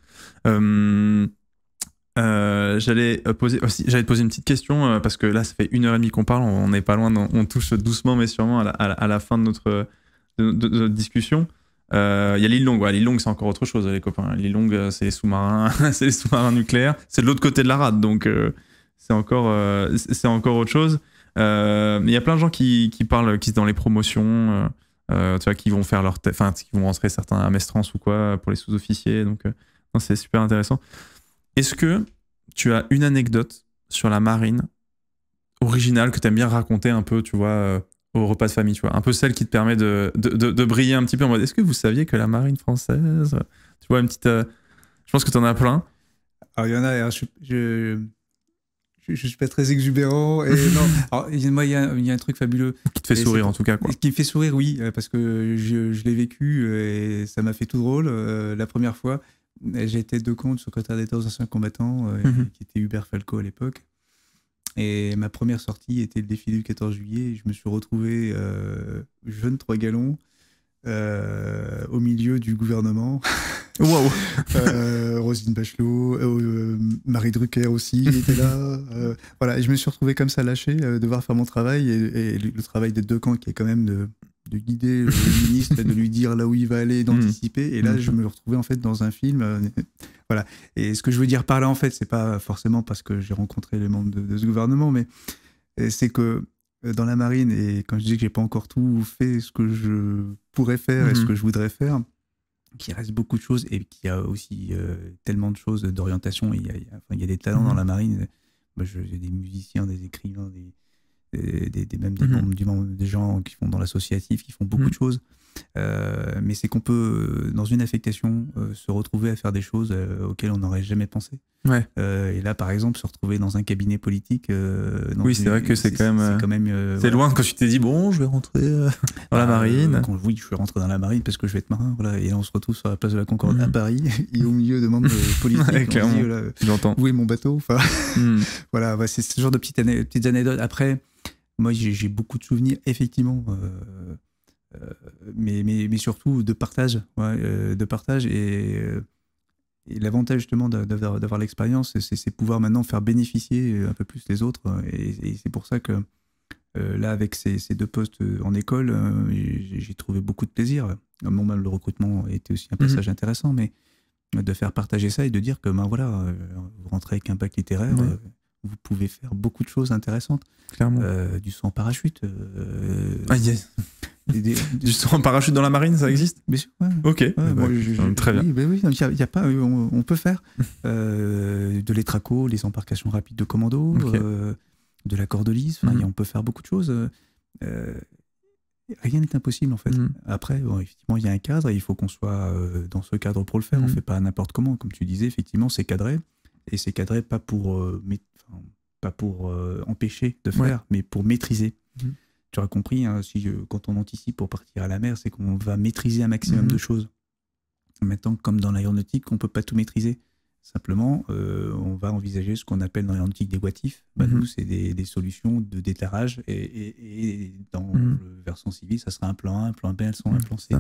Euh, j'allais poser aussi, oh, j'allais te poser une petite question parce que là, ça fait une heure et demie qu'on parle. On n'est pas loin, on, touche doucement mais sûrement à la, fin de notre, de, notre discussion. Euh, il y a l'île Longue. l'île Longue, c'est encore autre chose, les copains. L'île Longue, euh, c'est les sous-marins, c'est sous-marins nucléaires. C'est de l'autre côté de la rade, donc euh, c'est encore, c'est encore autre chose. Il y a plein de gens qui, parlent, qui sont dans les promotions, tu vois, qui vont faire leur, enfin, qui vont rentrer certains à Mestrance ou quoi pour les sous-officiers. Donc, c'est super intéressant. Est-ce que tu as une anecdote sur la marine originale que tu aimes bien raconter un peu, tu vois, au repas de famille, tu vois. Un peu celle qui te permet de, de, briller un petit peu en mode est-ce que vous saviez que la marine française. Tu vois, une petite. Euh, je pense que tu en as plein. Alors, il y en a. je, je, je, suis pas très exubérant. Et non. Alors, moi, il y, a, il y, a un truc fabuleux. Qui te fait sourire, en tout cas. Quoi. Qui me fait sourire, oui, euh, parce que je, l'ai vécu euh, et ça m'a fait tout drôle la première fois. J'ai été deux comptes secrétaire d'État aux anciens combattants, mhm. qui était Hubert Falco à l'époque. Et ma première sortie était le défilé du 14 juillet. Je me suis retrouvé euh, jeune trois galons euh, au milieu du gouvernement. Waouh euh, Rosine Bachelot, Marie Drucker aussi était là. voilà, et je me suis retrouvé comme ça lâché, devoir faire mon travail et, le travail des deux camps qui est quand même de de guider le ministre de lui dire là où il va aller, d'anticiper. Mm. Et là, mm. je me retrouvais en fait dans un film. Euh, voilà. Et ce que je veux dire par là, en fait, c'est pas forcément parce que j'ai rencontré les membres de, ce gouvernement, mais euh, c'est que euh, dans la marine, et quand je dis que j'ai pas encore tout fait ce que je pourrais faire et ce mm-hmm. que je voudrais faire, qu'il reste beaucoup de choses et qu'il y a aussi tellement de choses d'orientation. Il, y a des talents dans mm-hmm. la marine. Moi, j'ai des musiciens, des écrivains, des, des, mhm. membres, des gens qui font dans l'associatif, qui font beaucoup mhm. de choses. Euh, mais c'est qu'on peut, euh, dans une affectation, euh, se retrouver à faire des choses auxquelles on n'aurait jamais pensé. et là, par exemple, se retrouver dans un cabinet politique. oui, c'est vrai que c'est quand même. C'est quand même. c'est loin quand tu t'es dit bon, je vais rentrer dans la bah, marine. Quand, oui, je vais rentrer dans la marine parce que je vais être marin. Voilà. Et là, on se retrouve sur la place de la Concorde à mhm. Paris et au milieu de membres politiques. J'entends. Où est mon bateau voilà. c'est ce genre de petites anecdotes. Après moi j'ai beaucoup de souvenirs, effectivement. Euh, euh, mais, surtout de partage, euh, de partage et, l'avantage justement d'avoir l'expérience, c'est pouvoir maintenant faire bénéficier un peu plus les autres et, c'est pour ça que là, avec ces, deux postes en école, j'ai trouvé beaucoup de plaisir. un le recrutement était aussi un mhm. passage intéressant, mais de faire partager ça et de dire que ben voilà, vous rentrez avec un bac littéraire, vous pouvez faire beaucoup de choses intéressantes. Clairement. Euh, du saut en parachute. Euh, ah, du saut en parachute dans la marine, ça existe Bien sûr. Ok. Eh ben, très bien. Ben a, y a pas, on, peut faire euh, de l'étraco, les embarcations rapides de commando, de la cordelise. Mhm. On peut faire beaucoup de choses. rien n'est impossible en fait. Mhm. Après, bon, effectivement, il y a un cadre et il faut qu'on soit dans ce cadre pour le faire. On ne mhm. fait pas n'importe comment. Comme tu disais, effectivement, c'est cadré et c'est cadré pas pour, euh, pas pour euh, empêcher de faire, mais pour maîtriser. Mhm. Tu auras compris, hein, si euh, quand on anticipe pour partir à la mer, c'est qu'on va maîtriser un maximum mhm. de choses. Maintenant, comme dans l'aéronautique, on ne peut pas tout maîtriser. Simplement, on va envisager ce qu'on appelle dans l'aéronautique des boitifs. Bah, mhm. Nous, c'est des, solutions de déterrage. et, dans le versant civil, ça sera un plan A, un plan B, sont un plan C.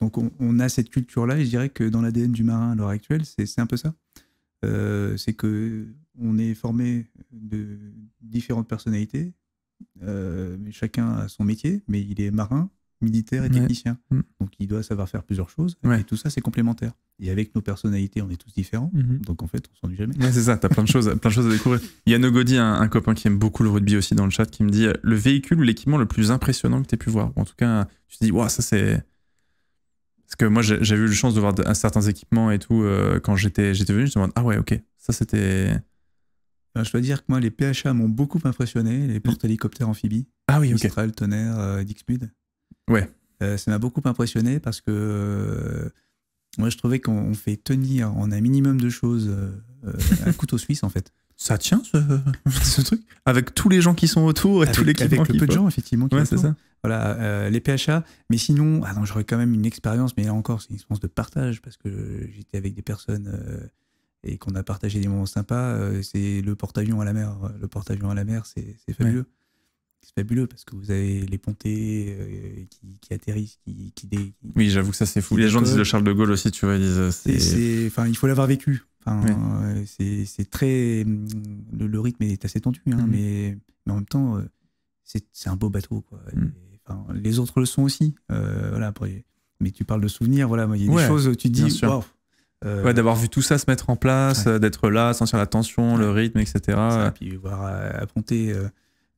Donc on, on, a cette culture-là et je dirais que dans l'ADN du marin à l'heure actuelle, c'est un peu ça. Euh, c'est que on est formé de différentes personnalités, euh, mais chacun a son métier, mais il est marin, militaire et technicien. Mm. Donc il doit savoir faire plusieurs choses, et tout ça c'est complémentaire. Et avec nos personnalités, on est tous différents, mm-hmm. donc en fait on s'ennuie jamais. c'est ça, t'as plein de choses, plein de choses à découvrir. Il y a Nogodi, un, copain qui aime beaucoup le rugby aussi dans le chat, qui me dit euh, le véhicule ou l'équipement le plus impressionnant que t'aies pu voir. en tout cas, tu te dis, waouh, ça c'est parce que moi, j'ai eu la chance de voir certains équipements et tout euh, quand j'étais venu. Je me demande, ah ouais, ok, ça c'était. je dois dire que moi, les PHA m'ont beaucoup impressionné, les porte-hélicoptères amphibies. Ah oui, ok. Tonnerre, euh, Dixmude. Ouais. Euh, ça m'a beaucoup impressionné parce que moi, je trouvais qu'on fait tenir en un minimum de choses un couteau suisse en fait. Ça tient ce, truc Avec tous les gens qui sont autour et tous les Avec le peu de gens, effectivement. Qui c'est ça voilà, euh, les PHA. Mais sinon, ah j'aurais quand même une expérience, mais là encore, c'est une expérience de partage parce que j'étais avec des personnes euh, et qu'on a partagé des moments sympas. Euh, c'est le porte-avions à la mer. Le porte-avions à la mer, c'est fabuleux. C'est fabuleux parce que vous avez les pontés qui, atterrissent, qui, qui, dé, Oui, j'avoue que ça, c'est fou. Les gens disent le Charles de Gaulle aussi, tu vois, C'est, enfin, il faut l'avoir vécu. Enfin, c'est très. Le, rythme est assez tendu, hein, mm-hmm. mais, mais en même temps, c'est un beau bateau. Quoi. Mm les autres le sont aussi. Euh, voilà, mais tu parles de souvenirs, voilà, il y a des choses, où tu dis, euh, d'avoir vu tout ça se mettre en place, d'être là, sentir la tension, le rythme, etc. et puis voir euh, affronter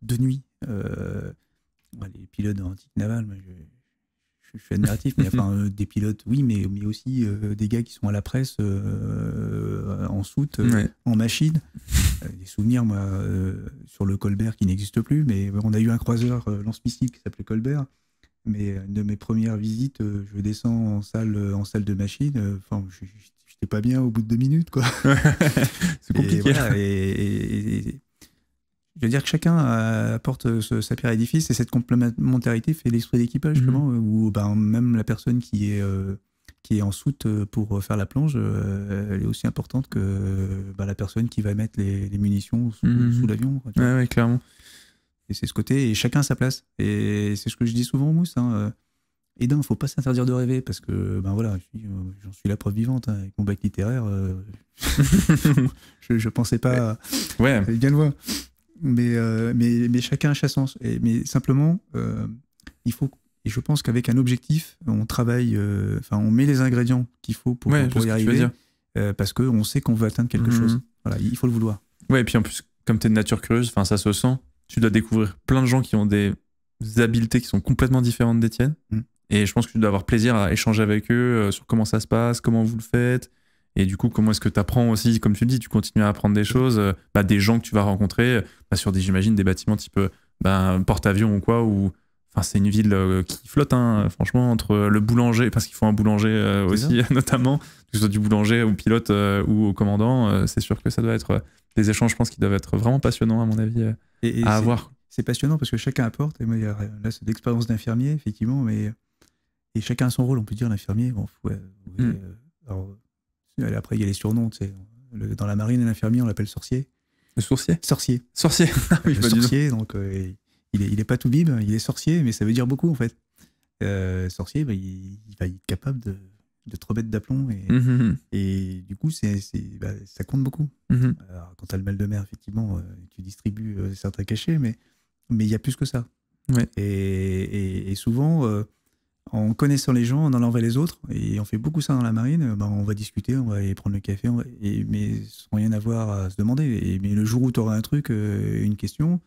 de nuit les pilotes d'antique naval. navale je, suis admiratif, mais enfin, euh, des pilotes, oui, mais, mais aussi euh, des gars qui sont à la presse euh, en soute, en machine. des souvenirs, moi, sur le Colbert qui n'existe plus, mais on a eu un croiseur lance-missile qui s'appelait Colbert. Mais une de mes premières visites, je descends en salle, en salle de machine. Enfin, n'étais pas bien au bout de deux minutes, quoi. C'est compliqué. et, je veux dire que chacun euh, apporte euh, sa pierre à et cette complémentarité fait l'esprit d'équipage mhm. euh, où ben, même la personne qui est, qui est en soute pour faire la plonge, elle est aussi importante que ben, la personne qui va mettre les, munitions sous, mhm. l'avion. Oui, ouais, clairement. Et c'est ce côté, et chacun a sa place. Et c'est ce que je dis souvent Mousse. mousse Hein, et d'un, faut pas s'interdire de rêver parce que ben voilà, j'en suis la preuve vivante hein, avec mon bac littéraire. je, ne pensais pas. Ouais. Bien euh, mais, mais, chacun a sa sens. mais simplement, euh, il faut. Et je pense qu'avec un objectif, on travaille, euh, enfin, on met les ingrédients qu'il faut pour, pour y arriver, parce qu'on sait qu'on veut atteindre quelque chose. Mhm. Voilà, il faut le vouloir. Ouais, et puis en plus, comme tu es de nature curieuse, enfin, ça se sent. Tu dois découvrir plein de gens qui ont des habiletés qui sont complètement différentes des tiennes. Mhm. Et je pense que tu dois avoir plaisir à échanger avec eux sur comment ça se passe, comment vous le faites, et du coup, comment est-ce que tu apprends aussi, comme tu le dis, tu continues à apprendre des choses, euh, bah, des gens que tu vas rencontrer euh, bah, sur des, j'imagine, des bâtiments type euh, bah, porte-avions ou quoi, ou Enfin, c'est une ville qui flotte, hein, franchement, entre le boulanger, parce qu'il faut un boulanger aussi, notamment, que ce soit du boulanger au pilote ou au commandant, c'est sûr que ça doit être des échanges, je pense, qui doivent être vraiment passionnants, à mon avis, à avoir. C'est passionnant parce que chacun apporte, et moi, là, c'est l'expérience d'infirmier, effectivement, mais et chacun a son rôle, on peut dire, l'infirmier. Bon, faut, hmm. Euh, après, il y a les surnoms, tu sais. dans la marine, l'infirmier, on l'appelle sorcier. Le sourcier Sorcier. Sorcier. Ah sorcier, donc euh, il, est, il est pas tout bib, il est sorcier, mais ça veut dire beaucoup en fait. Euh, sorcier, bah, il, va être capable de, de te remettre d'aplomb et, hum, hum, hum. et, du coup, c'est, bah, ça compte beaucoup. Alors, quand tu as le mal de mer, effectivement, tu distribues certains cachets, mais mais il y a plus que ça. Et, et, souvent, en connaissant les gens, en allant les autres, et on fait beaucoup ça dans la marine, euh, bah, on va discuter, on va aller prendre le café, et, mais sans rien avoir à se demander. Et, mais le jour où tu auras un truc, euh, une question,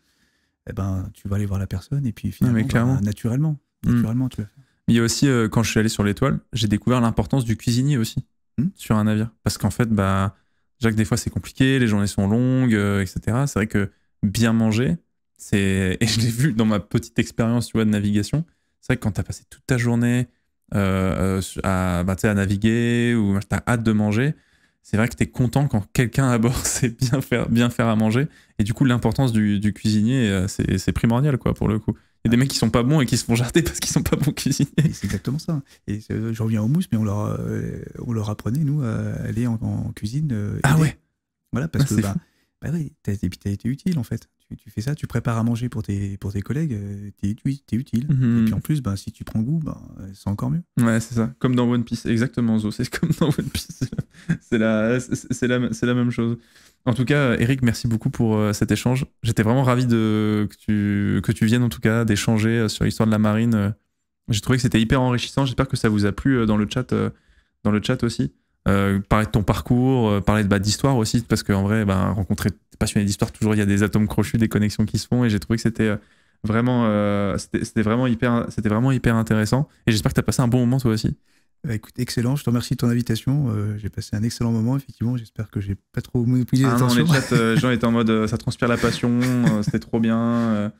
eh ben, tu vas aller voir la personne, et puis finalement, bah, naturellement, hmm. naturellement tu vas il y a aussi, euh, quand je suis allé sur l'étoile, j'ai découvert l'importance du cuisinier aussi, hmm. sur un navire. Parce qu'en fait, bah, Jacques, des fois c'est compliqué, les journées sont longues, etc. C'est vrai que bien manger, c'est... Et je l'ai vu dans ma petite expérience tu vois, de navigation, c'est vrai que quand tu as passé toute ta journée euh, euh, à, bah, à naviguer ou tu as hâte de manger, c'est vrai que tu es content quand quelqu'un à bord sait bien faire, bien faire à manger. Et du coup, l'importance du, du, cuisinier, euh, c'est primordial, quoi, pour le coup. Il y a des ah. mecs qui sont pas bons et qui se font jarter parce qu'ils sont pas bons cuisiniers. C'est exactement ça. Et je reviens au mousse, mais on leur, on leur apprenait, nous, à aller en, cuisine. ah ouais Voilà, parce ah, que bah ouais, t'as été utile en fait. Tu, tu, fais ça, tu prépares à manger pour tes, pour tes collègues, euh, t'es es utile. Mhm. Et puis en plus, bah, si tu prends goût, bah, euh, c'est encore mieux. Ouais, c'est ça. Comme dans One Piece, exactement, Zo. C'est comme dans One Piece. c'est la, la, la même chose. En tout cas, Eric, merci beaucoup pour euh, cet échange. J'étais vraiment ravi de, que, tu, que tu viennes, en tout cas, d'échanger sur l'histoire de la marine. J'ai trouvé que c'était hyper enrichissant. J'espère que ça vous a plu dans le chat, dans le chat aussi. Euh, parler de ton parcours, euh, parler de bas d'histoire aussi, parce qu'en vrai, bah, rencontrer rencontrer passionné d'histoire, toujours il y a des atomes crochus, des connexions qui se font, et j'ai trouvé que c'était euh, vraiment, c'était vraiment hyper, c'était vraiment hyper intéressant. Et j'espère que tu as passé un bon moment toi aussi. Bah, excellent, je te remercie de ton invitation. j'ai passé un excellent moment, effectivement. J'espère que j'ai pas trop monopolisé ah les chats, les Jean était en mode ça transpire la passion, c'était trop bien,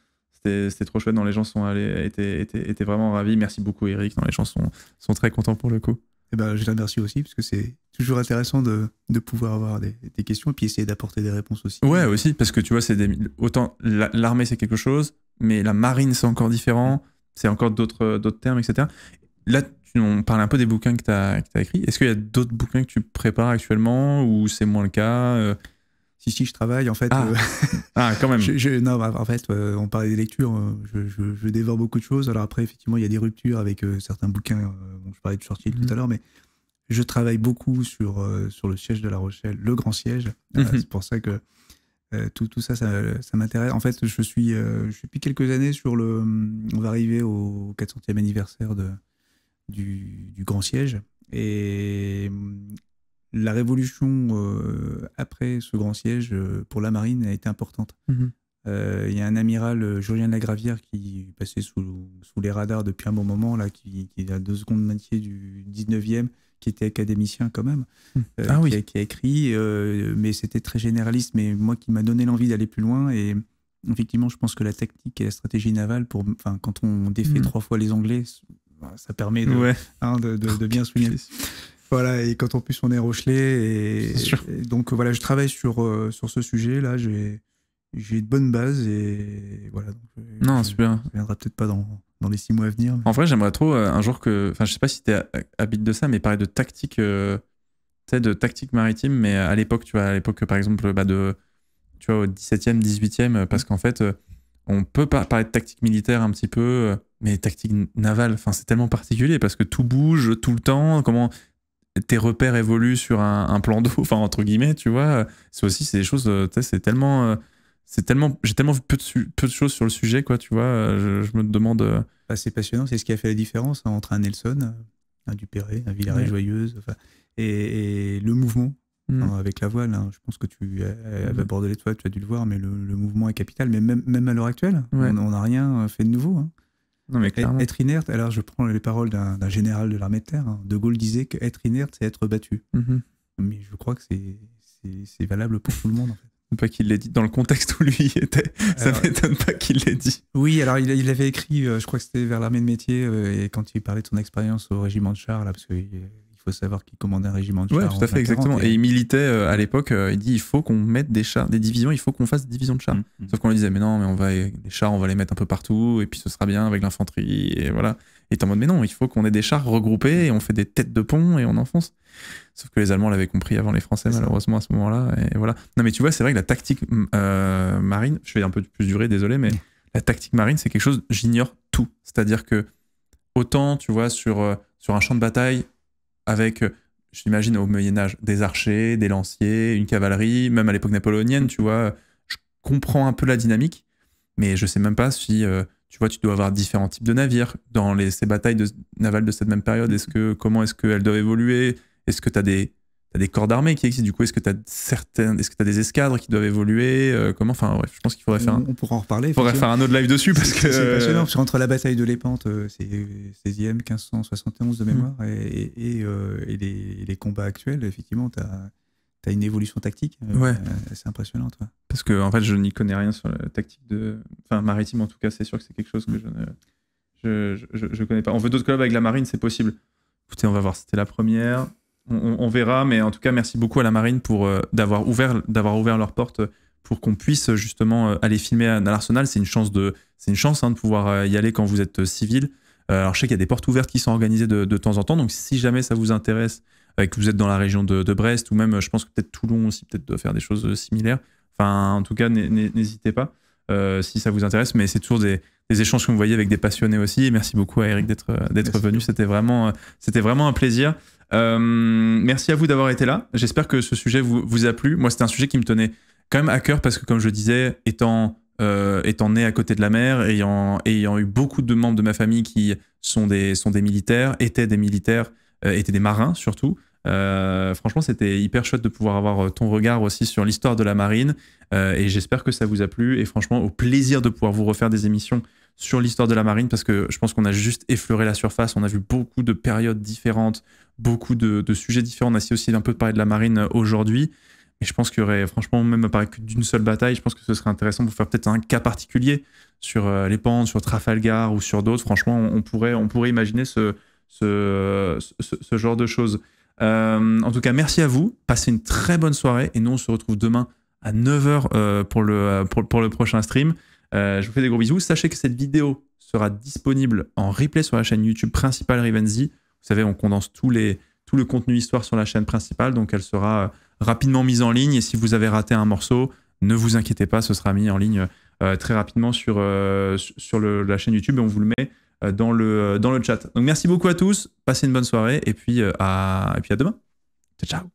c'était trop chouette. Dans les gens sont allés, étaient, étaient, vraiment ravis. Merci beaucoup, Eric. Dans les gens sont, sont très contents pour le coup. Eh ben, je la remercie aussi, parce que c'est toujours intéressant de, de, pouvoir avoir des, des questions et puis essayer d'apporter des réponses aussi. Ouais, aussi, parce que tu vois, c'est des, autant l'armée, c'est quelque chose, mais la marine, c'est encore différent, c'est encore d'autres termes, etc. Là, on parle un peu des bouquins que tu as, as écrits. Est-ce qu'il y a d'autres bouquins que tu prépares actuellement ou c'est moins le cas euh, si, si, je travaille, en fait. Ah, euh, ah quand même. non, bah, en fait, euh, on parlait des lectures. Euh, je, dévore beaucoup de choses. Alors après, effectivement, il y a des ruptures avec certains bouquins. dont je parlais de sortie tout mhm. à l'heure, mais je travaille beaucoup sur, sur le siège de La Rochelle, le grand siège. Mhm. C'est pour ça que tout, ça, ça, m'intéresse. En fait, je suis, je suis depuis quelques années sur le. On va arriver au 400e anniversaire de, du, du grand siège. Et la révolution euh, après ce grand siège euh, pour la marine a été importante. Mhm. Euh, il y a un amiral, Julien de Gravière, qui passait sous, sous, les radars depuis un bon moment, là, qui, qui est deux secondes moitié du 19e, qui était académicien quand même, mhm. ah qui, a, écrit, mais c'était très généraliste, mais moi qui m'a donné l'envie d'aller plus loin. Et, effectivement, je pense que la tactique et la stratégie navale, pour, quand on défait mhm. trois fois les Anglais, ça permet de, hein, de bien souligner. Voilà, et quand en plus on est Rochelet, et, donc voilà, je travaille sur, euh, sur ce sujet là, j'ai une bonne base et voilà. Euh, non, super. Ça viendra peut-être pas dans, les six mois à venir. En vrai, j'aimerais trop euh, un jour que, enfin, je sais pas si tu t'es habite de ça, mais parler de tactique, de tactique maritime, mais à l'époque, tu vois, à l'époque, par exemple, bah, de, tu vois, au 17e, 18e, parce mm. qu'en fait, on peut pas parler de tactique militaire un petit peu mais tactique navale, enfin c'est tellement particulier parce que tout bouge tout le temps. Comment tes repères évoluent sur un, plan d'eau, enfin entre guillemets, tu vois. C'est aussi c'est des choses, euh, c'est tellement, euh, c'est tellement, j'ai tellement peu de, choses sur le sujet, quoi, tu vois. Euh, je, me demande. Bah, c'est passionnant, c'est ce qui a fait la différence hein, entre un Nelson, un Dupéré, un Villaret joyeuse, et, le mouvement. Hmm. Hein, avec la voile, hein. je pense que tu à, abordé hmm. les toi, tu as dû le voir, mais le, mouvement est capital. Mais même, à l'heure actuelle, on n'a rien fait de nouveau. Être inerte, alors je prends les paroles d'un général de l'armée de terre. Hein. De Gaulle disait qu'être inerte, c'est être battu. Mm-hmm. Mais je crois que c'est valable pour tout le monde. En Pas qu'il l'ait dit dans le contexte où lui était. Ça m'étonne pas qu'il l'ait dit. Oui, alors il, avait écrit, euh, je crois que c'était vers l'armée de métier, euh, et quand il parlait de son expérience au régiment de chars, parce qu'il euh, il faut savoir qu'il commandait un régiment de chars. Oui, tout à fait, exactement. Et... il militait euh, à mmh. l'époque, euh, il dit il faut qu'on mette des chars, des divisions, il faut qu'on fasse des divisions de chars. Mmh, mmh. Sauf qu'on lui disait mais non, mais on va les chars, on va les mettre un peu partout et puis ce sera bien avec l'infanterie et voilà. Et es en mode mais non, il faut qu'on ait des chars regroupés et on fait des têtes de pont et on enfonce. Sauf que les Allemands l'avaient compris avant les Français malheureusement à ce moment-là et voilà. Non mais tu vois, c'est vrai que la tactique euh, marine, je vais un peu plus durer, désolé, mais la tactique marine c'est quelque chose j'ignore tout. C'est-à-dire que autant tu vois sur sur un champ de bataille avec, euh, j'imagine au Moyen-Âge, des archers, des lanciers, une cavalerie, même à l'époque napoléonienne, tu vois, je comprends un peu la dynamique, mais je sais même pas si, euh, tu vois, tu dois avoir différents types de navires dans ces batailles de, navales de cette même période. Est-ce que, comment est-ce qu'elles doivent évoluer Est-ce que tu as des t'as des corps d'armée qui existent. Du coup, est-ce que t'as certaines, est-ce que t'as des escadres qui doivent évoluer euh, Comment Enfin, bref, je pense qu'il faudrait faire. un... on pourra en reparler. faudrait faire un autre live dessus parce que. C'est impressionnant, parce la bataille de l'Épante, euh, c'est 16e 1571 de mémoire, mm. euh, et, les, combats actuels, effectivement, t'as une évolution tactique ouais. c'est impressionnant toi. parce que en fait je n'y connais rien sur la tactique de enfin maritime en tout cas c'est sûr que c'est quelque chose que mm. je ne je, connais pas on veut d'autres clubs avec la marine c'est possible écoutez on va voir c'était la première on, verra, mais en tout cas, merci beaucoup à la marine pour euh, d'avoir ouvert, d'avoir ouvert leurs portes euh, pour qu'on puisse euh, justement aller filmer à, l'arsenal. C'est une chance de, c'est une chance hein, de pouvoir y aller quand vous êtes civil. alors, je sais qu'il y a des portes ouvertes qui sont organisées de, temps en temps, donc si jamais ça vous intéresse et que vous êtes dans la région de, Brest ou même, je pense que peut-être Toulon aussi, peut-être de faire des choses similaires. Enfin, en tout cas, n'hésitez pas si ça vous intéresse, mais c'est toujours des, les échanges que vous voyez avec des passionnés aussi. Et merci beaucoup à Eric d'être euh, d'être venu. C'était vraiment euh, c'était vraiment un plaisir. Euh, merci à vous d'avoir été là. J'espère que ce sujet vous, vous a plu. Moi, c'était un sujet qui me tenait quand même à cœur parce que, comme je disais, étant étant né à côté de la mer, ayant ayant eu beaucoup de membres de ma famille qui sont des sont des militaires, étaient des militaires, étaient des marins surtout. franchement, c'était hyper chouette de pouvoir avoir ton regard aussi sur l'histoire de la marine. et j'espère que ça vous a plu. Et franchement, au plaisir de pouvoir vous refaire des émissions sur l'histoire de la marine parce que je pense qu'on a juste effleuré la surface. On a vu beaucoup de périodes différentes, beaucoup de, sujets différents. On a essayé aussi un peu de parler de la marine euh, aujourd'hui. et je pense qu'il y aurait, franchement, même à que d'une seule bataille, je pense que ce serait intéressant pour faire peut-être un cas particulier sur euh, les pentes, sur Trafalgar ou sur d'autres. Franchement, on pourrait, on pourrait imaginer ce, genre de choses. Euh, en tout cas, merci à vous. Passez une très bonne soirée. Et nous, on se retrouve demain à 9h pour, le, pour le prochain stream. Euh, je vous fais des gros bisous. Sachez que cette vidéo sera disponible en replay sur la chaîne YouTube principale Rivenzy. Vous savez, on condense tout le contenu histoire sur la chaîne principale, donc elle sera euh, rapidement mise en ligne. Et si vous avez raté un morceau, ne vous inquiétez pas, ce sera mis en ligne euh, très rapidement sur, sur la chaîne YouTube et on vous le met dans, le, dans le chat. Donc merci beaucoup à tous, passez une bonne soirée et puis, à, et puis à demain. Ciao, ciao.